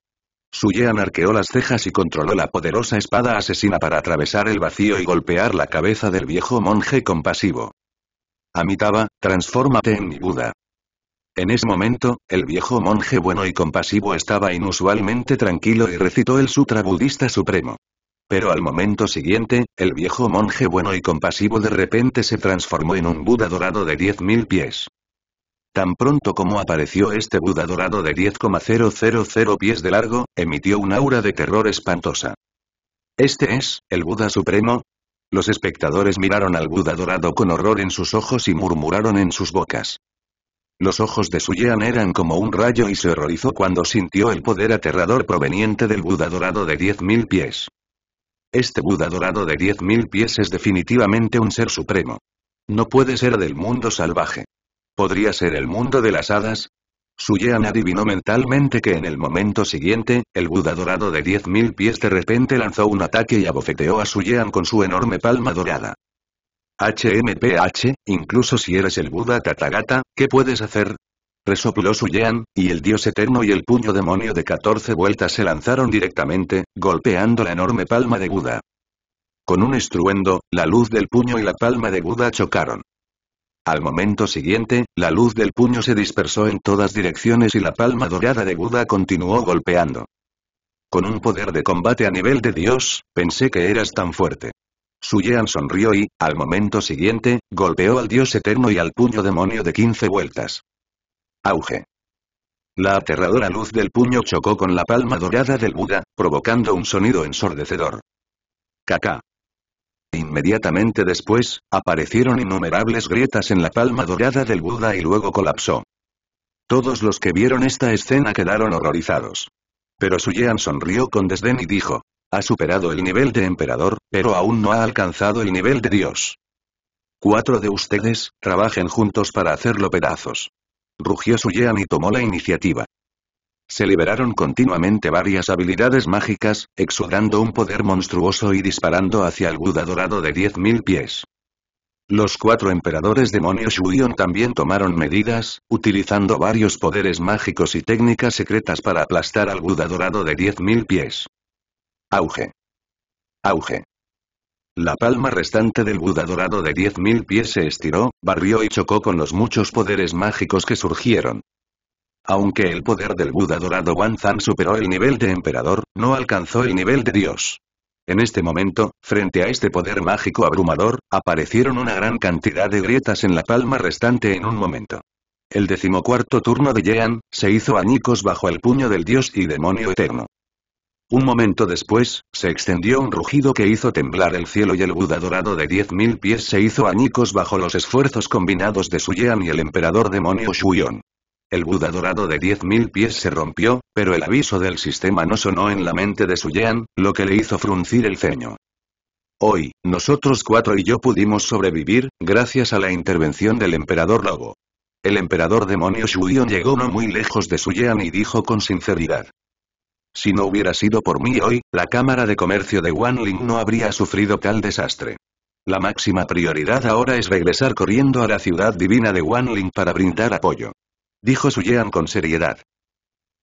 Suyean arqueó las cejas y controló la poderosa espada asesina para atravesar el vacío y golpear la cabeza del viejo monje compasivo. Amitaba, transfórmate en mi Buda. En ese momento, el viejo monje bueno y compasivo estaba inusualmente tranquilo y recitó el Sutra Budista Supremo. Pero al momento siguiente, el viejo monje bueno y compasivo de repente se transformó en un Buda dorado de 10.000 pies. Tan pronto como apareció este Buda dorado de 10,000 pies de largo, emitió un aura de terror espantosa. ¿Este es, el Buda Supremo? Los espectadores miraron al Buda dorado con horror en sus ojos y murmuraron en sus bocas. Los ojos de Suyean eran como un rayo y se horrorizó cuando sintió el poder aterrador proveniente del Buda dorado de 10.000 pies. Este Buda dorado de 10.000 pies es definitivamente un ser supremo. No puede ser del mundo salvaje. ¿Podría ser el mundo de las hadas? Suyean adivinó mentalmente que en el momento siguiente, el Buda dorado de 10.000 pies de repente lanzó un ataque y abofeteó a Suyean con su enorme palma dorada. HMPH, incluso si eres el Buda Tatagata, ¿qué puedes hacer? Resopló Suyean, y el dios eterno y el puño demonio de 14 vueltas se lanzaron directamente, golpeando la enorme palma de Buda. Con un estruendo, la luz del puño y la palma de Buda chocaron. Al momento siguiente, la luz del puño se dispersó en todas direcciones y la palma dorada de Buda continuó golpeando. Con un poder de combate a nivel de Dios, pensé que eras tan fuerte. Suyean sonrió y, al momento siguiente, golpeó al dios eterno y al puño demonio de 15 vueltas. Auge. La aterradora luz del puño chocó con la palma dorada del Buda, provocando un sonido ensordecedor. Kaká. Inmediatamente después, aparecieron innumerables grietas en la palma dorada del Buda y luego colapsó. Todos los que vieron esta escena quedaron horrorizados. Pero Suyean sonrió con desdén y dijo, ha superado el nivel de emperador, pero aún no ha alcanzado el nivel de Dios. Cuatro de ustedes, trabajen juntos para hacerlo pedazos. Rugió Suyean y tomó la iniciativa. Se liberaron continuamente varias habilidades mágicas, exudando un poder monstruoso y disparando hacia el Buda dorado de 10.000 pies. Los cuatro emperadores demonios Shuion también tomaron medidas, utilizando varios poderes mágicos y técnicas secretas para aplastar al Buda dorado de 10.000 pies. Auge. Auge. La palma restante del Buda dorado de 10.000 pies se estiró, barrió y chocó con los muchos poderes mágicos que surgieron. Aunque el poder del Buda dorado Wanzan superó el nivel de emperador, no alcanzó el nivel de Dios. En este momento, frente a este poder mágico abrumador, aparecieron una gran cantidad de grietas en la palma restante en un momento. El decimocuarto turno de Jean, se hizo añicos bajo el puño del dios y demonio eterno. Un momento después, se extendió un rugido que hizo temblar el cielo y el Buda dorado de 10.000 pies se hizo añicos bajo los esfuerzos combinados de su Yeon y el emperador demonio Shuyon. El Buda dorado de 10.000 pies se rompió, pero el aviso del sistema no sonó en la mente de Suyean, lo que le hizo fruncir el ceño. Hoy, nosotros cuatro y yo pudimos sobrevivir, gracias a la intervención del emperador lobo. El emperador demonio Shuion llegó no muy lejos de Suyean y dijo con sinceridad. Si no hubiera sido por mí hoy, la Cámara de Comercio de Wanling no habría sufrido tal desastre. La máxima prioridad ahora es regresar corriendo a la ciudad divina de Wanling para brindar apoyo dijo Suyean con seriedad.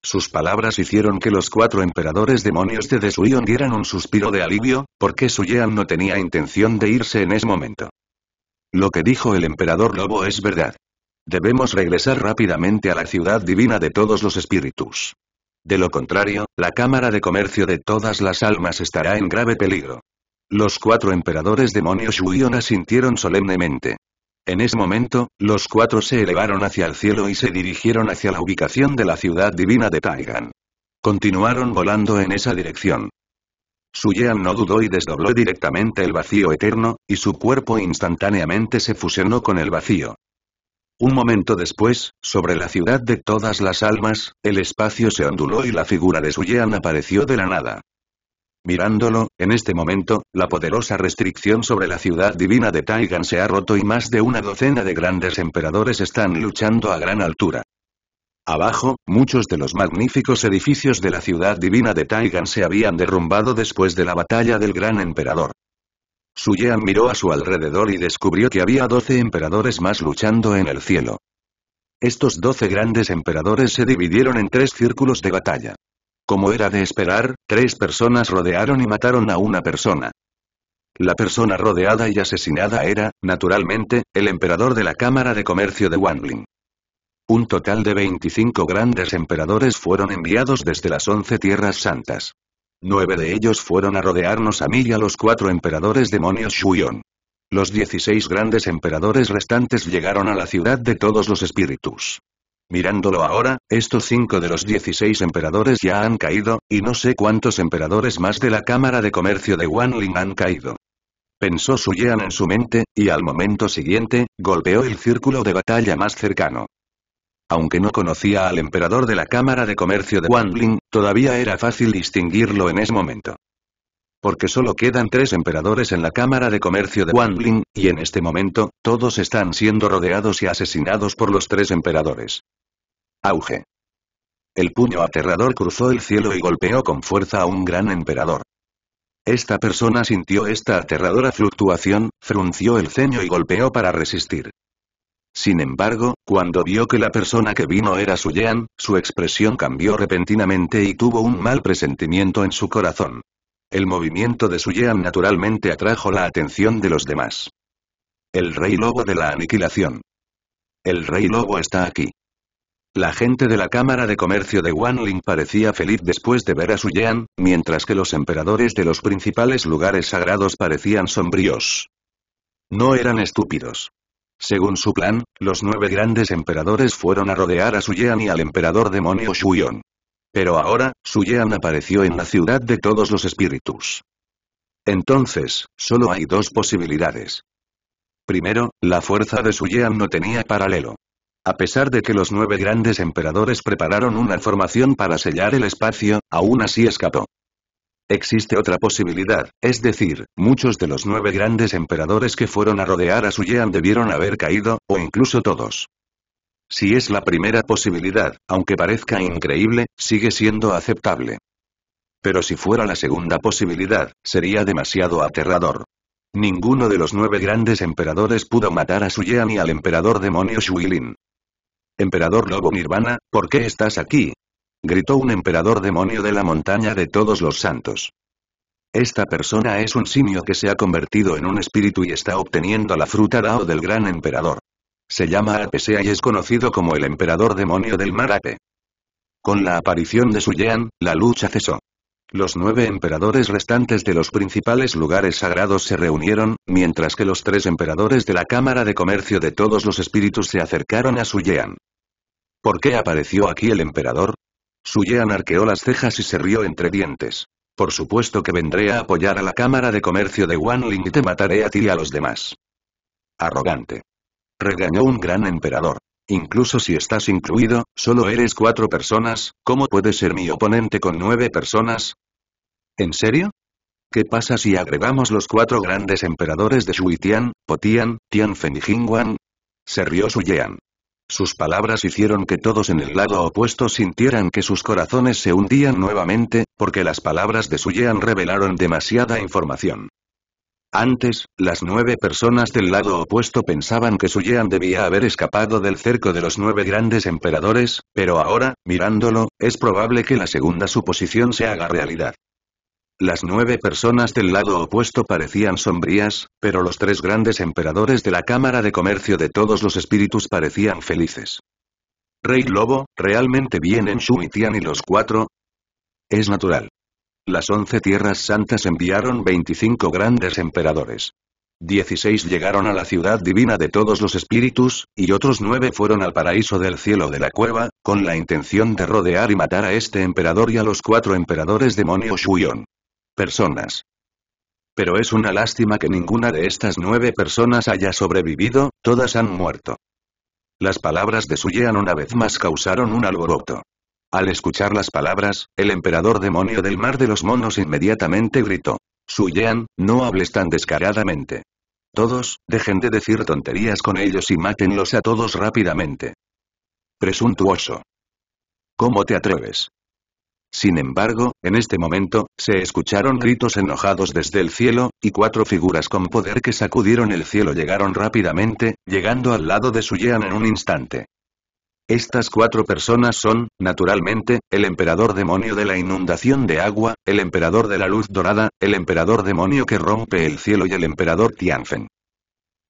Sus palabras hicieron que los cuatro emperadores demonios de Desuion dieran un suspiro de alivio, porque Suyean no tenía intención de irse en ese momento. Lo que dijo el emperador lobo es verdad. Debemos regresar rápidamente a la ciudad divina de todos los espíritus. De lo contrario, la Cámara de Comercio de todas las almas estará en grave peligro. Los cuatro emperadores demonios Shuion asintieron solemnemente. En ese momento, los cuatro se elevaron hacia el cielo y se dirigieron hacia la ubicación de la ciudad divina de Taigan. Continuaron volando en esa dirección. Suyean no dudó y desdobló directamente el vacío eterno, y su cuerpo instantáneamente se fusionó con el vacío. Un momento después, sobre la ciudad de todas las almas, el espacio se onduló y la figura de Suyean apareció de la nada. Mirándolo, en este momento, la poderosa restricción sobre la ciudad divina de Taigan se ha roto y más de una docena de grandes emperadores están luchando a gran altura. Abajo, muchos de los magníficos edificios de la ciudad divina de Taigan se habían derrumbado después de la batalla del gran emperador. Suyean miró a su alrededor y descubrió que había doce emperadores más luchando en el cielo. Estos doce grandes emperadores se dividieron en tres círculos de batalla. Como era de esperar, tres personas rodearon y mataron a una persona. La persona rodeada y asesinada era, naturalmente, el emperador de la Cámara de Comercio de Wanling. Un total de 25 grandes emperadores fueron enviados desde las 11 Tierras Santas. Nueve de ellos fueron a rodearnos a mí y a los cuatro emperadores demonios Shuyon. Los 16 grandes emperadores restantes llegaron a la ciudad de todos los espíritus. Mirándolo ahora, estos cinco de los 16 emperadores ya han caído, y no sé cuántos emperadores más de la Cámara de Comercio de Wanling han caído. Pensó Suyean en su mente, y al momento siguiente, golpeó el círculo de batalla más cercano. Aunque no conocía al emperador de la Cámara de Comercio de Wanling, todavía era fácil distinguirlo en ese momento. Porque solo quedan tres emperadores en la Cámara de Comercio de Wanling, y en este momento, todos están siendo rodeados y asesinados por los tres emperadores. Auge. El puño aterrador cruzó el cielo y golpeó con fuerza a un gran emperador. Esta persona sintió esta aterradora fluctuación, frunció el ceño y golpeó para resistir. Sin embargo, cuando vio que la persona que vino era Suyan, su expresión cambió repentinamente y tuvo un mal presentimiento en su corazón. El movimiento de Suyan naturalmente atrajo la atención de los demás. El rey lobo de la aniquilación. El rey lobo está aquí. La gente de la Cámara de Comercio de Wanling parecía feliz después de ver a Su Suyan, mientras que los emperadores de los principales lugares sagrados parecían sombríos. No eran estúpidos. Según su plan, los nueve grandes emperadores fueron a rodear a Su yian y al emperador demonio Shuyon. Pero ahora, Su yian apareció en la ciudad de todos los espíritus. Entonces, solo hay dos posibilidades. Primero, la fuerza de Su yian no tenía paralelo. A pesar de que los nueve grandes emperadores prepararon una formación para sellar el espacio, aún así escapó. Existe otra posibilidad, es decir, muchos de los nueve grandes emperadores que fueron a rodear a Suyean debieron haber caído, o incluso todos. Si es la primera posibilidad, aunque parezca increíble, sigue siendo aceptable. Pero si fuera la segunda posibilidad, sería demasiado aterrador. Ninguno de los nueve grandes emperadores pudo matar a Suyean y al emperador demonio Shui-Lin. Emperador Lobo Nirvana, ¿por qué estás aquí? gritó un emperador demonio de la montaña de todos los santos. Esta persona es un simio que se ha convertido en un espíritu y está obteniendo la fruta Dao del gran emperador. Se llama Apesea y es conocido como el emperador demonio del mar Con la aparición de su Suyean, la lucha cesó. Los nueve emperadores restantes de los principales lugares sagrados se reunieron, mientras que los tres emperadores de la Cámara de Comercio de todos los espíritus se acercaron a Suyean. ¿Por qué apareció aquí el emperador? Suyean arqueó las cejas y se rió entre dientes. Por supuesto que vendré a apoyar a la Cámara de Comercio de Wanling y te mataré a ti y a los demás. Arrogante. Regañó un gran emperador. Incluso si estás incluido, solo eres cuatro personas, ¿cómo puede ser mi oponente con nueve personas? ¿En serio? ¿Qué pasa si agregamos los cuatro grandes emperadores de Shui Tian, Potian, Tianfen y Jingwan? Se rió Su Yean. Sus palabras hicieron que todos en el lado opuesto sintieran que sus corazones se hundían nuevamente, porque las palabras de Su Yean revelaron demasiada información. Antes, las nueve personas del lado opuesto pensaban que Suyean debía haber escapado del cerco de los nueve grandes emperadores, pero ahora, mirándolo, es probable que la segunda suposición se haga realidad. Las nueve personas del lado opuesto parecían sombrías, pero los tres grandes emperadores de la Cámara de Comercio de todos los espíritus parecían felices. Rey Lobo, ¿realmente vienen Shu y y los cuatro? Es natural. Las once tierras santas enviaron 25 grandes emperadores. 16 llegaron a la ciudad divina de todos los espíritus, y otros nueve fueron al paraíso del cielo de la cueva, con la intención de rodear y matar a este emperador y a los cuatro emperadores demonios Shuyon. Personas. Pero es una lástima que ninguna de estas nueve personas haya sobrevivido, todas han muerto. Las palabras de Suyean una vez más causaron un alboroto. Al escuchar las palabras, el emperador demonio del mar de los monos inmediatamente gritó. Suyan, no hables tan descaradamente. Todos, dejen de decir tonterías con ellos y mátenlos a todos rápidamente. Presuntuoso. ¿Cómo te atreves? Sin embargo, en este momento, se escucharon gritos enojados desde el cielo, y cuatro figuras con poder que sacudieron el cielo llegaron rápidamente, llegando al lado de Suyean en un instante. Estas cuatro personas son, naturalmente, el emperador demonio de la inundación de agua, el emperador de la luz dorada, el emperador demonio que rompe el cielo y el emperador Tianfen.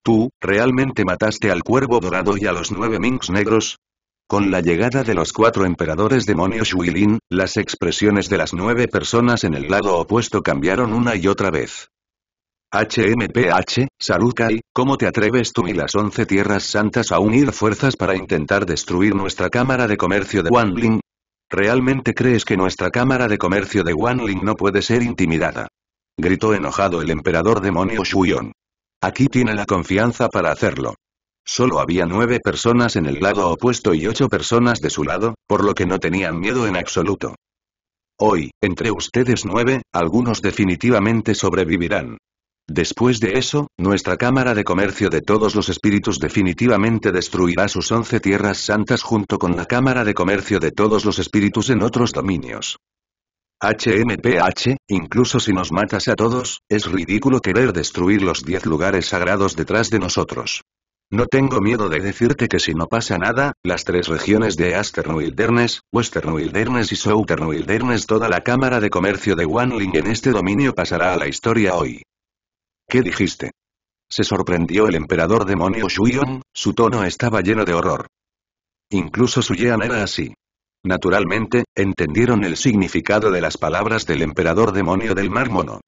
¿Tú, realmente mataste al cuervo dorado y a los nueve minks negros? Con la llegada de los cuatro emperadores demonios Huilin, las expresiones de las nueve personas en el lado opuesto cambiaron una y otra vez. HMPH, Sarukai, ¿cómo te atreves tú y las once tierras santas a unir fuerzas para intentar destruir nuestra Cámara de Comercio de Wanling? ¿Realmente crees que nuestra Cámara de Comercio de Wanling no puede ser intimidada? Gritó enojado el emperador demonio Shuyon. Aquí tiene la confianza para hacerlo. Solo había nueve personas en el lado opuesto y ocho personas de su lado, por lo que no tenían miedo en absoluto. Hoy, entre ustedes nueve, algunos definitivamente sobrevivirán. Después de eso, nuestra Cámara de Comercio de Todos los Espíritus definitivamente destruirá sus once tierras santas junto con la Cámara de Comercio de Todos los Espíritus en otros dominios. HMPH, incluso si nos matas a todos, es ridículo querer destruir los diez lugares sagrados detrás de nosotros. No tengo miedo de decirte que si no pasa nada, las tres regiones de Astern Wilderness, Western Wilderness y Southern Wilderness toda la Cámara de Comercio de Wanling en este dominio pasará a la historia hoy. ¿Qué dijiste? Se sorprendió el emperador demonio Shuion, su tono estaba lleno de horror. Incluso Su Yan era así. Naturalmente, entendieron el significado de las palabras del emperador demonio del mar mono.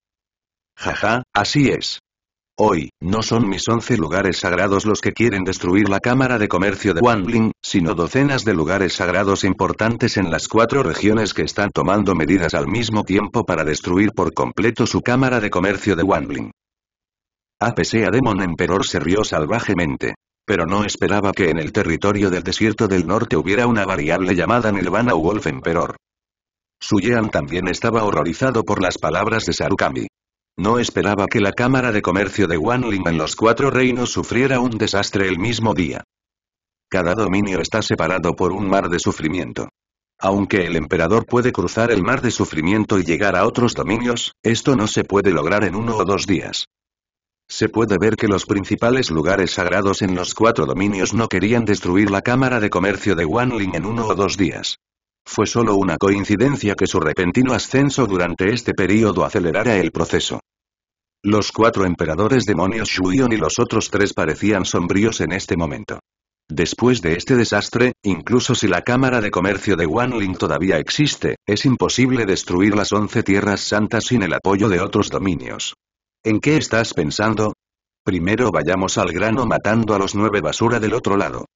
Jaja, así es. Hoy, no son mis once lugares sagrados los que quieren destruir la Cámara de Comercio de Wanling, sino docenas de lugares sagrados importantes en las cuatro regiones que están tomando medidas al mismo tiempo para destruir por completo su Cámara de Comercio de Wanling. APC a Demon Emperor se rió salvajemente. Pero no esperaba que en el territorio del desierto del norte hubiera una variable llamada Nirvana Wolf Emperor. Suyean también estaba horrorizado por las palabras de Sarukami. No esperaba que la Cámara de Comercio de Wanling en los Cuatro Reinos sufriera un desastre el mismo día. Cada dominio está separado por un mar de sufrimiento. Aunque el emperador puede cruzar el mar de sufrimiento y llegar a otros dominios, esto no se puede lograr en uno o dos días. Se puede ver que los principales lugares sagrados en los cuatro dominios no querían destruir la Cámara de Comercio de Wanling en uno o dos días. Fue solo una coincidencia que su repentino ascenso durante este período acelerara el proceso. Los cuatro emperadores demonios Shuion y los otros tres parecían sombríos en este momento. Después de este desastre, incluso si la Cámara de Comercio de Wanling todavía existe, es imposible destruir las once tierras santas sin el apoyo de otros dominios. ¿En qué estás pensando? Primero vayamos al grano matando a los nueve basura del otro lado.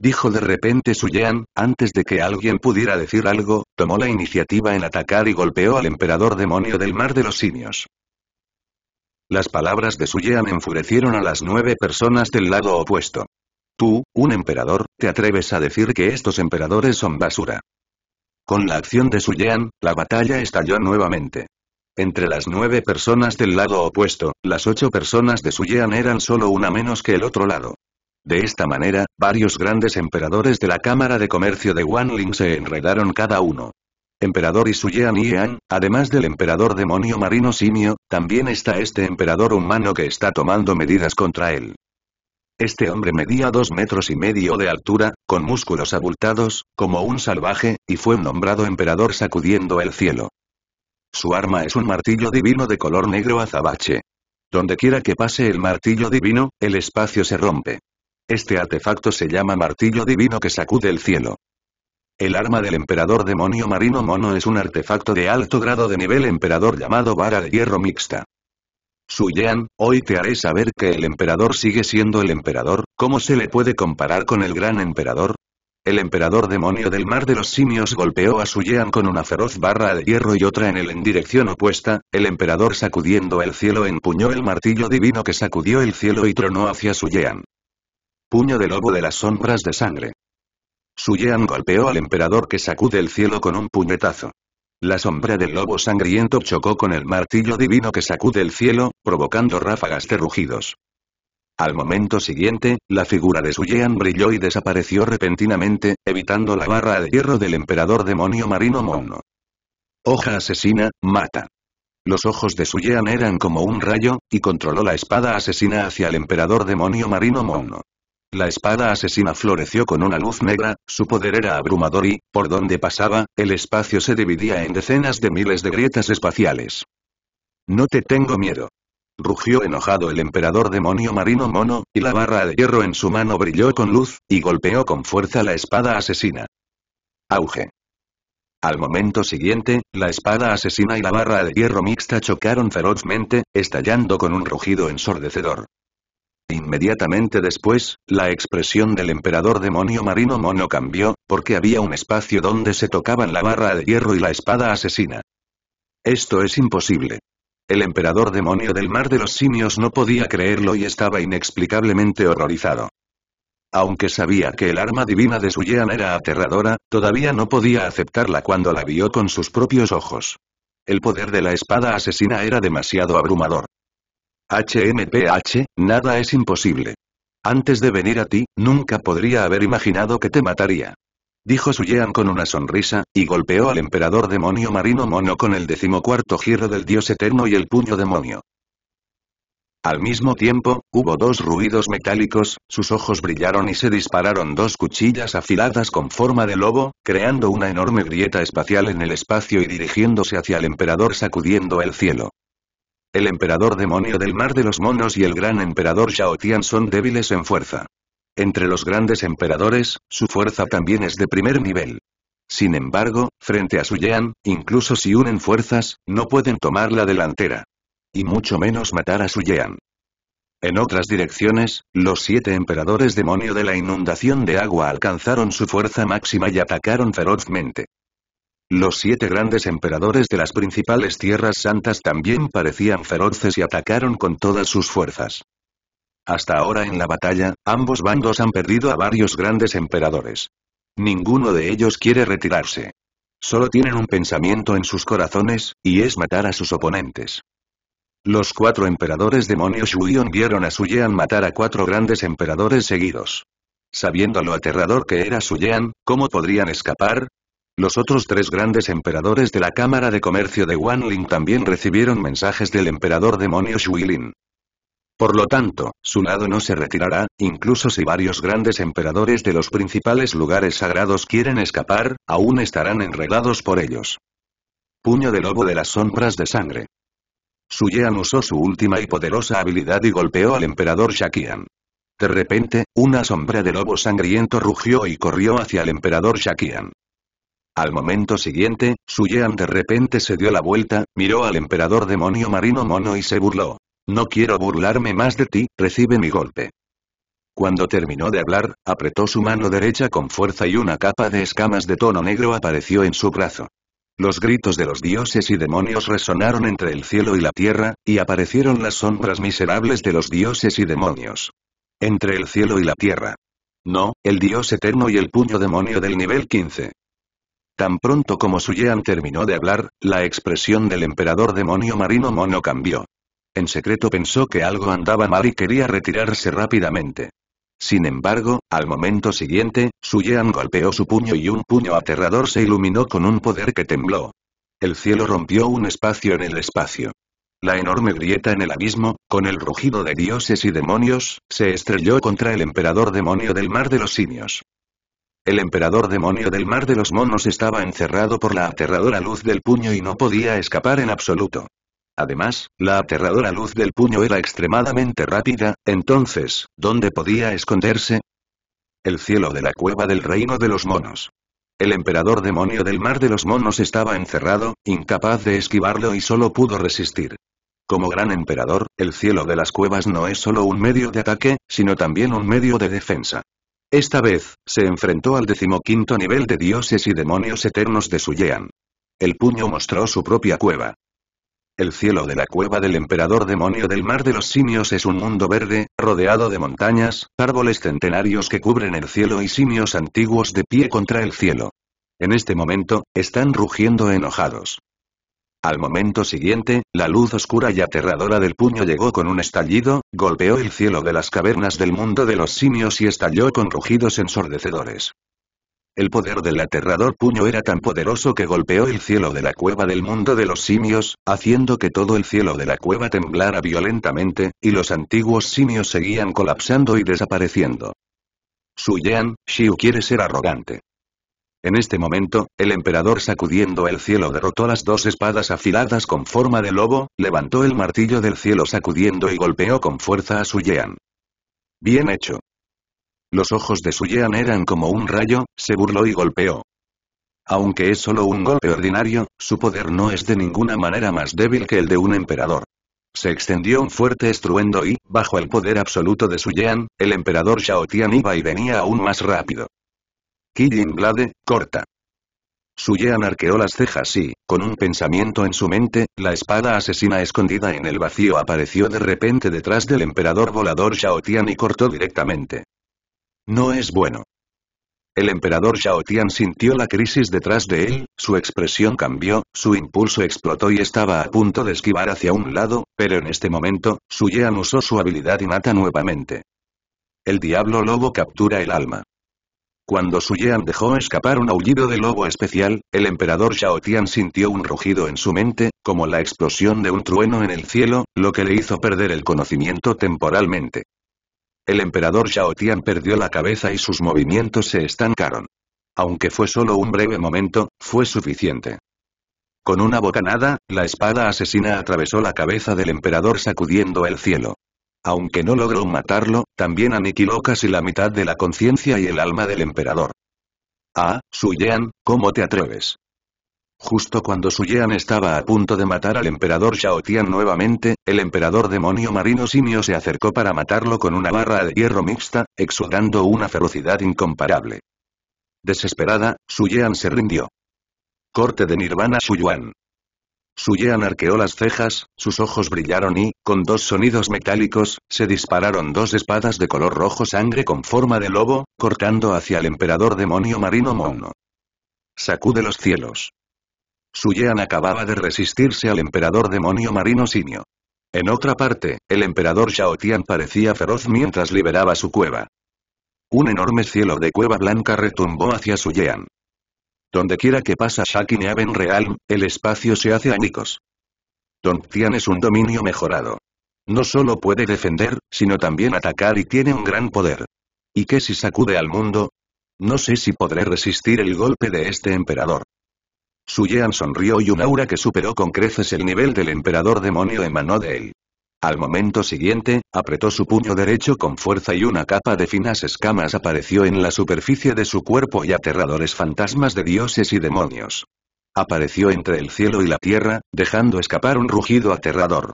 Dijo de repente Suyan, antes de que alguien pudiera decir algo, tomó la iniciativa en atacar y golpeó al emperador demonio del mar de los simios. Las palabras de Suyan enfurecieron a las nueve personas del lado opuesto. Tú, un emperador, te atreves a decir que estos emperadores son basura. Con la acción de Suyan, la batalla estalló nuevamente. Entre las nueve personas del lado opuesto, las ocho personas de Suyean eran solo una menos que el otro lado. De esta manera, varios grandes emperadores de la Cámara de Comercio de Wanling se enredaron cada uno. Emperador y Suyean Yan, además del emperador demonio marino simio, también está este emperador humano que está tomando medidas contra él. Este hombre medía dos metros y medio de altura, con músculos abultados, como un salvaje, y fue nombrado emperador sacudiendo el cielo. Su arma es un martillo divino de color negro azabache. Donde quiera que pase el martillo divino, el espacio se rompe. Este artefacto se llama martillo divino que sacude el cielo. El arma del emperador demonio marino mono es un artefacto de alto grado de nivel emperador llamado vara de hierro mixta. Suyan, hoy te haré saber que el emperador sigue siendo el emperador, ¿cómo se le puede comparar con el gran emperador? El emperador demonio del mar de los simios golpeó a Suyean con una feroz barra de hierro y otra en el en dirección opuesta, el emperador sacudiendo el cielo empuñó el martillo divino que sacudió el cielo y tronó hacia Suyean. Puño de lobo de las sombras de sangre. Suyean golpeó al emperador que sacude el cielo con un puñetazo. La sombra del lobo sangriento chocó con el martillo divino que sacude el cielo, provocando ráfagas de rugidos. Al momento siguiente, la figura de Suyean brilló y desapareció repentinamente, evitando la barra de hierro del emperador demonio marino mono. Hoja asesina, mata. Los ojos de Suyean eran como un rayo, y controló la espada asesina hacia el emperador demonio marino mono. La espada asesina floreció con una luz negra, su poder era abrumador y, por donde pasaba, el espacio se dividía en decenas de miles de grietas espaciales. No te tengo miedo rugió enojado el emperador demonio marino mono, y la barra de hierro en su mano brilló con luz, y golpeó con fuerza la espada asesina. Auge. Al momento siguiente, la espada asesina y la barra de hierro mixta chocaron ferozmente, estallando con un rugido ensordecedor. Inmediatamente después, la expresión del emperador demonio marino mono cambió, porque había un espacio donde se tocaban la barra de hierro y la espada asesina. Esto es imposible. El emperador demonio del mar de los simios no podía creerlo y estaba inexplicablemente horrorizado. Aunque sabía que el arma divina de Suyean era aterradora, todavía no podía aceptarla cuando la vio con sus propios ojos. El poder de la espada asesina era demasiado abrumador. HMPH, nada es imposible. Antes de venir a ti, nunca podría haber imaginado que te mataría. Dijo Suyean con una sonrisa, y golpeó al emperador demonio marino mono con el decimocuarto giro del dios eterno y el puño demonio. Al mismo tiempo, hubo dos ruidos metálicos, sus ojos brillaron y se dispararon dos cuchillas afiladas con forma de lobo, creando una enorme grieta espacial en el espacio y dirigiéndose hacia el emperador sacudiendo el cielo. El emperador demonio del mar de los monos y el gran emperador Xiaotian son débiles en fuerza. Entre los grandes emperadores, su fuerza también es de primer nivel. Sin embargo, frente a Suyean, incluso si unen fuerzas, no pueden tomar la delantera. Y mucho menos matar a Suyean. En otras direcciones, los siete emperadores demonio de la inundación de agua alcanzaron su fuerza máxima y atacaron ferozmente. Los siete grandes emperadores de las principales tierras santas también parecían feroces y atacaron con todas sus fuerzas. Hasta ahora en la batalla, ambos bandos han perdido a varios grandes emperadores. Ninguno de ellos quiere retirarse. Solo tienen un pensamiento en sus corazones, y es matar a sus oponentes. Los cuatro emperadores demonios Shuion vieron a Suyean matar a cuatro grandes emperadores seguidos. Sabiendo lo aterrador que era Suyean, ¿cómo podrían escapar? Los otros tres grandes emperadores de la Cámara de Comercio de Wanling también recibieron mensajes del emperador demonio Shuilin. Por lo tanto, su lado no se retirará, incluso si varios grandes emperadores de los principales lugares sagrados quieren escapar, aún estarán enredados por ellos. Puño de lobo de las sombras de sangre. Suyean usó su última y poderosa habilidad y golpeó al emperador Shaqian. De repente, una sombra de lobo sangriento rugió y corrió hacia el emperador Shaqian. Al momento siguiente, Suyean de repente se dio la vuelta, miró al emperador demonio marino mono y se burló. No quiero burlarme más de ti, recibe mi golpe. Cuando terminó de hablar, apretó su mano derecha con fuerza y una capa de escamas de tono negro apareció en su brazo. Los gritos de los dioses y demonios resonaron entre el cielo y la tierra, y aparecieron las sombras miserables de los dioses y demonios. Entre el cielo y la tierra. No, el dios eterno y el puño demonio del nivel 15. Tan pronto como Suyean terminó de hablar, la expresión del emperador demonio marino mono cambió. En secreto pensó que algo andaba mal y quería retirarse rápidamente. Sin embargo, al momento siguiente, Suyean golpeó su puño y un puño aterrador se iluminó con un poder que tembló. El cielo rompió un espacio en el espacio. La enorme grieta en el abismo, con el rugido de dioses y demonios, se estrelló contra el emperador demonio del mar de los simios. El emperador demonio del mar de los monos estaba encerrado por la aterradora luz del puño y no podía escapar en absoluto. Además, la aterradora luz del puño era extremadamente rápida, entonces, ¿dónde podía esconderse? El cielo de la cueva del reino de los monos. El emperador demonio del mar de los monos estaba encerrado, incapaz de esquivarlo y solo pudo resistir. Como gran emperador, el cielo de las cuevas no es solo un medio de ataque, sino también un medio de defensa. Esta vez, se enfrentó al decimoquinto nivel de dioses y demonios eternos de su Suyean. El puño mostró su propia cueva. El cielo de la cueva del emperador demonio del mar de los simios es un mundo verde, rodeado de montañas, árboles centenarios que cubren el cielo y simios antiguos de pie contra el cielo. En este momento, están rugiendo enojados. Al momento siguiente, la luz oscura y aterradora del puño llegó con un estallido, golpeó el cielo de las cavernas del mundo de los simios y estalló con rugidos ensordecedores. El poder del aterrador puño era tan poderoso que golpeó el cielo de la cueva del mundo de los simios, haciendo que todo el cielo de la cueva temblara violentamente, y los antiguos simios seguían colapsando y desapareciendo. Su Yan, Xiu quiere ser arrogante. En este momento, el emperador sacudiendo el cielo derrotó las dos espadas afiladas con forma de lobo, levantó el martillo del cielo sacudiendo y golpeó con fuerza a Su Yan. Bien hecho. Los ojos de Suyean eran como un rayo, se burló y golpeó. Aunque es solo un golpe ordinario, su poder no es de ninguna manera más débil que el de un emperador. Se extendió un fuerte estruendo y, bajo el poder absoluto de Suyean, el emperador Shaotian iba y venía aún más rápido. Killing Blade, corta. Suyean arqueó las cejas y, con un pensamiento en su mente, la espada asesina escondida en el vacío apareció de repente detrás del emperador volador Shaotian y cortó directamente. No es bueno. El emperador Shaotian sintió la crisis detrás de él, su expresión cambió, su impulso explotó y estaba a punto de esquivar hacia un lado, pero en este momento, Su Yean usó su habilidad y mata nuevamente. El diablo lobo captura el alma. Cuando Su Yean dejó escapar un aullido de lobo especial, el emperador Shaotian sintió un rugido en su mente, como la explosión de un trueno en el cielo, lo que le hizo perder el conocimiento temporalmente. El emperador Xiaotian perdió la cabeza y sus movimientos se estancaron. Aunque fue solo un breve momento, fue suficiente. Con una bocanada, la espada asesina atravesó la cabeza del emperador sacudiendo el cielo. Aunque no logró matarlo, también aniquiló casi la mitad de la conciencia y el alma del emperador. Ah, Yan, ¿cómo te atreves? Justo cuando Suyean estaba a punto de matar al emperador Shaotian nuevamente, el emperador demonio marino simio se acercó para matarlo con una barra de hierro mixta, exudando una ferocidad incomparable. Desesperada, Suyean se rindió. Corte de Nirvana Suyuan. Suyean arqueó las cejas, sus ojos brillaron y, con dos sonidos metálicos, se dispararon dos espadas de color rojo sangre con forma de lobo, cortando hacia el emperador demonio marino Mono. Sacude los cielos. Yean acababa de resistirse al emperador demonio marino simio. En otra parte, el emperador Shaotian parecía feroz mientras liberaba su cueva. Un enorme cielo de cueva blanca retumbó hacia Yean. Donde quiera que pasa Shakin Realm, el espacio se hace Don tian es un dominio mejorado. No solo puede defender, sino también atacar y tiene un gran poder. ¿Y qué si sacude al mundo? No sé si podré resistir el golpe de este emperador. Suyean sonrió y un aura que superó con creces el nivel del emperador demonio emanó de él. Al momento siguiente, apretó su puño derecho con fuerza y una capa de finas escamas apareció en la superficie de su cuerpo y aterradores fantasmas de dioses y demonios. Apareció entre el cielo y la tierra, dejando escapar un rugido aterrador.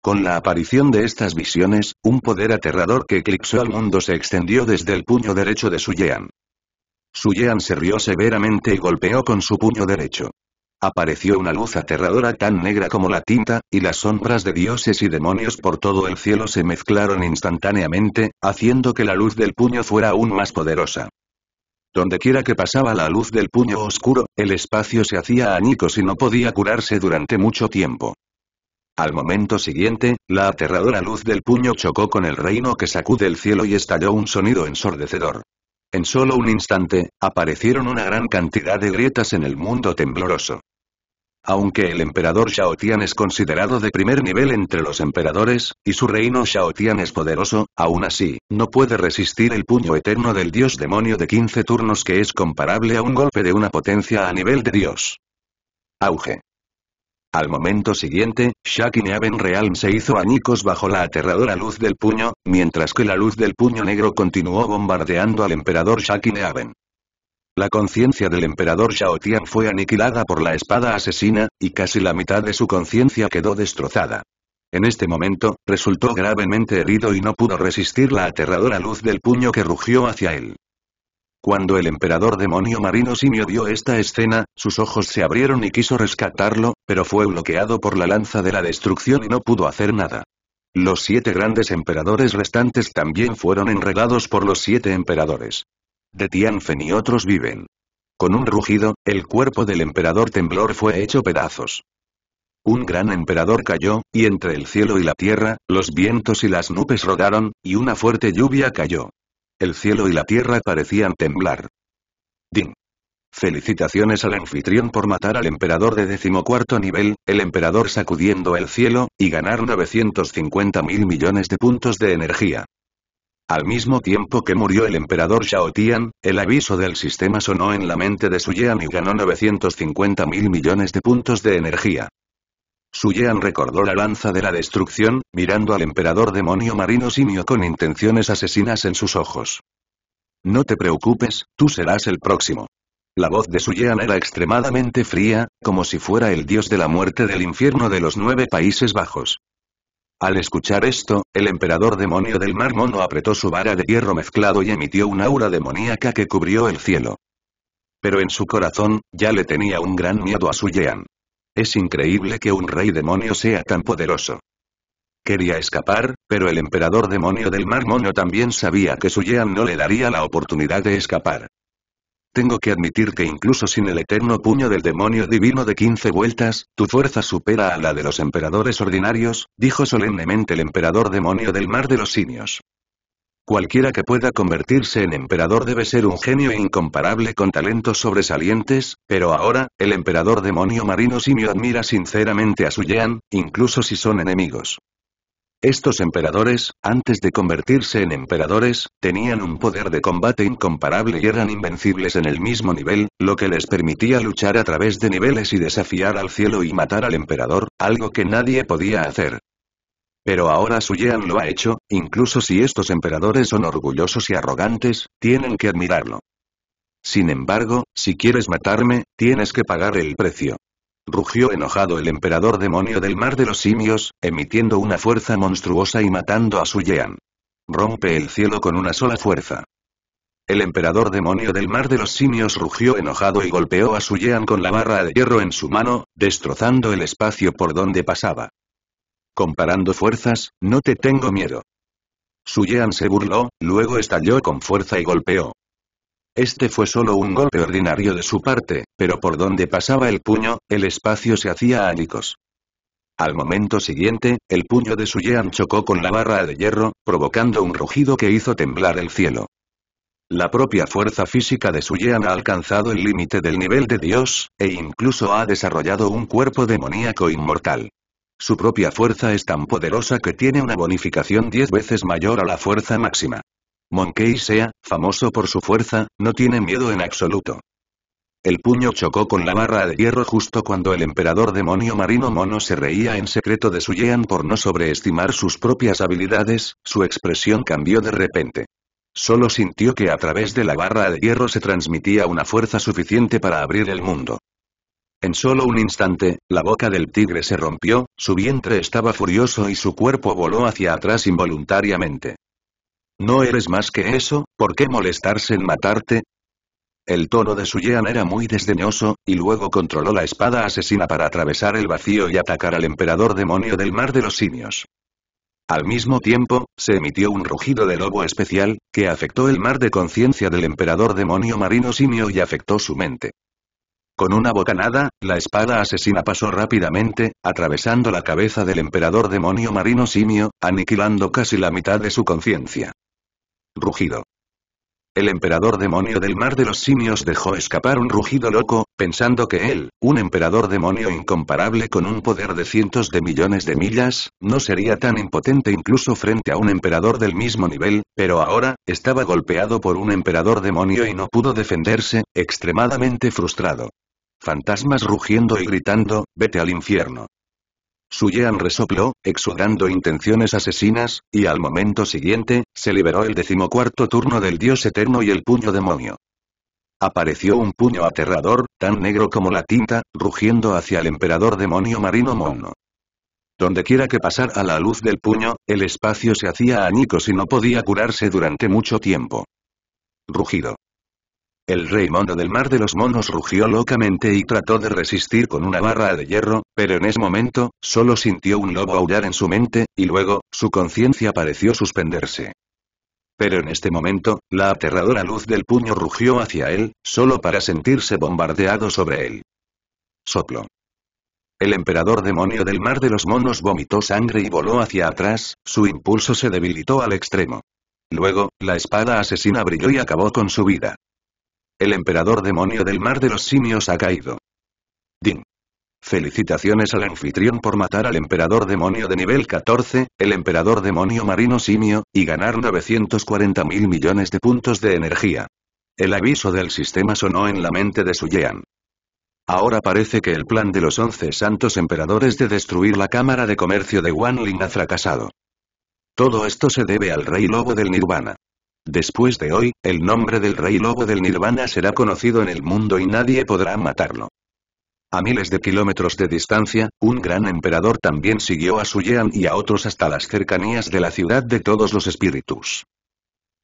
Con la aparición de estas visiones, un poder aterrador que eclipsó al mundo se extendió desde el puño derecho de Suyean yean se rió severamente y golpeó con su puño derecho. Apareció una luz aterradora tan negra como la tinta, y las sombras de dioses y demonios por todo el cielo se mezclaron instantáneamente, haciendo que la luz del puño fuera aún más poderosa. Dondequiera que pasaba la luz del puño oscuro, el espacio se hacía añicos y no podía curarse durante mucho tiempo. Al momento siguiente, la aterradora luz del puño chocó con el reino que sacude el cielo y estalló un sonido ensordecedor. En solo un instante, aparecieron una gran cantidad de grietas en el mundo tembloroso. Aunque el emperador Shaotian es considerado de primer nivel entre los emperadores, y su reino Shaotian es poderoso, aún así, no puede resistir el puño eterno del dios demonio de 15 turnos que es comparable a un golpe de una potencia a nivel de dios. Auge. Al momento siguiente, Shakin Realm se hizo añicos bajo la aterradora luz del puño, mientras que la luz del puño negro continuó bombardeando al emperador Shakin La conciencia del emperador Shaotian fue aniquilada por la espada asesina, y casi la mitad de su conciencia quedó destrozada. En este momento, resultó gravemente herido y no pudo resistir la aterradora luz del puño que rugió hacia él. Cuando el emperador demonio marino simio vio esta escena, sus ojos se abrieron y quiso rescatarlo, pero fue bloqueado por la lanza de la destrucción y no pudo hacer nada. Los siete grandes emperadores restantes también fueron enredados por los siete emperadores. De Tianfen y otros viven. Con un rugido, el cuerpo del emperador temblor fue hecho pedazos. Un gran emperador cayó, y entre el cielo y la tierra, los vientos y las nubes rodaron, y una fuerte lluvia cayó. El cielo y la tierra parecían temblar. Ding. Felicitaciones al anfitrión por matar al emperador de decimocuarto nivel, el emperador sacudiendo el cielo, y ganar 950 mil millones de puntos de energía. Al mismo tiempo que murió el emperador Xiaotian, el aviso del sistema sonó en la mente de Su Yan y ganó 950 mil millones de puntos de energía. Suyean recordó la lanza de la destrucción, mirando al emperador demonio marino simio con intenciones asesinas en sus ojos. No te preocupes, tú serás el próximo. La voz de Suyean era extremadamente fría, como si fuera el dios de la muerte del infierno de los nueve Países Bajos. Al escuchar esto, el emperador demonio del mar mono apretó su vara de hierro mezclado y emitió un aura demoníaca que cubrió el cielo. Pero en su corazón, ya le tenía un gran miedo a Suyean. Es increíble que un rey demonio sea tan poderoso. Quería escapar, pero el emperador demonio del mar mono también sabía que su Yean no le daría la oportunidad de escapar. Tengo que admitir que incluso sin el eterno puño del demonio divino de 15 vueltas, tu fuerza supera a la de los emperadores ordinarios, dijo solemnemente el emperador demonio del mar de los simios. Cualquiera que pueda convertirse en emperador debe ser un genio incomparable con talentos sobresalientes, pero ahora, el emperador demonio marino simio admira sinceramente a Su Yan, incluso si son enemigos. Estos emperadores, antes de convertirse en emperadores, tenían un poder de combate incomparable y eran invencibles en el mismo nivel, lo que les permitía luchar a través de niveles y desafiar al cielo y matar al emperador, algo que nadie podía hacer. Pero ahora Su lo ha hecho, incluso si estos emperadores son orgullosos y arrogantes, tienen que admirarlo. Sin embargo, si quieres matarme, tienes que pagar el precio. Rugió enojado el emperador demonio del mar de los simios, emitiendo una fuerza monstruosa y matando a Su Rompe el cielo con una sola fuerza. El emperador demonio del mar de los simios rugió enojado y golpeó a Suyean con la barra de hierro en su mano, destrozando el espacio por donde pasaba. Comparando fuerzas, no te tengo miedo. Suyean se burló, luego estalló con fuerza y golpeó. Este fue solo un golpe ordinario de su parte, pero por donde pasaba el puño, el espacio se hacía ánicos. Al momento siguiente, el puño de Suyean chocó con la barra de hierro, provocando un rugido que hizo temblar el cielo. La propia fuerza física de Su Suyean ha alcanzado el límite del nivel de Dios, e incluso ha desarrollado un cuerpo demoníaco inmortal. Su propia fuerza es tan poderosa que tiene una bonificación 10 veces mayor a la fuerza máxima. Monkey Sea, famoso por su fuerza, no tiene miedo en absoluto. El puño chocó con la barra de hierro justo cuando el emperador demonio marino mono se reía en secreto de su Yean por no sobreestimar sus propias habilidades, su expresión cambió de repente. Solo sintió que a través de la barra de hierro se transmitía una fuerza suficiente para abrir el mundo. En solo un instante, la boca del tigre se rompió, su vientre estaba furioso y su cuerpo voló hacia atrás involuntariamente. No eres más que eso, ¿por qué molestarse en matarte? El tono de su jean era muy desdeñoso, y luego controló la espada asesina para atravesar el vacío y atacar al emperador demonio del mar de los simios. Al mismo tiempo, se emitió un rugido de lobo especial, que afectó el mar de conciencia del emperador demonio marino simio y afectó su mente. Con una bocanada, la espada asesina pasó rápidamente, atravesando la cabeza del emperador demonio marino simio, aniquilando casi la mitad de su conciencia. Rugido. El emperador demonio del mar de los simios dejó escapar un rugido loco, pensando que él, un emperador demonio incomparable con un poder de cientos de millones de millas, no sería tan impotente incluso frente a un emperador del mismo nivel, pero ahora, estaba golpeado por un emperador demonio y no pudo defenderse, extremadamente frustrado. Fantasmas rugiendo y gritando, vete al infierno. Suyean resopló, exudando intenciones asesinas, y al momento siguiente, se liberó el decimocuarto turno del dios eterno y el puño demonio. Apareció un puño aterrador, tan negro como la tinta, rugiendo hacia el emperador demonio marino mono. quiera que pasara la luz del puño, el espacio se hacía añicos y no podía curarse durante mucho tiempo. Rugido. El rey mono del mar de los monos rugió locamente y trató de resistir con una barra de hierro, pero en ese momento, solo sintió un lobo aullar en su mente, y luego, su conciencia pareció suspenderse. Pero en este momento, la aterradora luz del puño rugió hacia él, solo para sentirse bombardeado sobre él. Soplo. El emperador demonio del mar de los monos vomitó sangre y voló hacia atrás, su impulso se debilitó al extremo. Luego, la espada asesina brilló y acabó con su vida. El emperador demonio del mar de los simios ha caído. Ding. Felicitaciones al anfitrión por matar al emperador demonio de nivel 14, el emperador demonio marino simio, y ganar 940 mil millones de puntos de energía. El aviso del sistema sonó en la mente de su Suyean. Ahora parece que el plan de los 11 santos emperadores de destruir la Cámara de Comercio de Wanling ha fracasado. Todo esto se debe al Rey Lobo del Nirvana. Después de hoy, el nombre del rey lobo del nirvana será conocido en el mundo y nadie podrá matarlo. A miles de kilómetros de distancia, un gran emperador también siguió a Yean y a otros hasta las cercanías de la ciudad de todos los espíritus.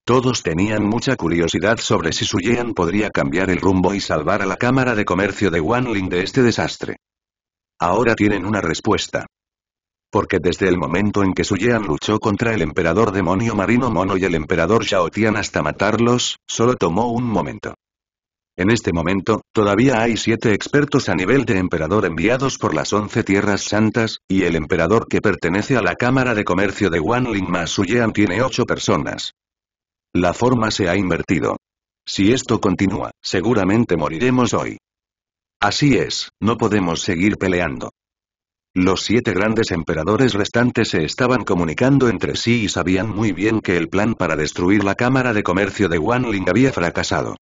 Todos tenían mucha curiosidad sobre si Yean podría cambiar el rumbo y salvar a la Cámara de Comercio de Wanling de este desastre. Ahora tienen una respuesta. Porque desde el momento en que Suyean luchó contra el emperador demonio marino mono y el emperador Xiaotian hasta matarlos, solo tomó un momento. En este momento, todavía hay siete expertos a nivel de emperador enviados por las once tierras santas, y el emperador que pertenece a la Cámara de Comercio de Wanling más Suyean tiene ocho personas. La forma se ha invertido. Si esto continúa, seguramente moriremos hoy. Así es, no podemos seguir peleando. Los siete grandes emperadores restantes se estaban comunicando entre sí y sabían muy bien que el plan para destruir la Cámara de Comercio de Wanling había fracasado.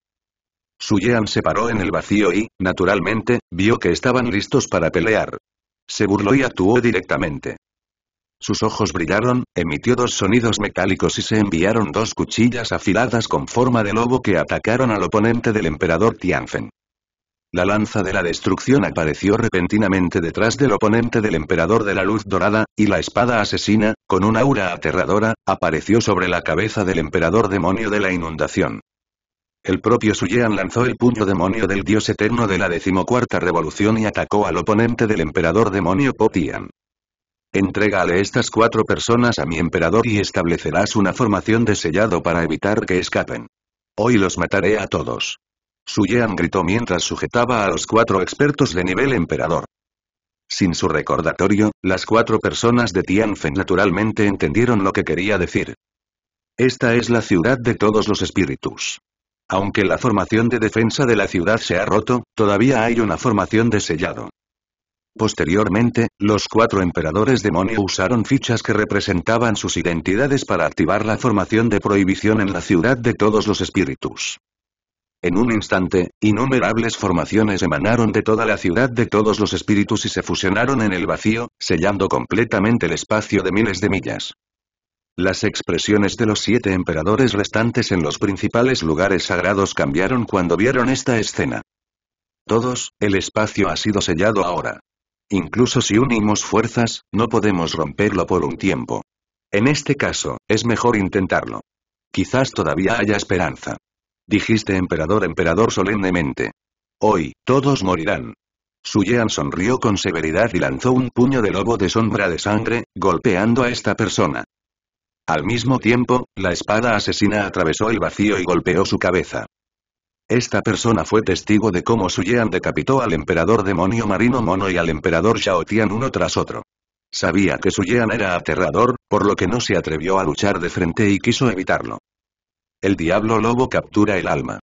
Yan se paró en el vacío y, naturalmente, vio que estaban listos para pelear. Se burló y actuó directamente. Sus ojos brillaron, emitió dos sonidos metálicos y se enviaron dos cuchillas afiladas con forma de lobo que atacaron al oponente del emperador Tianfen. La lanza de la destrucción apareció repentinamente detrás del oponente del emperador de la luz dorada, y la espada asesina, con un aura aterradora, apareció sobre la cabeza del emperador demonio de la inundación. El propio Suyean lanzó el puño demonio del dios eterno de la decimocuarta revolución y atacó al oponente del emperador demonio Potian. Entrégale estas cuatro personas a mi emperador y establecerás una formación de sellado para evitar que escapen. Hoy los mataré a todos. Yean gritó mientras sujetaba a los cuatro expertos de nivel emperador. Sin su recordatorio, las cuatro personas de Tianfen naturalmente entendieron lo que quería decir. Esta es la ciudad de todos los espíritus. Aunque la formación de defensa de la ciudad se ha roto, todavía hay una formación de sellado. Posteriormente, los cuatro emperadores demonio usaron fichas que representaban sus identidades para activar la formación de prohibición en la ciudad de todos los espíritus. En un instante, innumerables formaciones emanaron de toda la ciudad de todos los espíritus y se fusionaron en el vacío, sellando completamente el espacio de miles de millas. Las expresiones de los siete emperadores restantes en los principales lugares sagrados cambiaron cuando vieron esta escena. Todos, el espacio ha sido sellado ahora. Incluso si unimos fuerzas, no podemos romperlo por un tiempo. En este caso, es mejor intentarlo. Quizás todavía haya esperanza. Dijiste emperador emperador solemnemente. Hoy, todos morirán. Suyean sonrió con severidad y lanzó un puño de lobo de sombra de sangre, golpeando a esta persona. Al mismo tiempo, la espada asesina atravesó el vacío y golpeó su cabeza. Esta persona fue testigo de cómo Suyean decapitó al emperador demonio marino mono y al emperador Xiaotian uno tras otro. Sabía que Suyean era aterrador, por lo que no se atrevió a luchar de frente y quiso evitarlo. El diablo lobo captura el alma.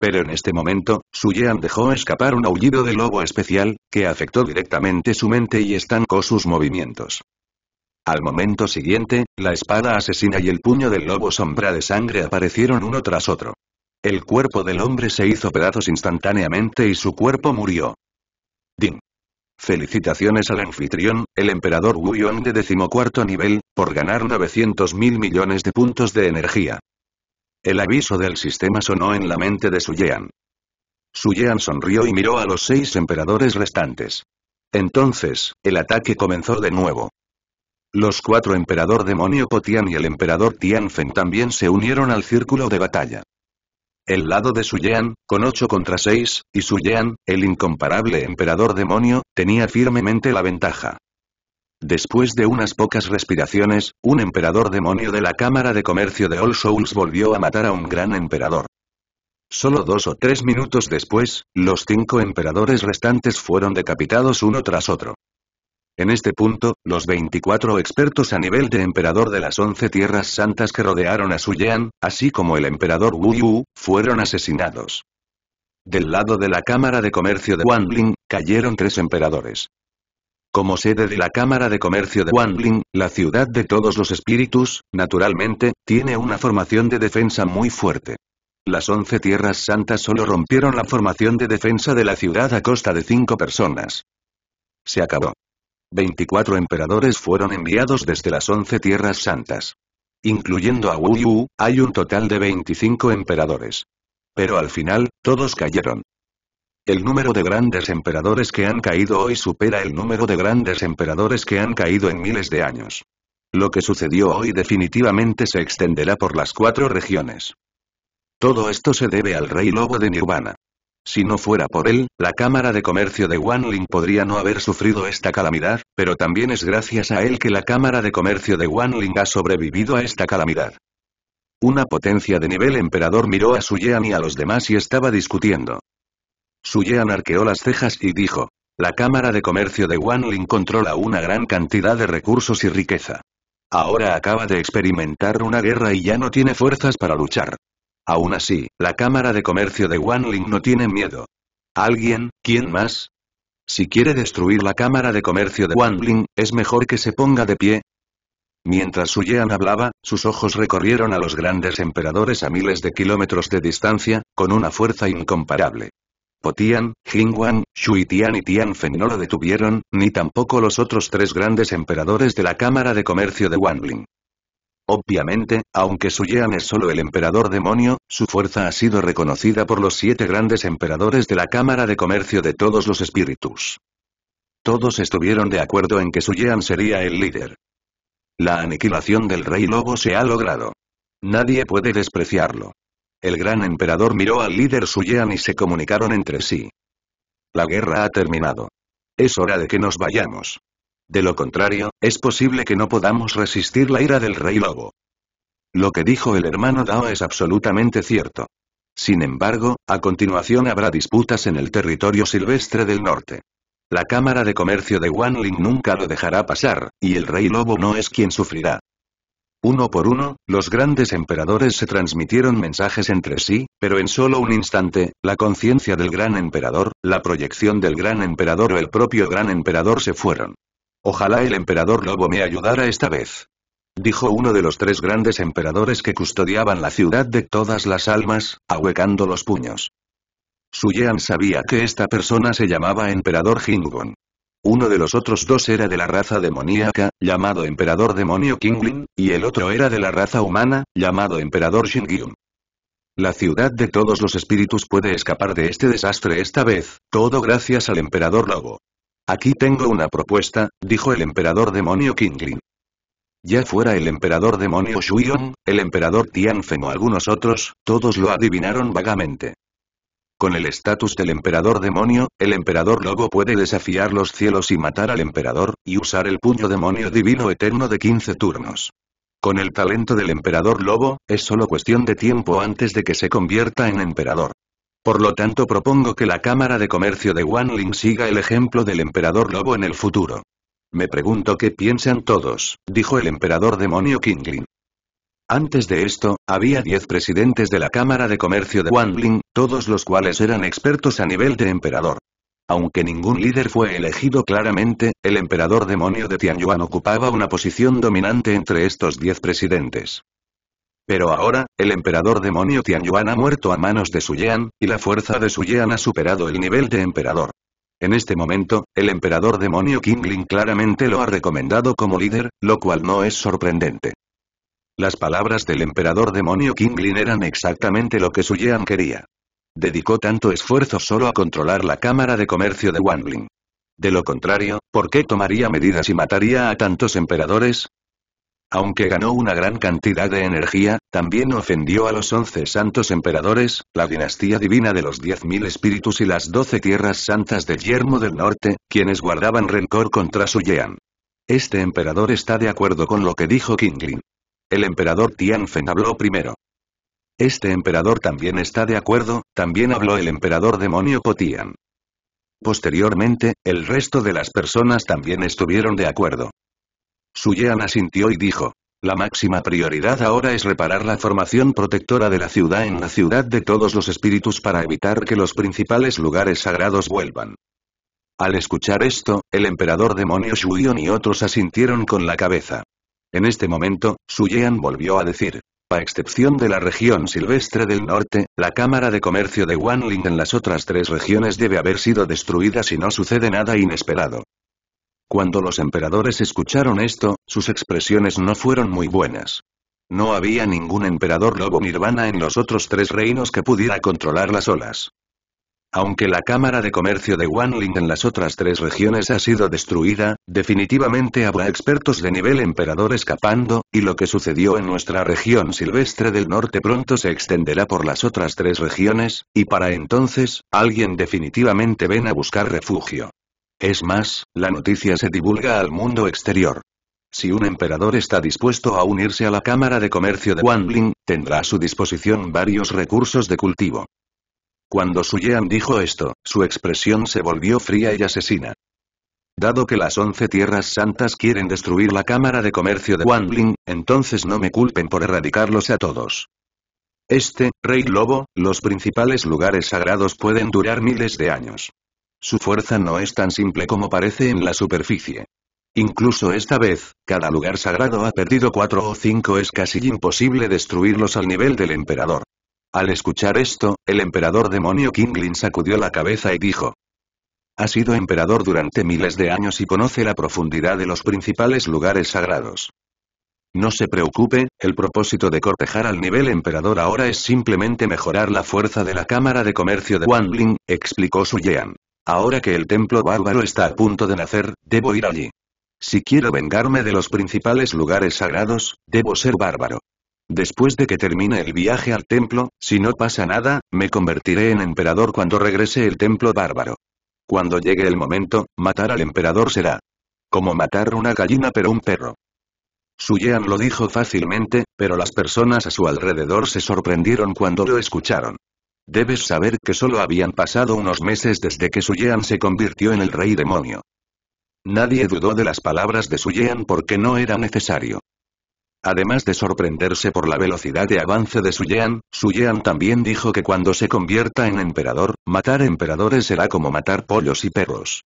Pero en este momento, su Suyean dejó escapar un aullido de lobo especial, que afectó directamente su mente y estancó sus movimientos. Al momento siguiente, la espada asesina y el puño del lobo sombra de sangre aparecieron uno tras otro. El cuerpo del hombre se hizo pedazos instantáneamente y su cuerpo murió. Ding, Felicitaciones al anfitrión, el emperador Wuyong de decimocuarto nivel, por ganar 900 mil millones de puntos de energía. El aviso del sistema sonó en la mente de Su Suyean sonrió y miró a los seis emperadores restantes. Entonces, el ataque comenzó de nuevo. Los cuatro emperador demonio Potian y el emperador Tianfen también se unieron al círculo de batalla. El lado de Suyean, con 8 contra 6, y Suyean, el incomparable emperador demonio, tenía firmemente la ventaja. Después de unas pocas respiraciones, un emperador demonio de la Cámara de Comercio de All Souls volvió a matar a un gran emperador. Solo dos o tres minutos después, los cinco emperadores restantes fueron decapitados uno tras otro. En este punto, los 24 expertos a nivel de emperador de las 11 tierras santas que rodearon a Suyan, así como el emperador Wu Yu, fueron asesinados. Del lado de la Cámara de Comercio de Wanling, cayeron tres emperadores. Como sede de la Cámara de Comercio de Wanling, la ciudad de todos los espíritus, naturalmente, tiene una formación de defensa muy fuerte. Las once tierras santas solo rompieron la formación de defensa de la ciudad a costa de cinco personas. Se acabó. 24 emperadores fueron enviados desde las once tierras santas. Incluyendo a Wu Yu, hay un total de 25 emperadores. Pero al final, todos cayeron. El número de grandes emperadores que han caído hoy supera el número de grandes emperadores que han caído en miles de años. Lo que sucedió hoy definitivamente se extenderá por las cuatro regiones. Todo esto se debe al rey lobo de Nirvana. Si no fuera por él, la Cámara de Comercio de Wanling podría no haber sufrido esta calamidad, pero también es gracias a él que la Cámara de Comercio de Wanling ha sobrevivido a esta calamidad. Una potencia de nivel emperador miró a su Suyean y a los demás y estaba discutiendo. Suyean arqueó las cejas y dijo. La Cámara de Comercio de Wanling controla una gran cantidad de recursos y riqueza. Ahora acaba de experimentar una guerra y ya no tiene fuerzas para luchar. Aún así, la Cámara de Comercio de Wanling no tiene miedo. ¿Alguien? ¿Quién más? Si quiere destruir la Cámara de Comercio de Wanling, es mejor que se ponga de pie. Mientras Suyean hablaba, sus ojos recorrieron a los grandes emperadores a miles de kilómetros de distancia, con una fuerza incomparable. Tian, Jingwan, Shui Tian y Tianfen no lo detuvieron, ni tampoco los otros tres grandes emperadores de la Cámara de Comercio de Wanling. Obviamente, aunque Yan es solo el emperador demonio, su fuerza ha sido reconocida por los siete grandes emperadores de la Cámara de Comercio de todos los espíritus. Todos estuvieron de acuerdo en que Suyean sería el líder. La aniquilación del Rey Lobo se ha logrado. Nadie puede despreciarlo. El gran emperador miró al líder Suyean y se comunicaron entre sí. La guerra ha terminado. Es hora de que nos vayamos. De lo contrario, es posible que no podamos resistir la ira del rey lobo. Lo que dijo el hermano Dao es absolutamente cierto. Sin embargo, a continuación habrá disputas en el territorio silvestre del norte. La Cámara de Comercio de Wanling nunca lo dejará pasar, y el rey lobo no es quien sufrirá. Uno por uno, los grandes emperadores se transmitieron mensajes entre sí, pero en solo un instante, la conciencia del gran emperador, la proyección del gran emperador o el propio gran emperador se fueron. Ojalá el emperador lobo me ayudara esta vez. Dijo uno de los tres grandes emperadores que custodiaban la ciudad de todas las almas, ahuecando los puños. Suyean sabía que esta persona se llamaba emperador Jingon. Uno de los otros dos era de la raza demoníaca, llamado Emperador Demonio Kinglin, y el otro era de la raza humana, llamado Emperador Shingyun. La ciudad de todos los espíritus puede escapar de este desastre esta vez, todo gracias al Emperador Lobo. Aquí tengo una propuesta, dijo el Emperador Demonio Kinglin. Ya fuera el Emperador Demonio Shuyun, el Emperador Tianfen o algunos otros, todos lo adivinaron vagamente. Con el estatus del emperador demonio, el emperador lobo puede desafiar los cielos y matar al emperador, y usar el puño demonio divino eterno de 15 turnos. Con el talento del emperador lobo, es solo cuestión de tiempo antes de que se convierta en emperador. Por lo tanto propongo que la Cámara de Comercio de Wanling siga el ejemplo del emperador lobo en el futuro. Me pregunto qué piensan todos, dijo el emperador demonio Kingling. Antes de esto, había 10 presidentes de la Cámara de Comercio de Wanling, todos los cuales eran expertos a nivel de emperador. Aunque ningún líder fue elegido claramente, el emperador demonio de Tianyuan ocupaba una posición dominante entre estos 10 presidentes. Pero ahora, el emperador demonio Tianyuan ha muerto a manos de Su Yan, y la fuerza de Su Yan ha superado el nivel de emperador. En este momento, el emperador demonio Qingling claramente lo ha recomendado como líder, lo cual no es sorprendente. Las palabras del emperador demonio Kinglin eran exactamente lo que Su Yean quería. Dedicó tanto esfuerzo solo a controlar la Cámara de Comercio de Wangling. De lo contrario, ¿por qué tomaría medidas y mataría a tantos emperadores? Aunque ganó una gran cantidad de energía, también ofendió a los once santos emperadores, la dinastía divina de los diez mil espíritus y las doce tierras santas de Yermo del Norte, quienes guardaban rencor contra Su Yean. Este emperador está de acuerdo con lo que dijo Kinglin. El emperador Tianfen habló primero. Este emperador también está de acuerdo, también habló el emperador demonio Potian. Posteriormente, el resto de las personas también estuvieron de acuerdo. Su Suyean asintió y dijo, la máxima prioridad ahora es reparar la formación protectora de la ciudad en la ciudad de todos los espíritus para evitar que los principales lugares sagrados vuelvan. Al escuchar esto, el emperador demonio Shuion y otros asintieron con la cabeza. En este momento, Su Ye'an volvió a decir. A excepción de la región silvestre del norte, la Cámara de Comercio de Wanling en las otras tres regiones debe haber sido destruida si no sucede nada inesperado. Cuando los emperadores escucharon esto, sus expresiones no fueron muy buenas. No había ningún emperador lobo nirvana en los otros tres reinos que pudiera controlar las olas. Aunque la Cámara de Comercio de Wanling en las otras tres regiones ha sido destruida, definitivamente habrá expertos de nivel emperador escapando, y lo que sucedió en nuestra región silvestre del norte pronto se extenderá por las otras tres regiones, y para entonces, alguien definitivamente ven a buscar refugio. Es más, la noticia se divulga al mundo exterior. Si un emperador está dispuesto a unirse a la Cámara de Comercio de Wanling, tendrá a su disposición varios recursos de cultivo. Cuando Suyean dijo esto, su expresión se volvió fría y asesina. Dado que las once tierras santas quieren destruir la Cámara de Comercio de Wanling, entonces no me culpen por erradicarlos a todos. Este, Rey Lobo, los principales lugares sagrados pueden durar miles de años. Su fuerza no es tan simple como parece en la superficie. Incluso esta vez, cada lugar sagrado ha perdido cuatro o cinco es casi imposible destruirlos al nivel del emperador. Al escuchar esto, el emperador demonio Kinglin sacudió la cabeza y dijo. Ha sido emperador durante miles de años y conoce la profundidad de los principales lugares sagrados. No se preocupe, el propósito de cortejar al nivel emperador ahora es simplemente mejorar la fuerza de la Cámara de Comercio de Wanling, explicó Su Yean. Ahora que el templo bárbaro está a punto de nacer, debo ir allí. Si quiero vengarme de los principales lugares sagrados, debo ser bárbaro. Después de que termine el viaje al templo, si no pasa nada, me convertiré en emperador cuando regrese el templo bárbaro. Cuando llegue el momento, matar al emperador será como matar una gallina pero un perro. Suyean lo dijo fácilmente, pero las personas a su alrededor se sorprendieron cuando lo escucharon. Debes saber que solo habían pasado unos meses desde que Suyean se convirtió en el rey demonio. Nadie dudó de las palabras de Suyean porque no era necesario. Además de sorprenderse por la velocidad de avance de Su Suyean también dijo que cuando se convierta en emperador, matar emperadores será como matar pollos y perros.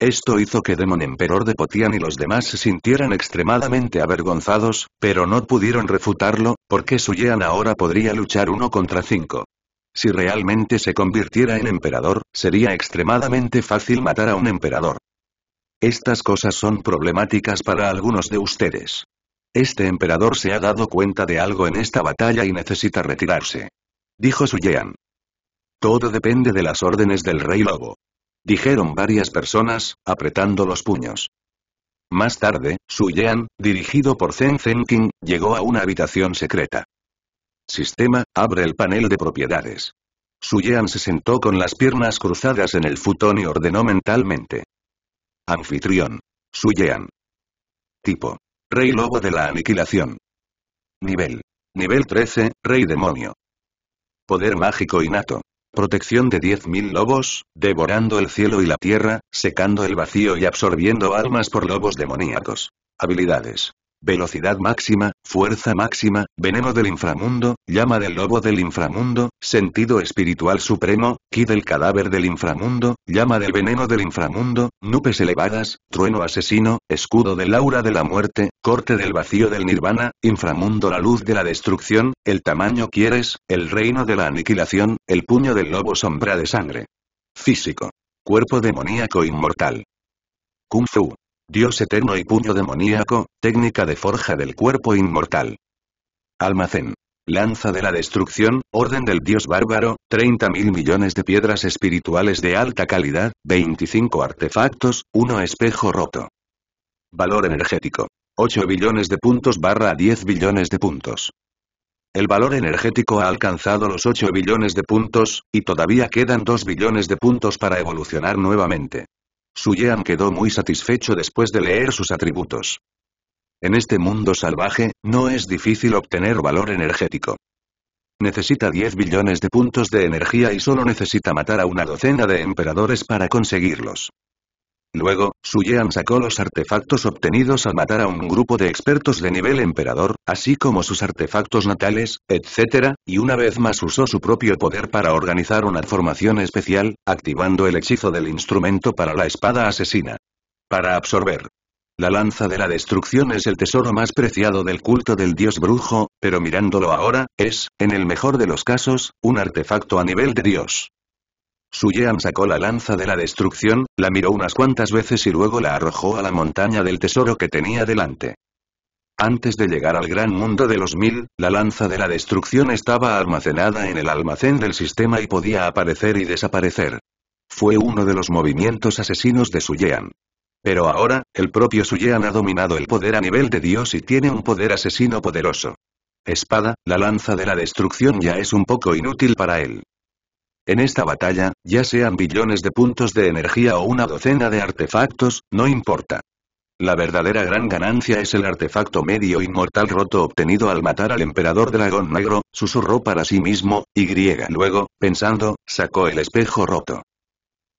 Esto hizo que Demon Emperor de Potian y los demás se sintieran extremadamente avergonzados, pero no pudieron refutarlo, porque Suyean ahora podría luchar uno contra cinco. Si realmente se convirtiera en emperador, sería extremadamente fácil matar a un emperador. Estas cosas son problemáticas para algunos de ustedes. Este emperador se ha dado cuenta de algo en esta batalla y necesita retirarse. Dijo Suyean. Todo depende de las órdenes del rey lobo. Dijeron varias personas, apretando los puños. Más tarde, Suyean, dirigido por Zen Zhenqing, llegó a una habitación secreta. Sistema, abre el panel de propiedades. Suyean se sentó con las piernas cruzadas en el futón y ordenó mentalmente. Anfitrión. Suyean. Tipo. Rey Lobo de la Aniquilación. Nivel. Nivel 13, Rey Demonio. Poder mágico innato. Protección de 10.000 lobos, devorando el cielo y la tierra, secando el vacío y absorbiendo almas por lobos demoníacos. Habilidades. Velocidad máxima, fuerza máxima, veneno del inframundo, llama del lobo del inframundo, sentido espiritual supremo, ki del cadáver del inframundo, llama del veneno del inframundo, nubes elevadas, trueno asesino, escudo del aura de la muerte, corte del vacío del nirvana, inframundo la luz de la destrucción, el tamaño quieres, el reino de la aniquilación, el puño del lobo sombra de sangre. Físico. Cuerpo demoníaco inmortal. Kung Fu. Dios eterno y puño demoníaco, técnica de forja del cuerpo inmortal. Almacén. Lanza de la destrucción, orden del dios bárbaro, 30 mil millones de piedras espirituales de alta calidad, 25 artefactos, 1 espejo roto. Valor energético. 8 billones de puntos barra 10 billones de puntos. El valor energético ha alcanzado los 8 billones de puntos, y todavía quedan 2 billones de puntos para evolucionar nuevamente. Su Yean quedó muy satisfecho después de leer sus atributos. En este mundo salvaje, no es difícil obtener valor energético. Necesita 10 billones de puntos de energía y solo necesita matar a una docena de emperadores para conseguirlos. Luego, Suyean sacó los artefactos obtenidos al matar a un grupo de expertos de nivel emperador, así como sus artefactos natales, etc., y una vez más usó su propio poder para organizar una formación especial, activando el hechizo del instrumento para la espada asesina. Para absorber. La lanza de la destrucción es el tesoro más preciado del culto del dios brujo, pero mirándolo ahora, es, en el mejor de los casos, un artefacto a nivel de dios. Yean sacó la lanza de la destrucción, la miró unas cuantas veces y luego la arrojó a la montaña del tesoro que tenía delante. Antes de llegar al gran mundo de los mil, la lanza de la destrucción estaba almacenada en el almacén del sistema y podía aparecer y desaparecer. Fue uno de los movimientos asesinos de Yean. Pero ahora, el propio Yean ha dominado el poder a nivel de Dios y tiene un poder asesino poderoso. Espada, la lanza de la destrucción ya es un poco inútil para él. En esta batalla, ya sean billones de puntos de energía o una docena de artefactos, no importa. La verdadera gran ganancia es el artefacto medio inmortal roto obtenido al matar al emperador dragón negro, susurró para sí mismo, y luego, pensando, sacó el espejo roto.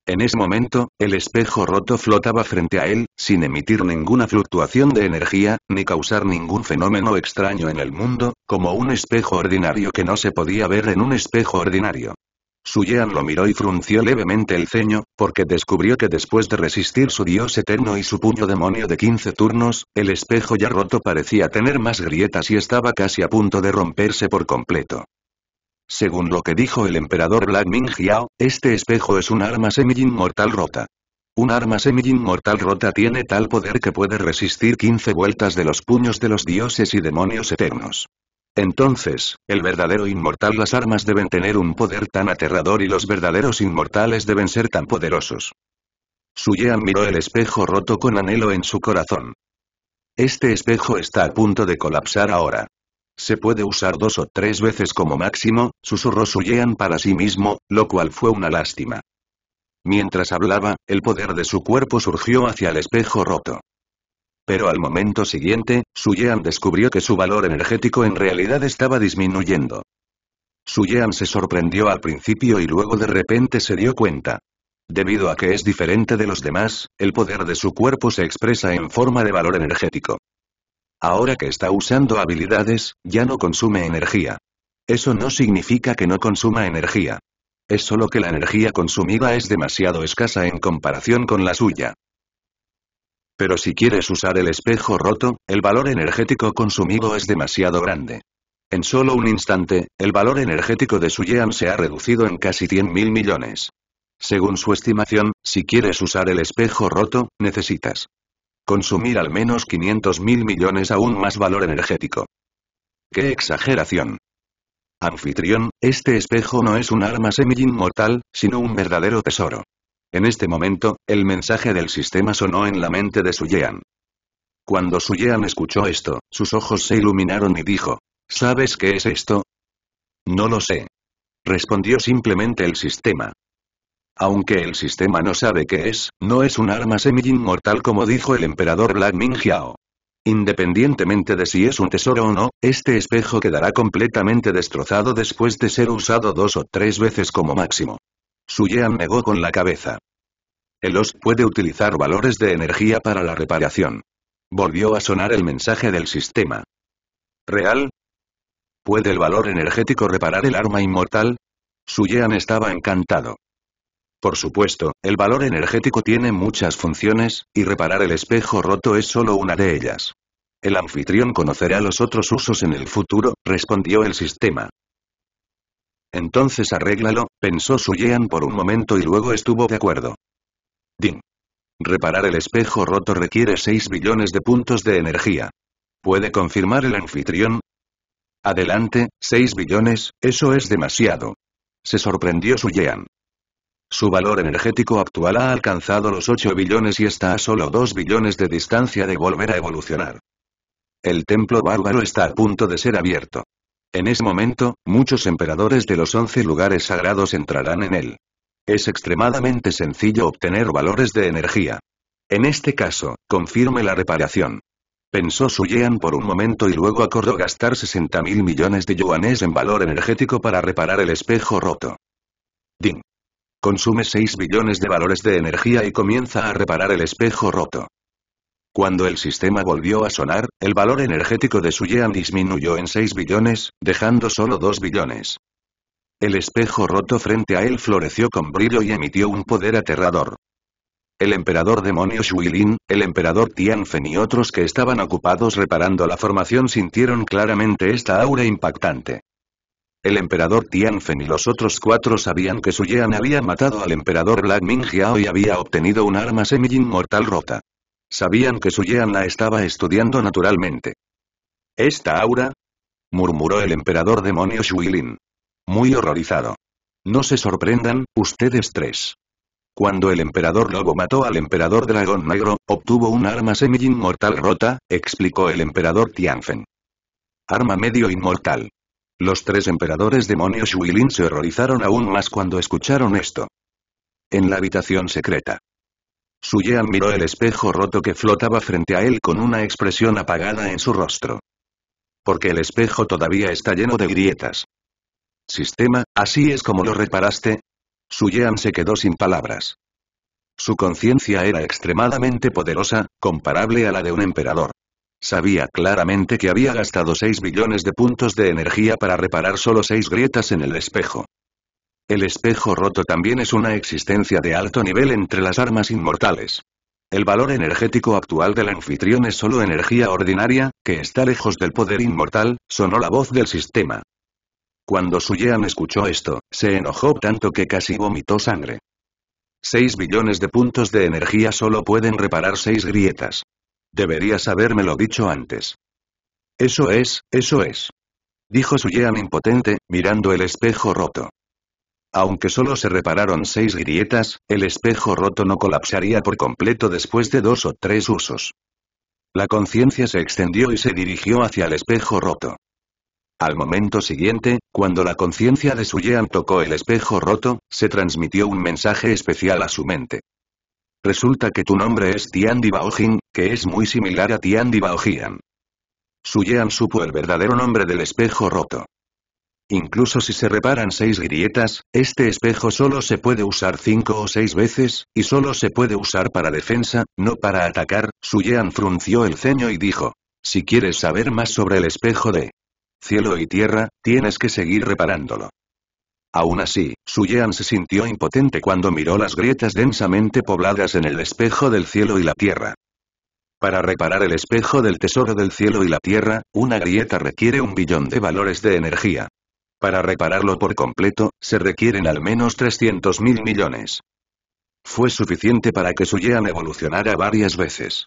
En ese momento, el espejo roto flotaba frente a él, sin emitir ninguna fluctuación de energía, ni causar ningún fenómeno extraño en el mundo, como un espejo ordinario que no se podía ver en un espejo ordinario. Su Yean lo miró y frunció levemente el ceño, porque descubrió que después de resistir su dios eterno y su puño demonio de 15 turnos, el espejo ya roto parecía tener más grietas y estaba casi a punto de romperse por completo. Según lo que dijo el emperador Black Ming Hiao, este espejo es un arma semi-inmortal rota. Un arma semi-inmortal rota tiene tal poder que puede resistir 15 vueltas de los puños de los dioses y demonios eternos. Entonces, el verdadero inmortal las armas deben tener un poder tan aterrador y los verdaderos inmortales deben ser tan poderosos. Suyean miró el espejo roto con anhelo en su corazón. Este espejo está a punto de colapsar ahora. Se puede usar dos o tres veces como máximo, susurró Suyean para sí mismo, lo cual fue una lástima. Mientras hablaba, el poder de su cuerpo surgió hacia el espejo roto. Pero al momento siguiente, Suyean descubrió que su valor energético en realidad estaba disminuyendo. Suyean se sorprendió al principio y luego de repente se dio cuenta. Debido a que es diferente de los demás, el poder de su cuerpo se expresa en forma de valor energético. Ahora que está usando habilidades, ya no consume energía. Eso no significa que no consuma energía. Es solo que la energía consumida es demasiado escasa en comparación con la suya. Pero si quieres usar el espejo roto, el valor energético consumido es demasiado grande. En solo un instante, el valor energético de su Suyean se ha reducido en casi 100.000 millones. Según su estimación, si quieres usar el espejo roto, necesitas consumir al menos 500.000 millones aún más valor energético. ¡Qué exageración! Anfitrión, este espejo no es un arma semi-inmortal, sino un verdadero tesoro. En este momento, el mensaje del sistema sonó en la mente de Suyean. Cuando Suyean escuchó esto, sus ojos se iluminaron y dijo, ¿Sabes qué es esto? No lo sé. Respondió simplemente el sistema. Aunque el sistema no sabe qué es, no es un arma semi-inmortal como dijo el emperador Black Yao. Independientemente de si es un tesoro o no, este espejo quedará completamente destrozado después de ser usado dos o tres veces como máximo. Suyean negó con la cabeza. El OS puede utilizar valores de energía para la reparación. Volvió a sonar el mensaje del sistema. ¿Real? ¿Puede el valor energético reparar el arma inmortal? Suyean estaba encantado. Por supuesto, el valor energético tiene muchas funciones, y reparar el espejo roto es solo una de ellas. El anfitrión conocerá los otros usos en el futuro, respondió el sistema. Entonces arréglalo, pensó su Yean por un momento y luego estuvo de acuerdo. Din. Reparar el espejo roto requiere 6 billones de puntos de energía. ¿Puede confirmar el anfitrión? Adelante, 6 billones, eso es demasiado. Se sorprendió su Yean. Su valor energético actual ha alcanzado los 8 billones y está a solo 2 billones de distancia de volver a evolucionar. El templo bárbaro está a punto de ser abierto. En ese momento, muchos emperadores de los once lugares sagrados entrarán en él. Es extremadamente sencillo obtener valores de energía. En este caso, confirme la reparación. Pensó su Ye'an por un momento y luego acordó gastar 60 mil millones de yuanes en valor energético para reparar el espejo roto. Ding. Consume 6 billones de valores de energía y comienza a reparar el espejo roto. Cuando el sistema volvió a sonar, el valor energético de su Yean disminuyó en 6 billones, dejando solo 2 billones. El espejo roto frente a él floreció con brillo y emitió un poder aterrador. El emperador demonio Shuilin, el emperador Tianfen y otros que estaban ocupados reparando la formación sintieron claramente esta aura impactante. El emperador Tianfen y los otros cuatro sabían que Su Yean había matado al emperador Black Ming y había obtenido un arma semi-inmortal rota. Sabían que su Yean la estaba estudiando naturalmente. ¿Esta aura? murmuró el emperador demonio Shuilin. Muy horrorizado. No se sorprendan, ustedes tres. Cuando el emperador lobo mató al emperador dragón negro, obtuvo un arma semi-inmortal rota, explicó el emperador Tianfen. Arma medio inmortal. Los tres emperadores demonios Shuilin se horrorizaron aún más cuando escucharon esto. En la habitación secreta. Suyean miró el espejo roto que flotaba frente a él con una expresión apagada en su rostro. Porque el espejo todavía está lleno de grietas. Sistema, así es como lo reparaste. Suyean se quedó sin palabras. Su conciencia era extremadamente poderosa, comparable a la de un emperador. Sabía claramente que había gastado 6 billones de puntos de energía para reparar solo seis grietas en el espejo. El espejo roto también es una existencia de alto nivel entre las armas inmortales. El valor energético actual del anfitrión es solo energía ordinaria, que está lejos del poder inmortal, sonó la voz del sistema. Cuando Suyean escuchó esto, se enojó tanto que casi vomitó sangre. 6 billones de puntos de energía solo pueden reparar seis grietas. Deberías habérmelo dicho antes. Eso es, eso es. Dijo Suyean impotente, mirando el espejo roto. Aunque solo se repararon seis grietas, el espejo roto no colapsaría por completo después de dos o tres usos. La conciencia se extendió y se dirigió hacia el espejo roto. Al momento siguiente, cuando la conciencia de Suyean tocó el espejo roto, se transmitió un mensaje especial a su mente. Resulta que tu nombre es Tian Dibaojin, que es muy similar a Tian Su Suyean supo el verdadero nombre del espejo roto. Incluso si se reparan seis grietas, este espejo solo se puede usar cinco o seis veces, y solo se puede usar para defensa, no para atacar. su yean frunció el ceño y dijo. Si quieres saber más sobre el espejo de cielo y tierra, tienes que seguir reparándolo. Aún así, yean se sintió impotente cuando miró las grietas densamente pobladas en el espejo del cielo y la tierra. Para reparar el espejo del tesoro del cielo y la tierra, una grieta requiere un billón de valores de energía. Para repararlo por completo, se requieren al menos 300.000 millones. Fue suficiente para que su evolucionara varias veces.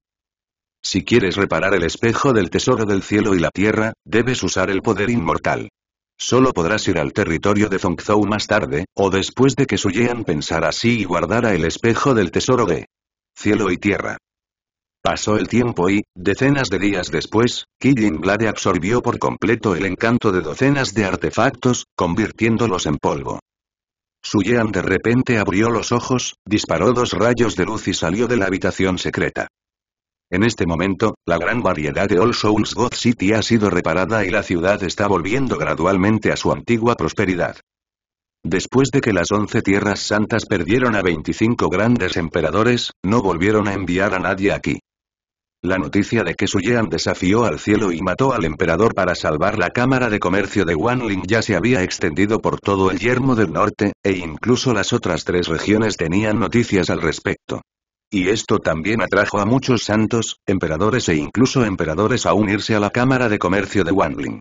Si quieres reparar el espejo del tesoro del cielo y la tierra, debes usar el poder inmortal. Solo podrás ir al territorio de Zhongzhou más tarde, o después de que Jian pensara así y guardara el espejo del tesoro de cielo y tierra. Pasó el tiempo y, decenas de días después, Killing Blade absorbió por completo el encanto de docenas de artefactos, convirtiéndolos en polvo. Suyean de repente abrió los ojos, disparó dos rayos de luz y salió de la habitación secreta. En este momento, la gran variedad de All Souls God City ha sido reparada y la ciudad está volviendo gradualmente a su antigua prosperidad. Después de que las once tierras santas perdieron a 25 grandes emperadores, no volvieron a enviar a nadie aquí. La noticia de que Su Yan desafió al cielo y mató al emperador para salvar la Cámara de Comercio de Wanling ya se había extendido por todo el yermo del norte, e incluso las otras tres regiones tenían noticias al respecto. Y esto también atrajo a muchos santos, emperadores e incluso emperadores a unirse a la Cámara de Comercio de Wanling.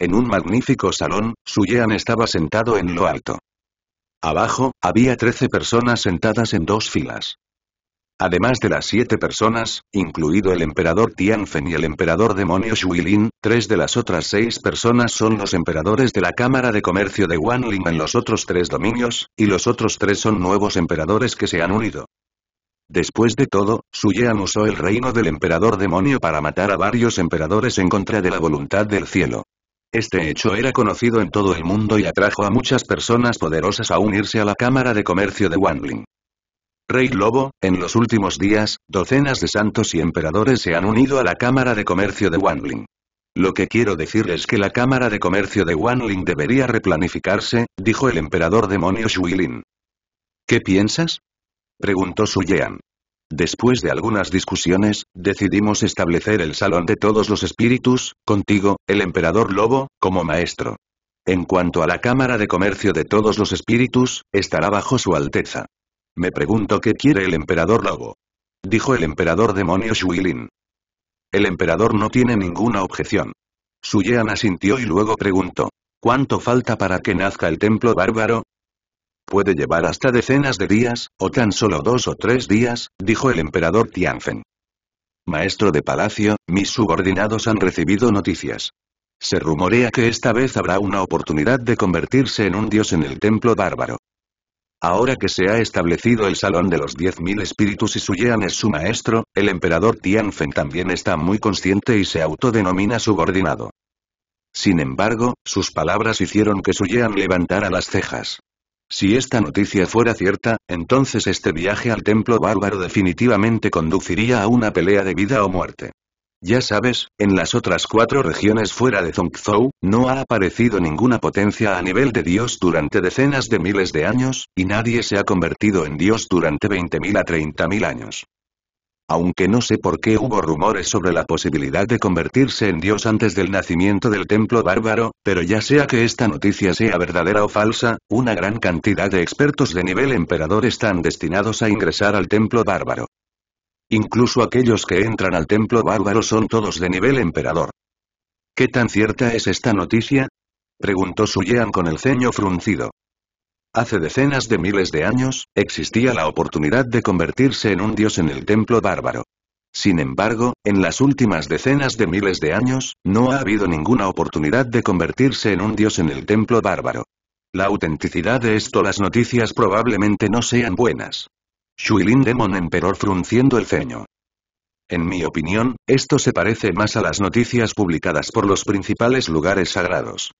En un magnífico salón, Suyean estaba sentado en lo alto. Abajo, había trece personas sentadas en dos filas. Además de las siete personas, incluido el emperador Tianfen y el emperador demonio Shuilin, tres de las otras seis personas son los emperadores de la Cámara de Comercio de Wanling en los otros tres dominios, y los otros tres son nuevos emperadores que se han unido. Después de todo, Suyean usó el reino del emperador demonio para matar a varios emperadores en contra de la voluntad del cielo. Este hecho era conocido en todo el mundo y atrajo a muchas personas poderosas a unirse a la Cámara de Comercio de Wanling. Rey Lobo, en los últimos días, docenas de santos y emperadores se han unido a la Cámara de Comercio de Wanling. Lo que quiero decir es que la Cámara de Comercio de Wanling debería replanificarse, dijo el emperador demonio Xuilin. ¿Qué piensas? preguntó Yean. Después de algunas discusiones, decidimos establecer el Salón de Todos los Espíritus, contigo, el Emperador Lobo, como maestro. En cuanto a la Cámara de Comercio de Todos los Espíritus, estará bajo su Alteza. Me pregunto qué quiere el emperador lobo. Dijo el emperador demonio Shuilin. El emperador no tiene ninguna objeción. yean asintió y luego preguntó. ¿Cuánto falta para que nazca el templo bárbaro? Puede llevar hasta decenas de días, o tan solo dos o tres días, dijo el emperador Tianfen. Maestro de palacio, mis subordinados han recibido noticias. Se rumorea que esta vez habrá una oportunidad de convertirse en un dios en el templo bárbaro. Ahora que se ha establecido el Salón de los Diez Mil Espíritus y Ye'an es su maestro, el emperador Tianfen también está muy consciente y se autodenomina subordinado. Sin embargo, sus palabras hicieron que Ye'an levantara las cejas. Si esta noticia fuera cierta, entonces este viaje al templo bárbaro definitivamente conduciría a una pelea de vida o muerte. Ya sabes, en las otras cuatro regiones fuera de Zhongzhou, no ha aparecido ninguna potencia a nivel de Dios durante decenas de miles de años, y nadie se ha convertido en Dios durante 20.000 a 30.000 años. Aunque no sé por qué hubo rumores sobre la posibilidad de convertirse en Dios antes del nacimiento del templo bárbaro, pero ya sea que esta noticia sea verdadera o falsa, una gran cantidad de expertos de nivel emperador están destinados a ingresar al templo bárbaro. Incluso aquellos que entran al templo bárbaro son todos de nivel emperador. ¿Qué tan cierta es esta noticia? Preguntó Suyean con el ceño fruncido. Hace decenas de miles de años, existía la oportunidad de convertirse en un dios en el templo bárbaro. Sin embargo, en las últimas decenas de miles de años, no ha habido ninguna oportunidad de convertirse en un dios en el templo bárbaro. La autenticidad de esto las noticias probablemente no sean buenas, Shuilin Demon Emperor frunciendo el ceño. En mi opinión, esto se parece más a las noticias publicadas por los principales lugares sagrados.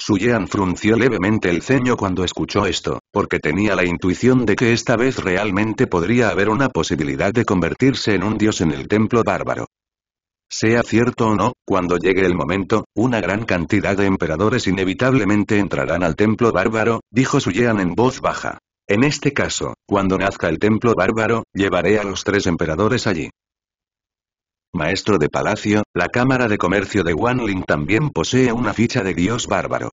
Suyean frunció levemente el ceño cuando escuchó esto, porque tenía la intuición de que esta vez realmente podría haber una posibilidad de convertirse en un dios en el templo bárbaro. Sea cierto o no, cuando llegue el momento, una gran cantidad de emperadores inevitablemente entrarán al templo bárbaro, dijo Suyean en voz baja. En este caso, cuando nazca el templo bárbaro, llevaré a los tres emperadores allí. Maestro de Palacio, la Cámara de Comercio de Wanling también posee una ficha de dios bárbaro.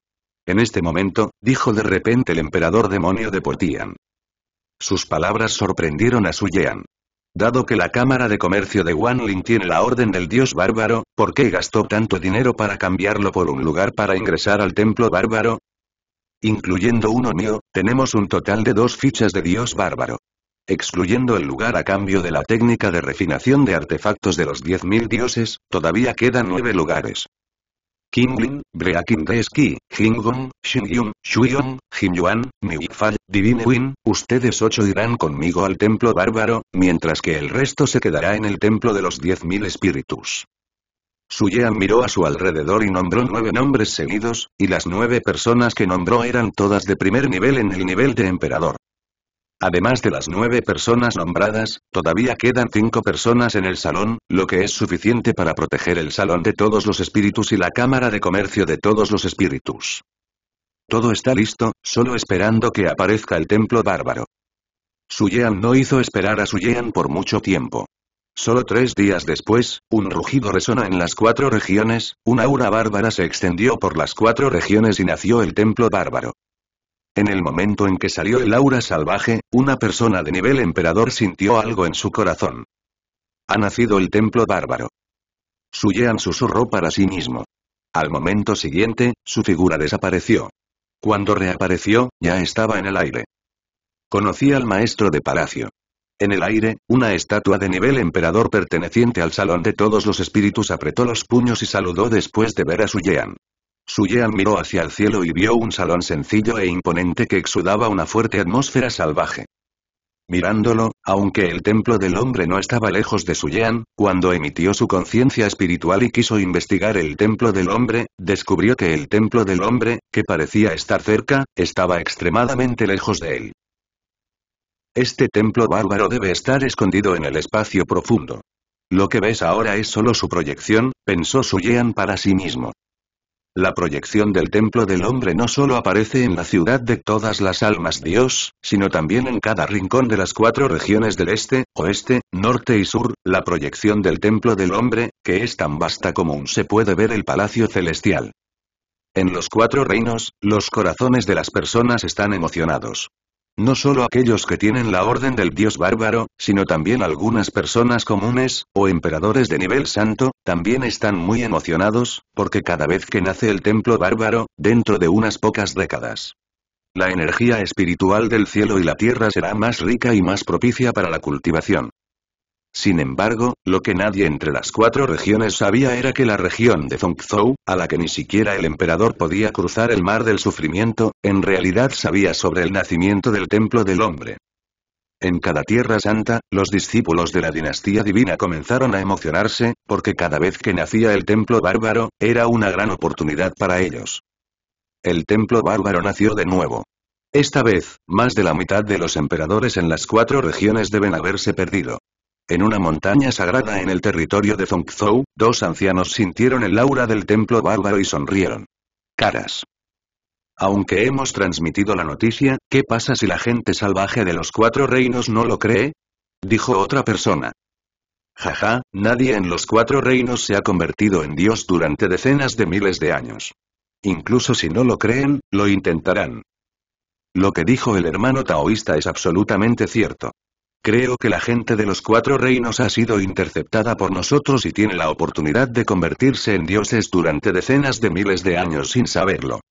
En este momento, dijo de repente el emperador demonio de Potian. Sus palabras sorprendieron a su Ye'an. Dado que la Cámara de Comercio de Wanling tiene la orden del dios bárbaro, ¿por qué gastó tanto dinero para cambiarlo por un lugar para ingresar al templo bárbaro? incluyendo uno mío, tenemos un total de dos fichas de dios bárbaro. Excluyendo el lugar a cambio de la técnica de refinación de artefactos de los 10.000 dioses, todavía quedan nueve lugares. Kinglin, Breaking Deski, xingyun, Jingong, Shuyong, Jinyuan, Miufal, Divine Win, ustedes ocho irán conmigo al templo bárbaro, mientras que el resto se quedará en el templo de los 10.000 espíritus yean miró a su alrededor y nombró nueve nombres seguidos, y las nueve personas que nombró eran todas de primer nivel en el nivel de emperador. Además de las nueve personas nombradas, todavía quedan cinco personas en el salón, lo que es suficiente para proteger el salón de todos los espíritus y la cámara de comercio de todos los espíritus. Todo está listo, solo esperando que aparezca el templo bárbaro. yean no hizo esperar a yean por mucho tiempo. Solo tres días después, un rugido resona en las cuatro regiones, una aura bárbara se extendió por las cuatro regiones y nació el templo bárbaro. En el momento en que salió el aura salvaje, una persona de nivel emperador sintió algo en su corazón. Ha nacido el templo bárbaro. Suyean susurró para sí mismo. Al momento siguiente, su figura desapareció. Cuando reapareció, ya estaba en el aire. Conocí al maestro de palacio. En el aire, una estatua de nivel emperador perteneciente al Salón de Todos los Espíritus apretó los puños y saludó después de ver a Su Suyean miró hacia el cielo y vio un salón sencillo e imponente que exudaba una fuerte atmósfera salvaje. Mirándolo, aunque el templo del hombre no estaba lejos de Suyean, cuando emitió su conciencia espiritual y quiso investigar el templo del hombre, descubrió que el templo del hombre, que parecía estar cerca, estaba extremadamente lejos de él. Este templo bárbaro debe estar escondido en el espacio profundo. Lo que ves ahora es solo su proyección, pensó Suyean para sí mismo. La proyección del templo del hombre no solo aparece en la ciudad de todas las almas Dios, sino también en cada rincón de las cuatro regiones del este, oeste, norte y sur, la proyección del templo del hombre, que es tan vasta como un se puede ver el palacio celestial. En los cuatro reinos, los corazones de las personas están emocionados. No solo aquellos que tienen la orden del dios bárbaro, sino también algunas personas comunes, o emperadores de nivel santo, también están muy emocionados, porque cada vez que nace el templo bárbaro, dentro de unas pocas décadas, la energía espiritual del cielo y la tierra será más rica y más propicia para la cultivación. Sin embargo, lo que nadie entre las cuatro regiones sabía era que la región de Zongzhou, a la que ni siquiera el emperador podía cruzar el mar del sufrimiento, en realidad sabía sobre el nacimiento del templo del hombre. En cada tierra santa, los discípulos de la dinastía divina comenzaron a emocionarse, porque cada vez que nacía el templo bárbaro, era una gran oportunidad para ellos. El templo bárbaro nació de nuevo. Esta vez, más de la mitad de los emperadores en las cuatro regiones deben haberse perdido. En una montaña sagrada en el territorio de Zongzhou, dos ancianos sintieron el aura del templo bárbaro y sonrieron. Caras. Aunque hemos transmitido la noticia, ¿qué pasa si la gente salvaje de los cuatro reinos no lo cree? Dijo otra persona. Jaja, nadie en los cuatro reinos se ha convertido en Dios durante decenas de miles de años. Incluso si no lo creen, lo intentarán. Lo que dijo el hermano taoísta es absolutamente cierto. Creo que la gente de los cuatro reinos ha sido interceptada por nosotros y tiene la oportunidad de convertirse en dioses durante decenas de miles de años sin saberlo.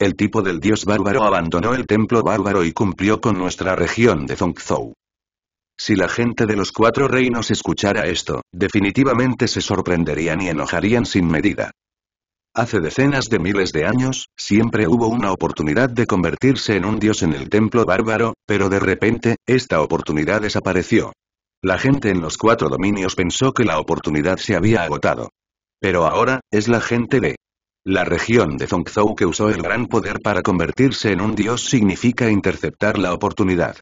El tipo del dios bárbaro abandonó el templo bárbaro y cumplió con nuestra región de Zongzhou. Si la gente de los cuatro reinos escuchara esto, definitivamente se sorprenderían y enojarían sin medida. Hace decenas de miles de años, siempre hubo una oportunidad de convertirse en un dios en el templo bárbaro, pero de repente, esta oportunidad desapareció. La gente en los cuatro dominios pensó que la oportunidad se había agotado. Pero ahora, es la gente de la región de Zongzhou que usó el gran poder para convertirse en un dios significa interceptar la oportunidad.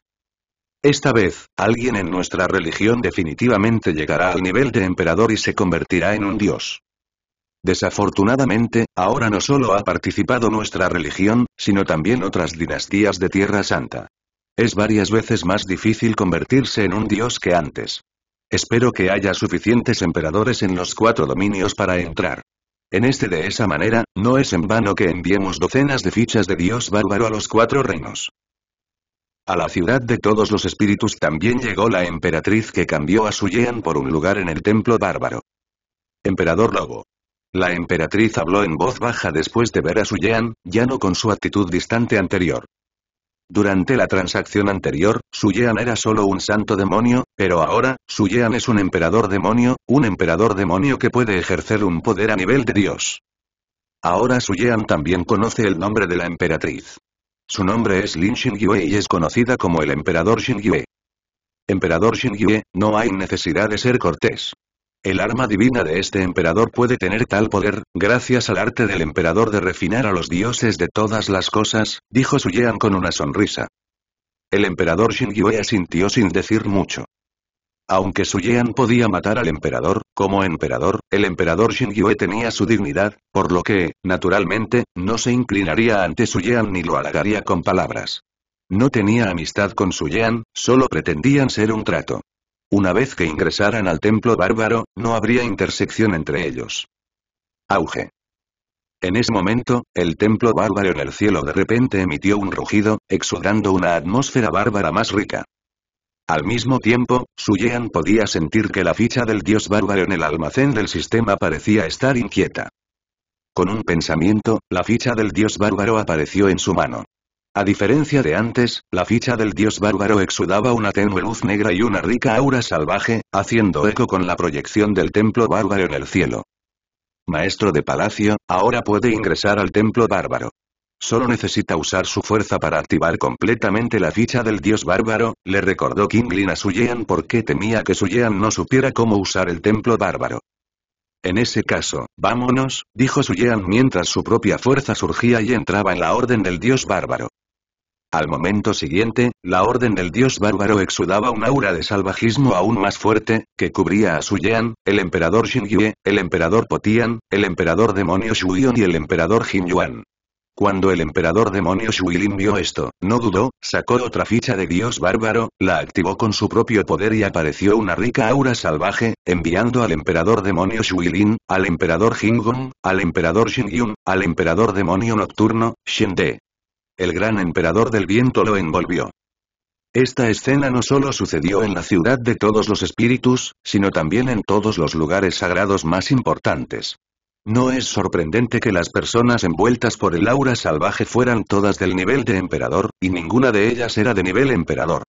Esta vez, alguien en nuestra religión definitivamente llegará al nivel de emperador y se convertirá en un dios. Desafortunadamente, ahora no solo ha participado nuestra religión, sino también otras dinastías de Tierra Santa. Es varias veces más difícil convertirse en un dios que antes. Espero que haya suficientes emperadores en los cuatro dominios para entrar. En este de esa manera, no es en vano que enviemos docenas de fichas de dios bárbaro a los cuatro reinos. A la ciudad de todos los espíritus también llegó la emperatriz que cambió a su Suyean por un lugar en el templo bárbaro. Emperador Lobo, la emperatriz habló en voz baja después de ver a Su Yan, ya no con su actitud distante anterior. Durante la transacción anterior, Su Yan era solo un santo demonio, pero ahora, Su Yan es un emperador demonio, un emperador demonio que puede ejercer un poder a nivel de Dios. Ahora Su Yan también conoce el nombre de la emperatriz. Su nombre es Lin Xingyue y es conocida como el emperador Xingyue. Emperador Xingyue, no hay necesidad de ser cortés. El arma divina de este emperador puede tener tal poder, gracias al arte del emperador de refinar a los dioses de todas las cosas, dijo Suyean con una sonrisa. El emperador Shingyue asintió sin decir mucho. Aunque Suyean podía matar al emperador, como emperador, el emperador Xingyue tenía su dignidad, por lo que, naturalmente, no se inclinaría ante Suyean ni lo halagaría con palabras. No tenía amistad con Suyean, solo pretendían ser un trato. Una vez que ingresaran al templo bárbaro, no habría intersección entre ellos. Auge. En ese momento, el templo bárbaro en el cielo de repente emitió un rugido, exudando una atmósfera bárbara más rica. Al mismo tiempo, Suyean podía sentir que la ficha del dios bárbaro en el almacén del sistema parecía estar inquieta. Con un pensamiento, la ficha del dios bárbaro apareció en su mano. A diferencia de antes, la ficha del dios bárbaro exudaba una tenue luz negra y una rica aura salvaje, haciendo eco con la proyección del templo bárbaro en el cielo. Maestro de palacio, ahora puede ingresar al templo bárbaro. Solo necesita usar su fuerza para activar completamente la ficha del dios bárbaro, le recordó Kinglin a Suyean porque temía que Suyean no supiera cómo usar el templo bárbaro. En ese caso, vámonos, dijo Suyean mientras su propia fuerza surgía y entraba en la orden del dios bárbaro. Al momento siguiente, la orden del dios bárbaro exudaba un aura de salvajismo aún más fuerte, que cubría a Su Suyan, el emperador Xingyue, el emperador Potian, el emperador demonio Shuion y el emperador Jin Yuan. Cuando el emperador demonio Shuilin vio esto, no dudó, sacó otra ficha de dios bárbaro, la activó con su propio poder y apareció una rica aura salvaje, enviando al emperador demonio Shuilin, al emperador Jingong, al emperador Xingyun, al emperador demonio nocturno, De. El gran emperador del viento lo envolvió. Esta escena no solo sucedió en la ciudad de todos los espíritus, sino también en todos los lugares sagrados más importantes. No es sorprendente que las personas envueltas por el aura salvaje fueran todas del nivel de emperador, y ninguna de ellas era de nivel emperador.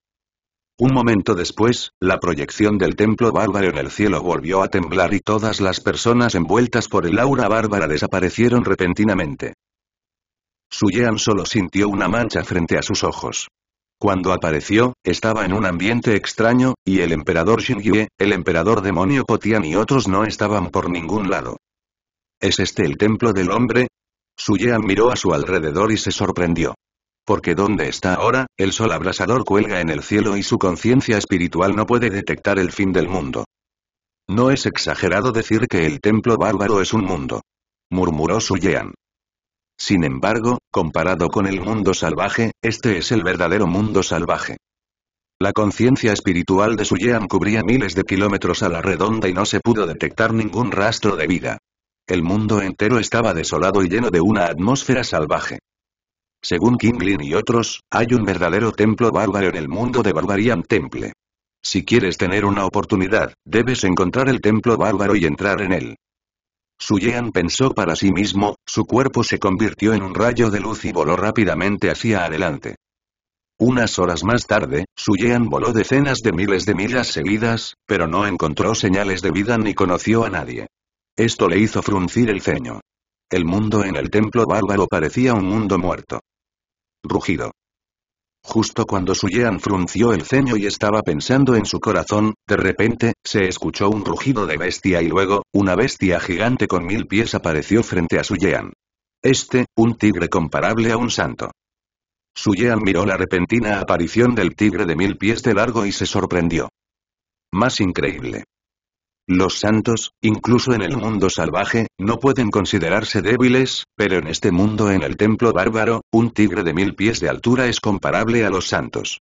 Un momento después, la proyección del templo bárbaro en el cielo volvió a temblar y todas las personas envueltas por el aura bárbara desaparecieron repentinamente. Yean solo sintió una mancha frente a sus ojos. Cuando apareció, estaba en un ambiente extraño, y el emperador Xingyue, el emperador demonio Potian y otros no estaban por ningún lado. ¿Es este el templo del hombre? Su Yean miró a su alrededor y se sorprendió. Porque dónde está ahora, el sol abrasador cuelga en el cielo y su conciencia espiritual no puede detectar el fin del mundo. No es exagerado decir que el templo bárbaro es un mundo. Murmuró Yean. Sin embargo, comparado con el mundo salvaje, este es el verdadero mundo salvaje. La conciencia espiritual de Suyean cubría miles de kilómetros a la redonda y no se pudo detectar ningún rastro de vida. El mundo entero estaba desolado y lleno de una atmósfera salvaje. Según Kinglin y otros, hay un verdadero templo bárbaro en el mundo de Barbarian Temple. Si quieres tener una oportunidad, debes encontrar el templo bárbaro y entrar en él. Suyean pensó para sí mismo, su cuerpo se convirtió en un rayo de luz y voló rápidamente hacia adelante. Unas horas más tarde, Suyean voló decenas de miles de millas seguidas, pero no encontró señales de vida ni conoció a nadie. Esto le hizo fruncir el ceño. El mundo en el templo bárbaro parecía un mundo muerto. Rugido. Justo cuando yean frunció el ceño y estaba pensando en su corazón, de repente, se escuchó un rugido de bestia y luego, una bestia gigante con mil pies apareció frente a su yean. Este, un tigre comparable a un santo. Su yean miró la repentina aparición del tigre de mil pies de largo y se sorprendió. Más increíble. Los santos, incluso en el mundo salvaje, no pueden considerarse débiles, pero en este mundo en el templo bárbaro, un tigre de mil pies de altura es comparable a los santos.